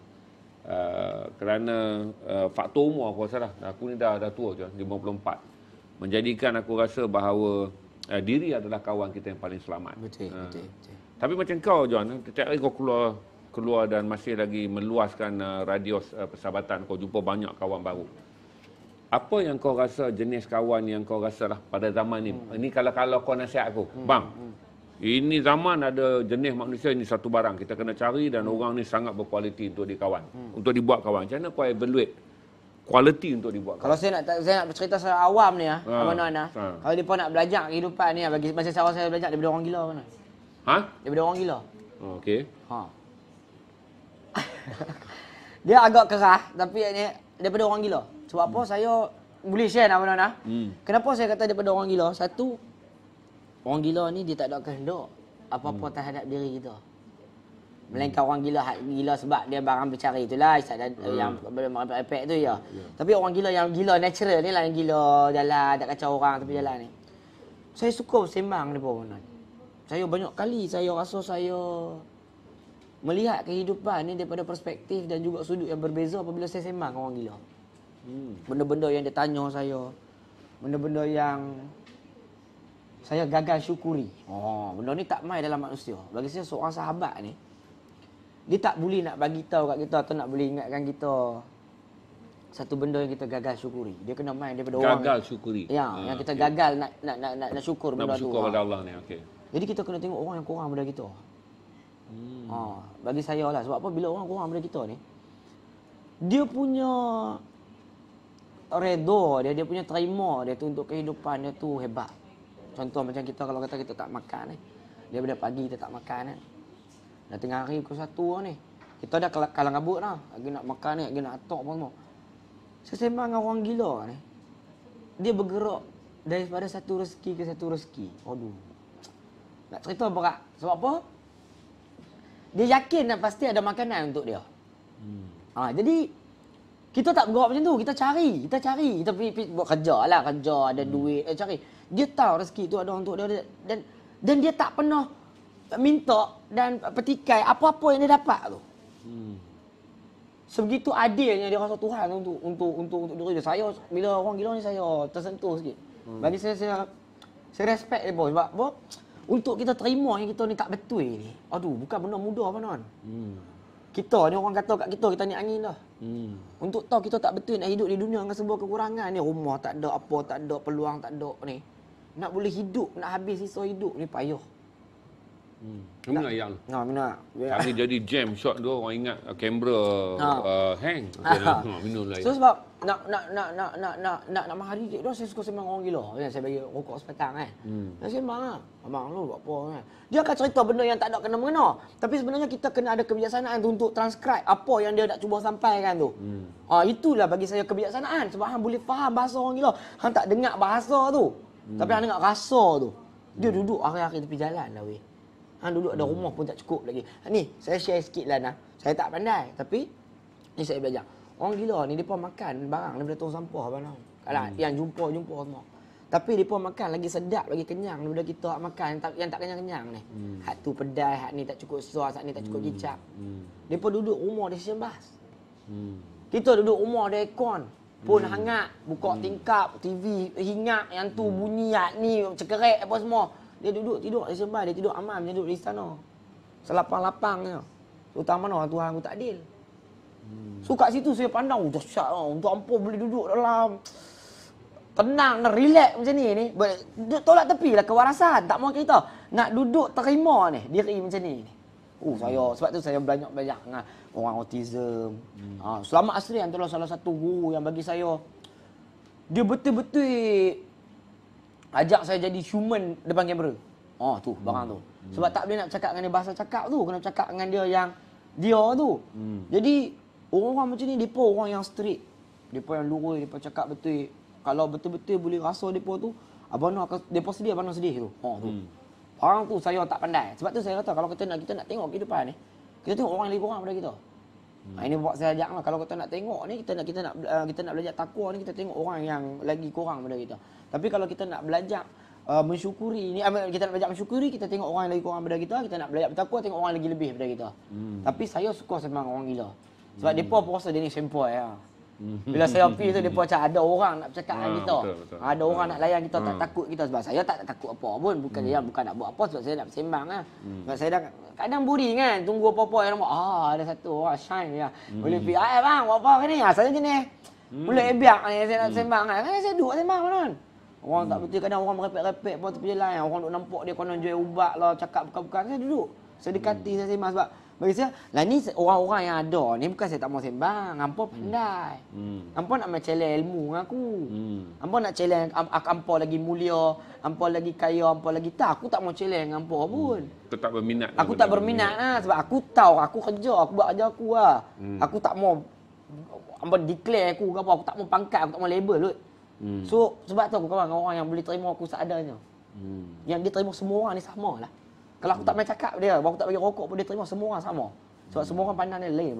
Speaker 1: Uh, kerana uh, faktor umur aku rasa dah. Aku ni dah dah tua je, 54. Menjadikan aku rasa bahawa uh, diri adalah kawan kita yang paling selamat. Betul, uh. betul, betul. Tapi macam kau John, setiap eh, kali kau keluar keluar dan masih lagi meluaskan uh, radius uh, persahabatan kau jumpa banyak kawan baru. Apa yang kau rasa jenis kawan yang kau rasa lah pada zaman ni? Hmm. Ini kalau-kalau kau nasihat aku, hmm. bang. Hmm, hmm. Ini zaman ada jenis manusia ini satu barang kita kena cari dan hmm. orang ni sangat berkualiti untuk dikawan. Hmm. Untuk dibuat kawan. Macam mana kau evaluate kualiti untuk dibuat
Speaker 2: Kalau saya nak saya nak bercerita secara awam ni ah, ha. Ah, mana ha. Ah. Ah. Kalau depa nak belajar kehidupan ni bagi masa saya saya belajar daripada orang gila mana? Ha? Daripada orang gila.
Speaker 1: Oh, okey. Ha.
Speaker 2: dia agak kerah tapi ni daripada orang gila. Sebab apa hmm. saya boleh share nama mana Hmm. Kenapa saya kata daripada orang gila? Satu orang gila ni dia tak ada kehendak apa-apa hmm. terhadap diri kita. Melainkan hmm. orang gila gila sebab dia barang bercari itulah Ustaz dan hmm. yang belum merapat efek tu ya. Yeah. Tapi orang gila yang gila natural ni lah yang gila jalan tak kacau orang tapi jalan ni. Saya suka sembang ni pun. Saya banyak kali saya rasa saya melihat kehidupan ni daripada perspektif dan juga sudut yang berbeza apabila saya sembang orang gila. Hmm. Benda-benda yang dia tanya saya. Benda-benda yang saya gagal syukuri. Oh, benda ni tak mai dalam manusia. Bagi saya seorang sahabat ni dia tak boleh nak bagi tahu kat kita atau nak boleh ingatkan kita satu benda yang kita gagal syukuri. Dia kena mai daripada gagal orang. Gagal
Speaker 1: syukuri. Ya, ah, yang kita okay. gagal
Speaker 2: nak nak nak nak, syukur benda tu. Nak bersyukur ha. pada
Speaker 1: Allah ni. Okey. Jadi kita
Speaker 2: kena tengok orang yang kurang benda kita. Hmm. Ha, bagi saya lah. Sebab apa bila orang kurang pada kita ni. Dia punya redo dia, dia punya terima dia tu untuk kehidupan dia tu hebat. Contoh macam kita kalau kata kita tak makan ni. Eh. Dia pada pagi kita tak makan ni. Eh. Dah tengah hari pukul satu lah ni. Kita dah kalang kabut lah. Lagi nak makan ni, lagi nak atok pun semua. Saya sembang dengan orang gila ni. Eh. Dia bergerak daripada satu rezeki ke satu rezeki. Aduh. Nak cerita berat. Sebab apa? dia yakin dan pasti ada makanan untuk dia. Hmm. Ha, jadi kita tak bergerak macam tu, kita cari, kita cari, kita pergi, pergi buat kerja lah, kerja ada hmm. duit, eh, cari. Dia tahu rezeki tu ada untuk dia dan dan dia tak pernah minta dan petikai apa-apa yang dia dapat tu. Hmm. Sebegitu adilnya dia rasa Tuhan untuk untuk untuk untuk diri dia. Saya bila orang gila ni saya tersentuh sikit. Hmm. Bagi saya saya saya respect dia sebab untuk kita terima yang kita ni tak betul ni. Aduh, bukan benda mudah apa non. Hmm. Kita ni orang kata kat kita, kita ni angin dah. Hmm. Untuk tahu kita tak betul nak hidup di dunia dengan sebuah kekurangan ni. Rumah tak ada, apa tak ada, peluang tak ada ni. Nak boleh hidup, nak habis sisa hidup ni payah.
Speaker 1: Hmm. Mana yang? Ha, mana? Kami jadi jam shot tu orang ingat ah, kamera ha. uh, hang. Ha. Mana lah. So
Speaker 2: sebab nak nak nak nak nak nak nak nak mahari dia saya suka sembang orang gila. Ya, saya bagi rokok sepetang kan. eh. Hmm. Saya sembang ah. Abang lu buat apa kan? Dia akan cerita benda yang tak ada kena mengena. Tapi sebenarnya kita kena ada kebijaksanaan tu untuk transcribe apa yang dia nak cuba sampaikan kan tu. Hmm. Ah, itulah bagi saya kebijaksanaan sebab hang boleh faham bahasa orang gila. Hang tak dengar bahasa tu. Hmm. Tapi hang dengar rasa tu. Dia duduk hari-hari tepi jalan lah weh. Hang dulu ada rumah pun tak cukup lagi. Ha, ni, saya share sikit lah nah. Saya tak pandai tapi ni saya belajar. Orang gila ni depa makan barang daripada tong sampah apa nah. Kalau hmm. yang jumpa jumpa semua. Tapi depa makan lagi sedap lagi kenyang daripada kita hak makan yang tak yang kenyang-kenyang ni. Hmm. Hak tu pedai, hak ni tak cukup suar, hak ni tak cukup hmm. kicap. Hmm. Depa duduk rumah di sembas. Hmm. Kita duduk rumah ada aircon pun hmm. hangat, buka hmm. tingkap, TV hingat yang tu hmm. bunyi hak ni cekerek apa semua. Dia duduk tidur, dia sembah, dia tidur aman dia duduk di istana. Selapang-lapangnya. Terutama mana orang Tuhan aku tak adil. Hmm. So situ saya pandang, oh, dahsyat lah. Untuk ampun boleh duduk dalam tenang dan relax macam ni ni. Tolak tepi lah kewarasan. Tak mau kita nak duduk terima ni diri macam ni. ni. Oh hmm. saya sebab tu saya banyak-banyak dengan orang autism. Hmm. Ha, Selamat Asri antara salah satu guru yang bagi saya dia betul-betul ajak saya jadi human depan kamera. Oh tu barang hmm. tu. Sebab tak boleh nak cakap dengan dia bahasa cakap tu, kena cakap dengan dia yang dia tu. Hmm. Jadi orang-orang macam ni depa orang yang straight. Depa yang lurus, depa cakap betul. Kalau betul-betul boleh rasa depa tu, abang nak depa sedih, abang nak sedih tu. Ha oh, tu. Hmm. Orang tu saya tak pandai. Sebab tu saya kata kalau kita nak kita nak tengok kehidupan ni, kita tengok orang yang lebih kurang pada kita. Hmm. Ini buat saya ajaklah kalau kita nak tengok ni kita nak kita nak uh, kita nak belajar takwa ni kita tengok orang yang lagi kurang pada kita. Tapi kalau kita nak belajar uh, mensyukuri ni kita nak belajar mensyukuri kita tengok orang yang lagi kurang pada kita, kita nak belajar bertakwa tengok orang yang lagi lebih pada kita. Hmm. Tapi saya suka sama orang gila. Sebab hmm. depa puasa dia ni sempoi ya.
Speaker 3: Mm-hmm. Bila saya feel tu, dia macam
Speaker 2: ada orang nak bercakap dengan ah, kita. Betul, betul. Ada betul. orang ah. nak layan kita, tak ah. takut kita. Sebab saya tak takut apa pun. Bukan hmm. dia bukan nak buat apa sebab saya nak bersembang lah. Hmm. Sebab saya dah kadang boring kan. Tunggu apa-apa yang nampak. Ah, ada satu orang shine dia. Ya. Hmm. Boleh pergi, ayah bang, buat apa ke ni? Saya macam ni. Mula ebiak ni, saya nak bersembang kan. Saya duduk sembang kan. kan. Orang hmm. tak betul kadang orang merepek-repek pun tepi jalan. Orang duk nampak dia konon jual ubat lah, cakap bukan-bukan. Saya duduk. Saya dekati, hmm. saya sembang sebab bagi saya, lah ni orang-orang yang ada ni bukan saya tak mau sembang. Ampa hmm. pandai. Hmm. Ampa nak mencela ilmu dengan aku. Hmm. Ampa nak challenge am, lagi mulia, ampa lagi kaya, ampa lagi tak. Aku tak mau challenge dengan ampa hmm. pun. Hmm.
Speaker 1: Aku tak berminat. Aku tak berminat
Speaker 2: ah sebab aku tahu aku kerja, aku buat kerja aku lah. Hmm. Aku tak mau ampa declare aku ke apa, aku tak mau pangkat, aku tak mau label lut. Hmm. So sebab tu aku kawan dengan orang yang boleh terima aku seadanya. Hmm. Yang dia terima semua orang ni samalah. Hmm. Kalau aku tak main cakap dia, aku tak bagi rokok pun dia terima semua orang sama. Sebab hmm. semua orang pandang dia lain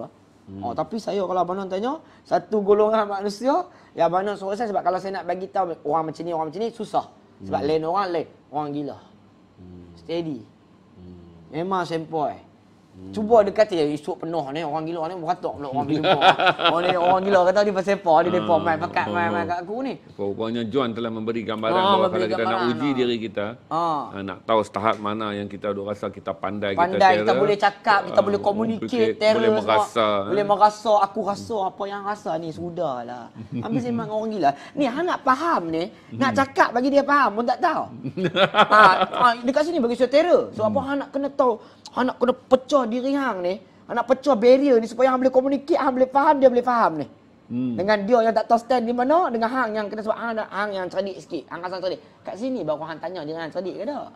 Speaker 2: Hmm. Oh, tapi saya kalau abang tanya, satu golongan manusia ya abang nak suruh saya sebab kalau saya nak bagi tahu orang macam ni, orang macam ni susah. Sebab hmm. lain orang lain, orang gila. Hmm. Steady. Hmm. Memang sempoi. Eh. Cuba dia kata esok penuh ni orang gila ni beratak pula
Speaker 1: orang gila. orang ni orang gila
Speaker 2: kata dia bersepa dia depa mai ah, pakat mai main, kat aku ni.
Speaker 1: Rupanya John telah memberi gambaran oh, bahawa memberi kalau gambaran kita nak uji diri kita, oh. nak tahu setahap mana yang kita duk rasa kita pandai, pandai kita terer. Pandai boleh cakap, kita uh, boleh communicate, terer. Boleh merasa. Eh. Boleh
Speaker 2: merasa aku rasa apa yang rasa ni sudahlah. Ambil sembang orang gila. Ni hang nak faham ni, nak hmm. cakap bagi dia faham pun tak tahu. ha, dekat sini bagi saya terer. So apa hang hmm. nak kena tahu Hang nak kena pecah diri hang ni. Hang nak pecah barrier ni supaya hang boleh communicate, hang boleh faham, dia boleh faham ni. Hmm. Dengan dia yang tak tahu stand di mana, dengan hang yang kena sebab hang, hang yang cerdik sikit. Hang rasa cerdik. Kat sini baru hang tanya diri hang cerdik ke tak?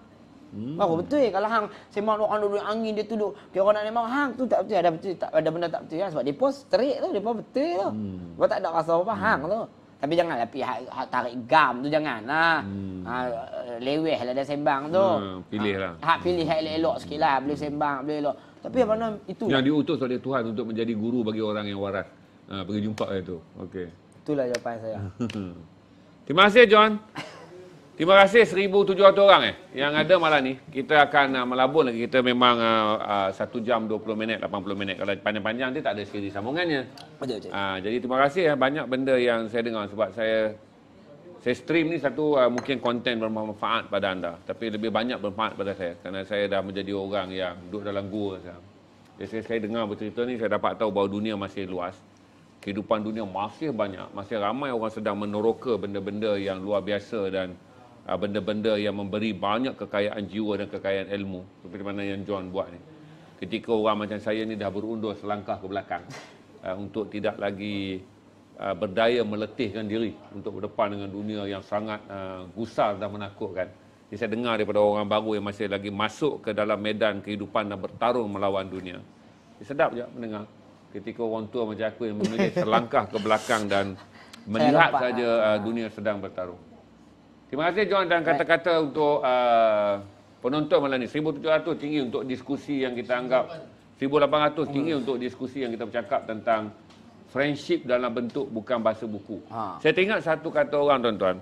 Speaker 2: Hmm. Baru betul eh. Kalau hang semak orang duduk angin dia tuduh. Kira orang nak memang hang tu tak betul. Ada betul, tak, ada benda tak betul. Ya? Sebab dia pun straight tu. Dia pun betul tu. Hmm. Sebab tak ada rasa apa hmm. hang tu. Tapi janganlah pihak hak ha- tarik gam tu janganlah. Hmm. Ha, eh, leweh lah dah sembang tu. Hmm, ha, pilih lah. Hak pilih hak elok-elok hmm. sikit lah. Boleh sembang, boleh elok. Tapi apa nama itu? Yang lah.
Speaker 1: diutus oleh Tuhan untuk menjadi guru bagi orang yang waras. Ha, pergi jumpa dia tu. Okey. Itulah jawapan saya. Terima kasih, John. Terima kasih 1,700 orang eh yang ada malam ni. Kita akan uh, melabur lagi. Kita memang uh, uh, 1 jam 20 minit, 80 minit. Kalau panjang-panjang dia tak ada sekali sambungannya. Betul, betul. Uh, jadi terima kasih eh. banyak benda yang saya dengar sebab saya saya stream ni satu uh, mungkin konten bermanfaat pada anda. Tapi lebih banyak bermanfaat pada saya. Kerana saya dah menjadi orang yang duduk dalam gua. Jadi saya, saya dengar bercerita ni, saya dapat tahu bahawa dunia masih luas. Kehidupan dunia masih banyak. Masih ramai orang sedang meneroka benda-benda yang luar biasa dan... Ah, benda-benda yang memberi banyak kekayaan jiwa dan kekayaan ilmu seperti mana yang John buat ni. Ketika orang macam saya ni dah berundur selangkah ke belakang ah, untuk tidak lagi ah, berdaya meletihkan diri untuk berdepan dengan dunia yang sangat gusar dan menakutkan. Saya dengar daripada orang baru yang masih lagi masuk ke dalam medan kehidupan dan bertarung melawan dunia. Sedap je mendengar ketika orang tua macam aku yang memilih selangkah ke belakang dan melihat saja dunia sedang bertarung. Terima kasih John dan kata-kata untuk uh, penonton malam ni 1700 tinggi untuk diskusi yang kita anggap 1800 hmm. tinggi untuk diskusi yang kita bercakap tentang friendship dalam bentuk bukan bahasa buku. Ha. Saya tengok satu kata orang tuan-tuan.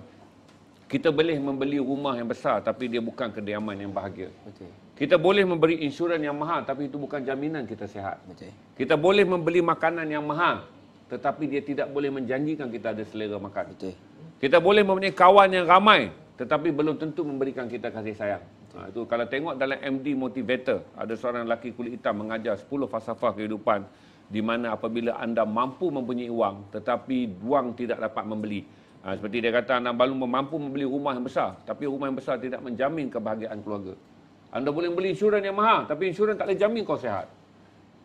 Speaker 1: Kita boleh membeli rumah yang besar tapi dia bukan kediaman yang bahagia. Betul. Kita boleh memberi insurans yang mahal tapi itu bukan jaminan kita sihat. Betul. Kita boleh membeli makanan yang mahal tetapi dia tidak boleh menjanjikan kita ada selera makan. Betul. Kita boleh mempunyai kawan yang ramai tetapi belum tentu memberikan kita kasih sayang. Ha, itu kalau tengok dalam MD Motivator, ada seorang lelaki kulit hitam mengajar 10 falsafah kehidupan di mana apabila anda mampu mempunyai wang tetapi wang tidak dapat membeli. Ha, seperti dia kata anda belum mampu membeli rumah yang besar tapi rumah yang besar tidak menjamin kebahagiaan keluarga. Anda boleh beli insurans yang mahal tapi insurans tak boleh jamin kau sihat.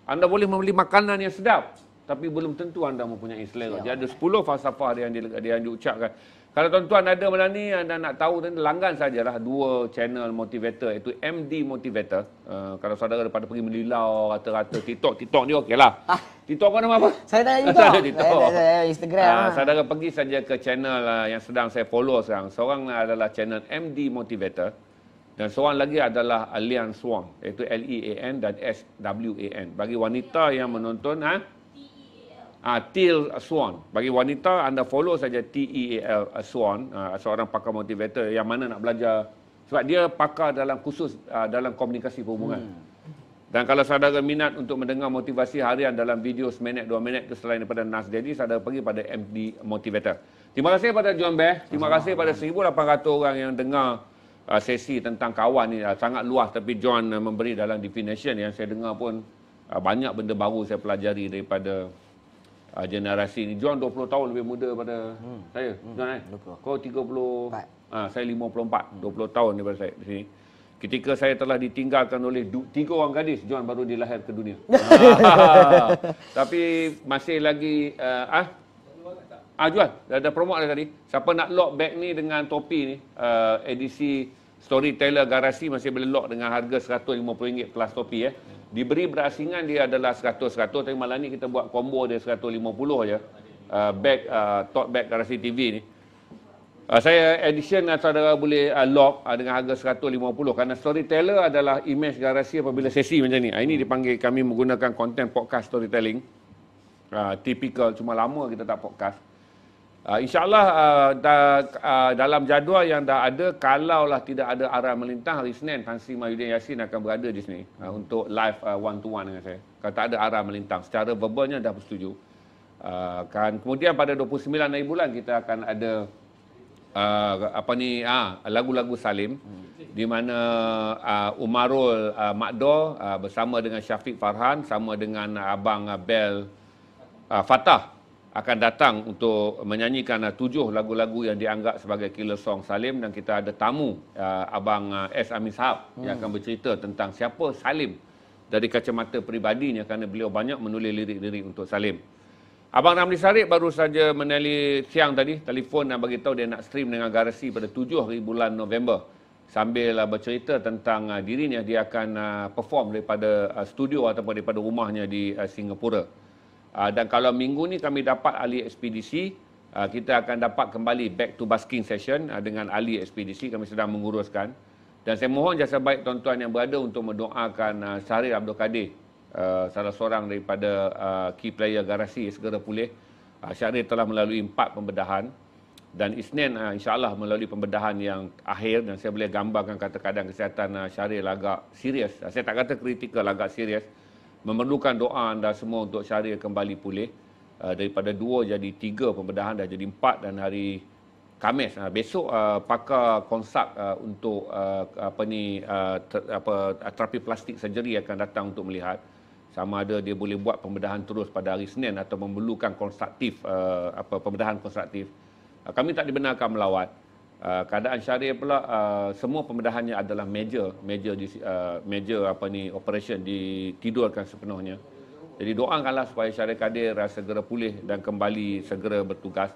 Speaker 1: Anda boleh membeli makanan yang sedap tapi belum tentu anda mempunyai selera. Dia ada 10 falsafah dia di dia, dia diucapkan. Kalau tuan-tuan ada malam ni anda nak tahu tentu langgan sajalah dua channel motivator iaitu MD Motivator. Uh, kalau saudara daripada pergi melilau rata-rata TikTok, TikTok ni okey okeylah. Ah. TikTok kau nama apa? Saya tak ada TikTok. Saya, saya,
Speaker 2: Instagram. Uh, saudara
Speaker 1: pergi saja ke channel uh, yang sedang saya follow sekarang. Seorang adalah channel MD Motivator dan seorang lagi adalah Alian Swan iaitu L E A N dan S W A N. Bagi wanita yang menonton ha? uh, ah, Teal Swan. Bagi wanita anda follow saja T E A L Swan, uh, seorang pakar motivator yang mana nak belajar sebab dia pakar dalam khusus uh, dalam komunikasi perhubungan. Hmm. Dan kalau saudara minat untuk mendengar motivasi harian dalam video seminit dua minit itu selain daripada Nas Daddy, saudara pergi pada MD Motivator. Terima kasih kepada John Beh. Terima kasih kepada 1,800 orang yang dengar uh, sesi tentang kawan ini. Uh, sangat luas tapi John uh, memberi dalam definition yang saya dengar pun uh, banyak benda baru saya pelajari daripada uh, generasi ni. John 20 tahun lebih muda pada hmm. saya. Hmm. John, eh? Kau 34. Uh, ah, saya 54. Hmm. 20 tahun daripada saya di sini. Ketika saya telah ditinggalkan oleh du- tiga orang gadis, John baru dilahir ke dunia. Ah. Tapi masih lagi... Uh, ah? Ah, Juan, dah ada promo dah tadi. Siapa nak lock bag ni dengan topi ni, uh, edisi Storyteller Garasi masih boleh lock dengan harga RM150 plus topi. Eh diberi berasingan dia adalah 100-100 tapi malam ni kita buat combo dia 150 je uh, bag uh, ah, top bag Karasi TV ni uh, saya edition dengan saudara boleh uh, lock uh, dengan harga 150 Karena storyteller adalah image Karasi apabila sesi macam ni uh, ini dipanggil kami menggunakan konten podcast storytelling uh, typical cuma lama kita tak podcast Uh, InsyaAllah uh, uh, dalam jadual yang dah ada, kalaulah tidak ada arah melintang, hari Senin Tan Sri Mahyudin Yassin akan berada di sini uh, untuk live uh, one-to-one dengan saya. Kalau tak ada arah melintang, secara verbalnya dah bersetuju. Uh, kan. Kemudian pada 29 hari bulan, kita akan ada uh, apa ni uh, lagu-lagu salim hmm. di mana uh, Umarul uh, Makdor uh, bersama dengan Syafiq Farhan, sama dengan Abang uh, Bel uh, Fatah akan datang untuk menyanyikan ah, tujuh lagu-lagu yang dianggap sebagai killer song Salim dan kita ada tamu uh, abang uh, S Amin Sahab hmm. yang akan bercerita tentang siapa Salim dari kacamata peribadinya kerana beliau banyak menulis lirik-lirik untuk Salim. Abang Ramli Sarip baru saja menali siang tadi telefon dan bagi tahu dia nak stream dengan Garasi pada 7 hari bulan November sambil bercerita tentang dirinya dia akan perform daripada studio ataupun daripada rumahnya di Singapura. Ah, dan kalau minggu ni kami dapat ahli ekspedisi uh, kita akan dapat kembali back to basking session uh, dengan ahli ekspedisi kami sedang menguruskan dan saya mohon jasa baik tuan-tuan yang berada untuk mendoakan uh, Syahrir Abdul Kadir salah seorang daripada key player garasi segera pulih uh, Syahrir telah melalui empat pembedahan dan Isnin uh, insyaAllah melalui pembedahan yang akhir dan saya boleh gambarkan kata kadang kesihatan uh, Syahrir agak serius saya tak kata kritikal agak serius memerlukan doa anda semua untuk syariah kembali pulih uh, daripada dua jadi tiga pembedahan dah jadi empat dan hari Khamis uh, besok uh, pakar konsak untuk apa ni apa terapi plastik surgery akan datang untuk melihat sama ada dia boleh buat pembedahan terus pada hari Senin atau memerlukan konstruktif apa pembedahan konstruktif kami tak dibenarkan melawat Ah, keadaan syariah pula uh, semua pembedahannya adalah major major uh, major apa ni operation ditidurkan sepenuhnya. Jadi doakanlah supaya Syariah Kadir segera pulih dan kembali segera bertugas.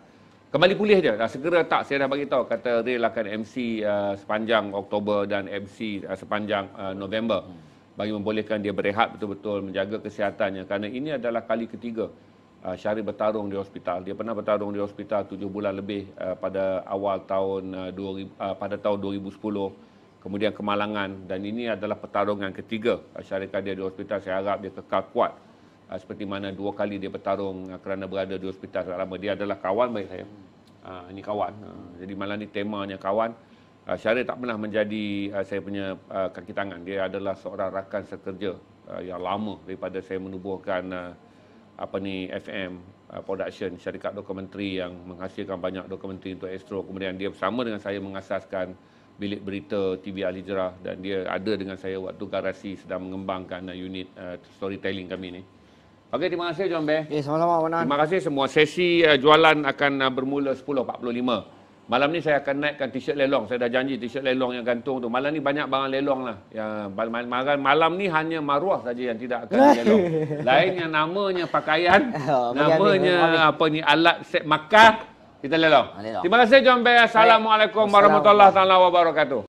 Speaker 1: Kembali pulih je, dah segera tak saya dah bagi tahu kata Ril akan MC uh, sepanjang Oktober dan MC uh, sepanjang uh, November bagi membolehkan dia berehat betul-betul menjaga kesihatannya kerana ini adalah kali ketiga Ah, Syarif bertarung di hospital. Dia pernah bertarung di hospital tujuh bulan lebih ah, pada awal tahun uh, pada tahun 2010 kemudian kemalangan dan ini adalah pertarungan ketiga uh, Syarif Kadir di hospital. Saya harap dia kekal kuat seperti mana dua kali dia bertarung kerana berada di hospital sangat lama. Dia adalah kawan baik saya. ini kawan. jadi malam ini temanya kawan. Syarif tak pernah menjadi saya punya uh, kaki tangan. Dia adalah seorang rakan sekerja yang lama daripada saya menubuhkan apa ni FM uh, production syarikat dokumentari yang menghasilkan banyak dokumentari untuk Astro kemudian dia bersama dengan saya mengasaskan bilik berita TV Al dan dia ada dengan saya waktu garasi sedang mengembangkan uh, unit uh, storytelling kami ni Okey, terima kasih John Bear. Ya, sama-sama, Wanan. Terima kasih semua. Sesi uh, jualan akan uh, bermula 10.45. Malam ni saya akan naikkan t-shirt lelong. Saya dah janji t-shirt lelong yang gantung tu. Malam ni banyak barang lelong lah. Ya, malam ni hanya maruah saja yang tidak akan lelong. Lain yang namanya pakaian, oh, namanya apa ni alat set makah, kita ah, lelong. Terima kasih John Bay. Assalamualaikum
Speaker 3: warahmatullahi
Speaker 1: wabarakatuh.